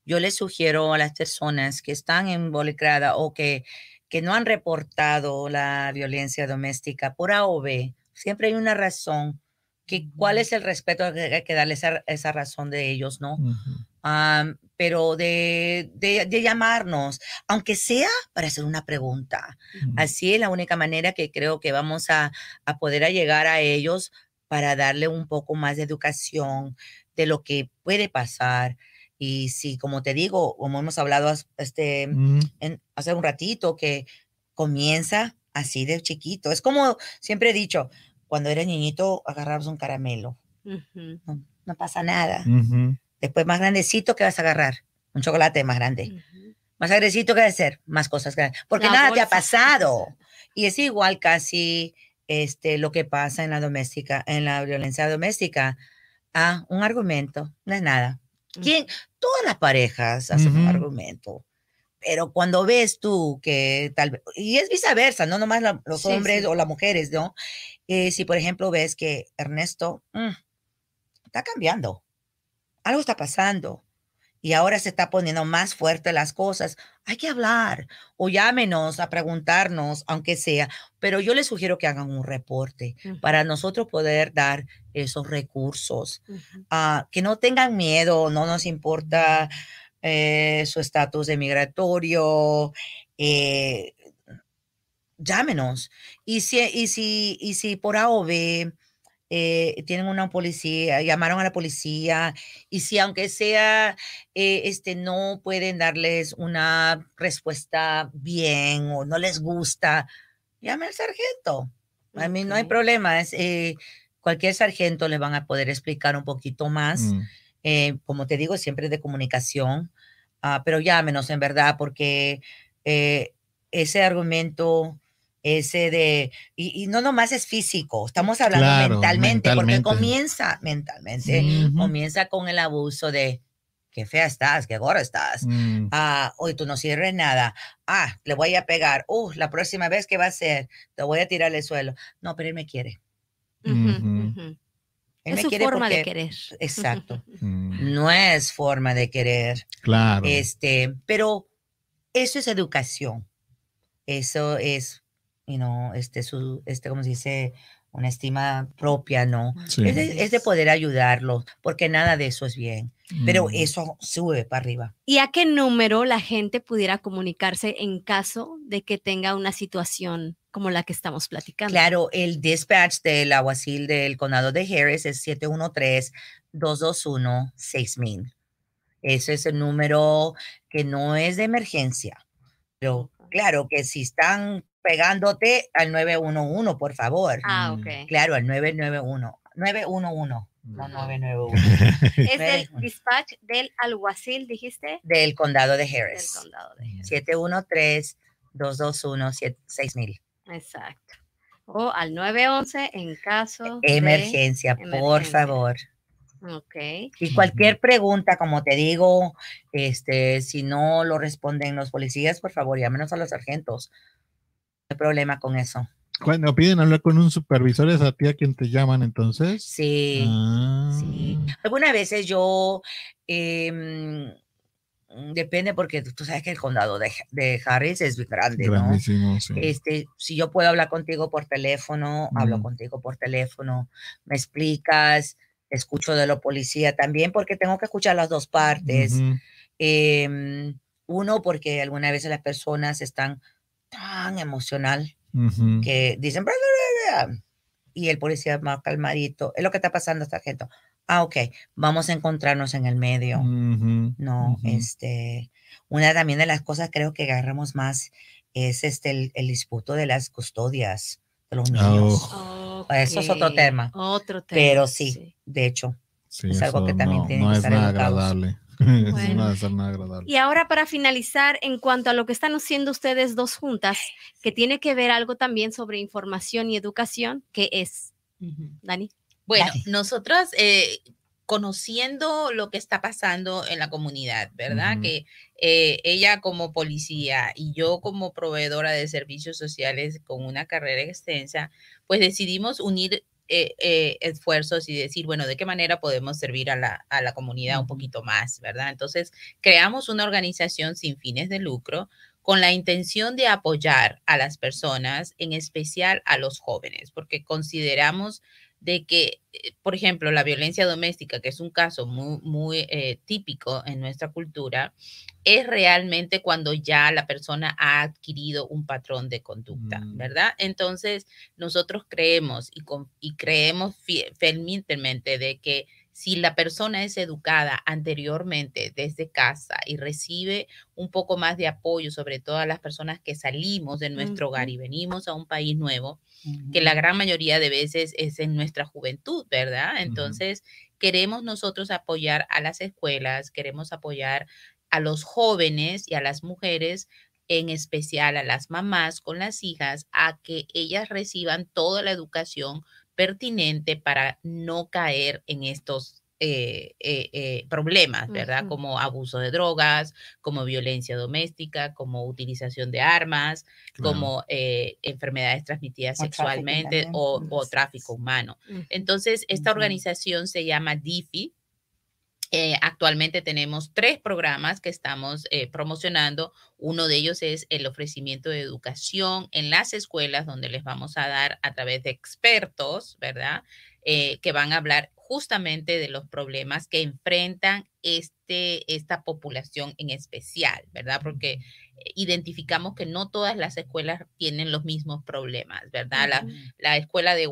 Yo les sugiero a las personas que están involucradas o que, que no han reportado la violencia doméstica por A siempre hay una razón que cuál es el respeto que hay que darle esa, esa razón de ellos, ¿no? pero de, de, llamarnos, aunque sea para hacer una pregunta. Así es la única manera que creo que vamos a, a poder a llegar a ellos para darle un poco más de educación de lo que puede pasar. Y si, como te digo, como hemos hablado este, en, hace un ratito, que comienza así de chiquito. Es como siempre he dicho, cuando era niñito agarrabas un caramelo. no, pasa nada. Después más grandecito, ¿qué vas a agarrar? Un chocolate más grande. Más agresito, ¿qué vas a hacer? Más cosas grandes. Porque nada te ha pasado. Y es igual casi este, lo que pasa en la doméstica, en la violencia doméstica. Ah, un argumento, no es nada. Mm. Quien Todas las parejas hacen un argumento pero cuando ves tú que tal vez, y es viceversa, no nomás los hombres o las mujeres, ¿no? Eh, si, por ejemplo, ves que Ernesto mm, está cambiando, algo está pasando y ahora se está poniendo más fuerte las cosas, hay que hablar o llámenos a preguntarnos, aunque sea, pero yo les sugiero que hagan un reporte para nosotros poder dar esos recursos, ah, que no tengan miedo, no nos importa eh, su estatus de migratorio, eh, llámenos. Y si, y si, y si por A eh, tienen una policía, llamaron a la policía, y si aunque sea, eh, este, no pueden darles una respuesta bien o no les gusta, llame al sargento. A mí no hay problema. Eh, cualquier sargento le van a poder explicar un poquito más. Mm. como te digo, siempre de comunicación. Ah, pero llámenos en verdad porque ese argumento ese de, y, no nomás es físico, estamos hablando mentalmente, porque comienza mentalmente, comienza con el abuso de qué fea estás, qué gorda estás, mm. ah, hoy tú no cierres nada, ah, le voy a pegar, uh, la próxima vez que va a ser, te voy a tirar el suelo. No, pero él me quiere. es su forma de querer. Exacto. Mm. no es forma de querer. Claro. Este, pero eso es educación. Eso es y no, este, su, este, como se dice, una estima propia, ¿no? Es, de, poder ayudarlo, porque nada de eso es bien, pero mm. eso sube para arriba. ¿Y a qué número la gente pudiera comunicarse en caso de que tenga una situación como la que estamos platicando? Claro, el dispatch del aguacil del condado de Harris es 713-221-6000. Ese es el número que no es de emergencia, pero claro que si están pegándote al 911, por favor. Ah, mm. ok. Claro, al 991. 911. No, 991. Mm. ¿Es el dispatch del alguacil, dijiste? Del condado de Harris. Del condado de Harris. 713-221-6000. Exacto. O al 911 en caso emergencia, de emergencia, por favor. Ok. Y cualquier pregunta, como te digo, este, si no lo responden los policías, por favor, llámenos a los sargentos problema con eso. Cuando piden hablar con un supervisor, es a ti a quien te llaman entonces. Sí. sí. Ah. Algunas veces yo, em, depende porque tú sabes que el condado de, Harris es grande, ¿no? Este, si yo puedo hablar contigo por teléfono, hablo contigo por teléfono, me explicas, escucho de lo policía también porque tengo que escuchar las dos partes. Em, uno, porque algunas veces las personas están tan emocional que dicen, y el policía más calmadito, es lo que está pasando, sargento. Ah, ok, vamos a encontrarnos en el medio. No, este, una también de las cosas creo que agarramos más es este, el, disputo de las custodias de los ah, niños. Eso es otro tema. Otro tema. Pero sí, de hecho, es algo que también tiene que estar en el Y ahora para finalizar, en cuanto a lo que están haciendo ustedes dos juntas, que tiene que ver algo también sobre información y educación, ¿qué es? Dani. Bueno, nosotros eh, conociendo lo que está pasando en la comunidad, ¿verdad? Que eh, ella como policía y yo como proveedora de servicios sociales con una carrera extensa, pues decidimos unir eh, eh, esfuerzos y decir, bueno, ¿de qué manera podemos servir a la, a la comunidad un poquito más, verdad? Entonces, creamos una organización sin fines de lucro con la intención de apoyar a las personas, en especial a los jóvenes, porque consideramos de que, eh, por ejemplo, la violencia doméstica, que es un caso muy, muy eh, típico en nuestra cultura, es realmente cuando ya la persona ha adquirido un patrón de conducta, mm. ¿verdad? Entonces, nosotros creemos y, y creemos fervientemente de que si la persona es educada anteriormente desde casa y recibe un poco más de apoyo, sobre todo a las personas que salimos de nuestro hogar y venimos a un país nuevo, que la gran mayoría de veces es en nuestra juventud, ¿verdad? Entonces, queremos nosotros apoyar a las escuelas, queremos apoyar a los jóvenes y a las mujeres en especial a las mamás con las hijas, a que ellas reciban toda la educación pertinente para no caer en estos eh, eh, eh, problemas, ¿verdad? Como abuso de drogas, como violencia doméstica, como utilización de armas, como enfermedades transmitidas sexualmente o, tráfico humano. Entonces, esta organización se llama DIFI, eh, actualmente tenemos tres programas que estamos eh, promocionando. Uno de ellos es el ofrecimiento de educación en las escuelas, donde les vamos a dar a través de expertos, ¿verdad? Eh, que van a hablar justamente de los problemas que enfrentan este, esta población en especial, ¿verdad? Porque eh, identificamos que no todas las escuelas tienen los mismos problemas, ¿verdad? la, escuela de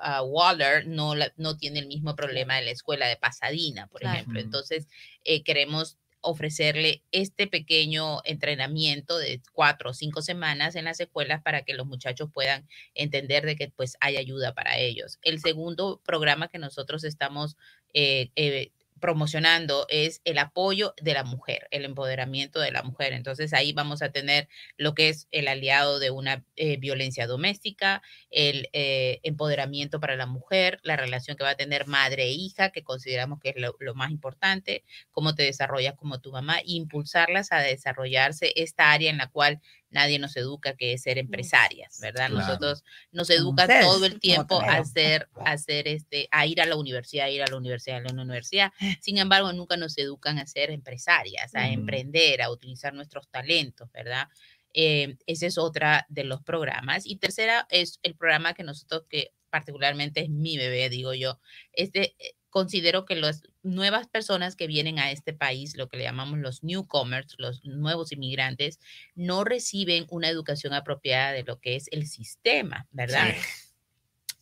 ah, Waller no, no tiene el mismo problema de la escuela de Pasadena, por ejemplo. Entonces, eh, queremos ofrecerle este pequeño entrenamiento de cuatro o cinco semanas en las escuelas para que los muchachos puedan entender de que pues hay ayuda para ellos. El segundo programa que nosotros estamos eh, eh promocionando es el apoyo de la mujer, el empoderamiento de la mujer. Entonces ahí vamos a tener lo que es el aliado de una eh, violencia doméstica, el eh, empoderamiento para la mujer, la relación que va a tener madre e hija, que consideramos que es lo, más importante, cómo te desarrollas como tu mamá, e impulsarlas a desarrollarse esta área en la cual nadie nos educa que es ser empresarias, ¿verdad? Nosotros nos educa todo el tiempo a hacer, a hacer este, a ir a la universidad, a ir a la universidad, a la universidad. Eh. Sin embargo, nunca nos educan a ser empresarias, a emprender, a utilizar nuestros talentos, ¿verdad? Eh, ese es otra de los programas. Y tercera es el programa que nosotros, que particularmente es mi bebé, digo yo, este eh, considero que los, nuevas personas que vienen a este país, lo que le llamamos los newcomers, los nuevos inmigrantes, no reciben una educación apropiada de lo que es el sistema, ¿verdad?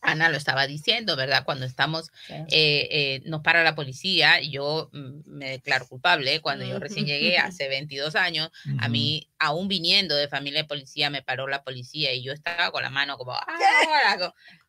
Ana lo estaba diciendo, ¿verdad? Cuando estamos, eh, eh, nos para la policía, yo mm, me declaro culpable. Cuando yo recién llegué hace 22 años, a mí, aún viniendo de familia de policía, me paró la policía y yo estaba con la mano como, ¡Ah!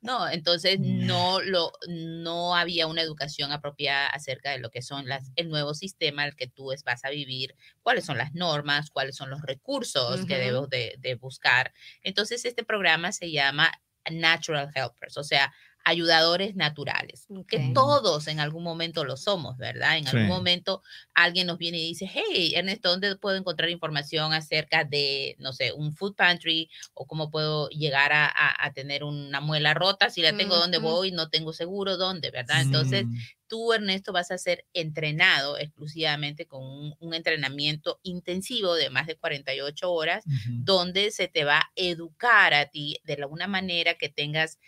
no, entonces mm. no lo, no había una educación apropiada acerca de lo que son las, el nuevo sistema al que tú vas a vivir, cuáles son las normas, cuáles son los recursos que debes de buscar. Entonces este programa se llama natural helpers, o sea, ayudadores naturales, que todos en algún momento lo somos, ¿verdad? En algún momento alguien nos viene y dice, hey, Ernesto, ¿dónde puedo encontrar información acerca de, no sé, un food pantry o cómo puedo llegar a, tener una muela rota? Si la tengo, ¿dónde voy? No tengo seguro, ¿dónde? ¿Verdad? Entonces, Tú, Ernesto, vas a ser entrenado exclusivamente con un, entrenamiento intensivo de más de 48 horas, donde se te va a educar a ti de alguna manera que tengas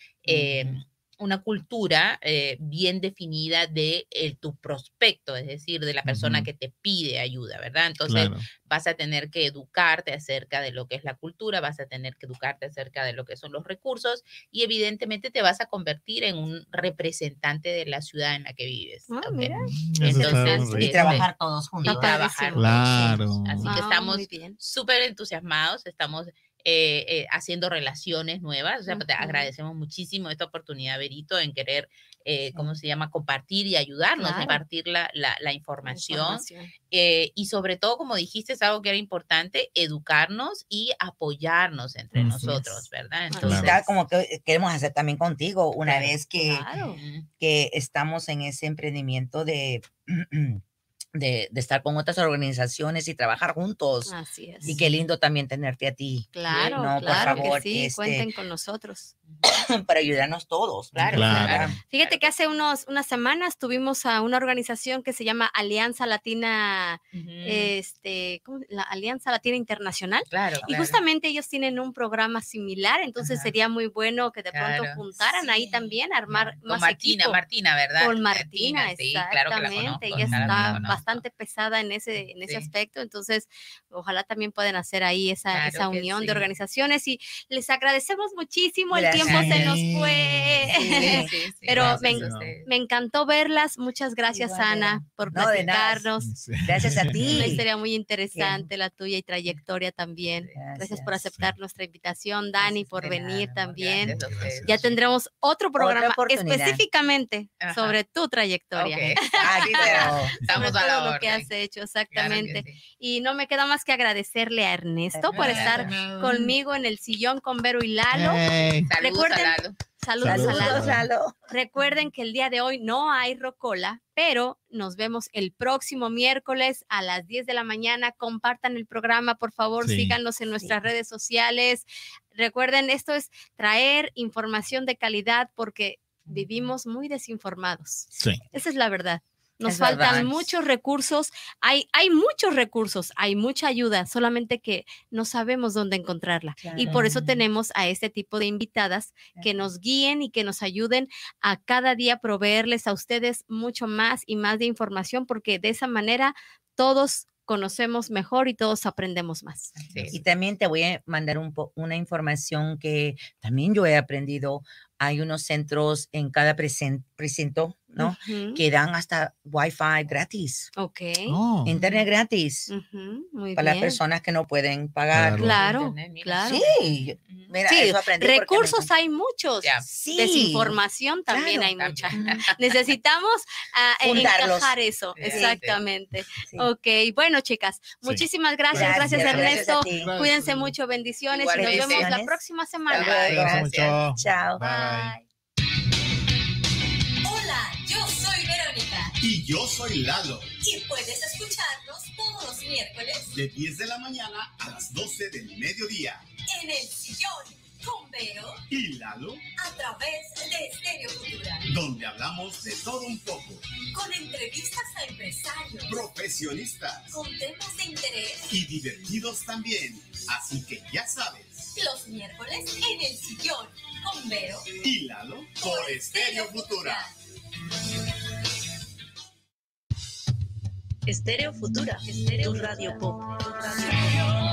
una cultura eh, bien definida de eh, tu prospecto, es decir, de la persona que te pide ayuda, ¿verdad? Entonces vas a tener que educarte acerca de lo que es la cultura, vas a tener que educarte acerca de lo que son los recursos y evidentemente te vas a convertir en un representante de la ciudad en la que vives. Ah, Entonces, y trabajar todos juntos. claro. Así que ah, estamos súper entusiasmados, estamos eh, eh, haciendo relaciones nuevas. O sea, pues, te agradecemos muchísimo esta oportunidad, Berito, en querer, eh, ¿cómo se llama?, compartir y ayudarnos, a compartir la, información. y sobre todo, como dijiste, es algo que era importante, educarnos y apoyarnos entre nosotros, ¿verdad? Entonces, como que queremos hacer también contigo, una vez que, que estamos en ese emprendimiento de... de, estar con otras organizaciones y trabajar juntos. Así es. Y qué lindo también tenerte a ti. Claro, claro que sí, este cuenten con nosotros para ayudarnos todos, claro. Fíjate que hace unos, unas semanas tuvimos a una organización que se llama Alianza Latina, este, la Alianza Latina Internacional. Claro. Y justamente ellos tienen un programa similar, entonces sería muy bueno que de pronto juntaran ahí también, armar Con más Martina, equipo. Martina, ¿verdad? Con Martina, sí, exactamente. Claro Ella está bastante pesada en ese, en aspecto, entonces ojalá también puedan hacer ahí esa, esa unión de organizaciones y les agradecemos muchísimo, el tiempo nos fue. Pero me, encantó verlas. Muchas gracias, Ana, por no, platicarnos. Gracias a ti. sería muy interesante, la tuya y trayectoria también. Gracias, por aceptar nuestra invitación, Dani, por venir también. Ya tendremos otro programa específicamente sobre tu trayectoria. Ah, todo lo que has hecho, exactamente. y no me queda más que agradecerle a Ernesto por estar conmigo en el sillón con Vero y Lalo. Recuerden Saludos, Recuerden que el día de hoy no hay rocola, pero nos vemos el próximo miércoles a las 10 de la mañana. Compartan el programa, por favor, síganos en nuestras redes sociales. Recuerden, esto es traer información de calidad porque vivimos muy desinformados. Sí. Esa es la verdad. Nos faltan muchos recursos, hay, hay muchos recursos, hay mucha ayuda, solamente que no sabemos dónde encontrarla. Y por eso tenemos a este tipo de invitadas que nos guíen y que nos ayuden a cada día proveerles a ustedes mucho más y más de información, porque de esa manera todos conocemos mejor y todos aprendemos más. Y también te voy a mandar un una información que también yo he aprendido hay unos centros en cada precinto, ¿no? Que dan hasta Wi-Fi gratis. Ok. Oh. Internet gratis. para las personas que no pueden pagar. Claro, claro. Sí, recursos hay muchos. Sí. Desinformación también hay mucha. Necesitamos ah, e encajar eso. Exactamente. Ok, bueno, chicas, muchísimas gracias. Gracias, Ernesto. Cuídense mucho. Bendiciones. y nos vemos la próxima semana. Chao. Hola, yo soy Verónica. Y yo soy Lalo. Y puedes escucharnos todos los miércoles. De 10 de la mañana a las 12 del mediodía. En el sillón con Vero y Lalo a través de Estéreo Cultura, donde hablamos de todo un poco, con entrevistas a empresarios, profesionistas, con temas de interés y divertidos también. Así que ya sabes los miércoles en El Sillón con Vero y Lalo por Estéreo Futura. Estéreo Futura, Estéreo radio Pop.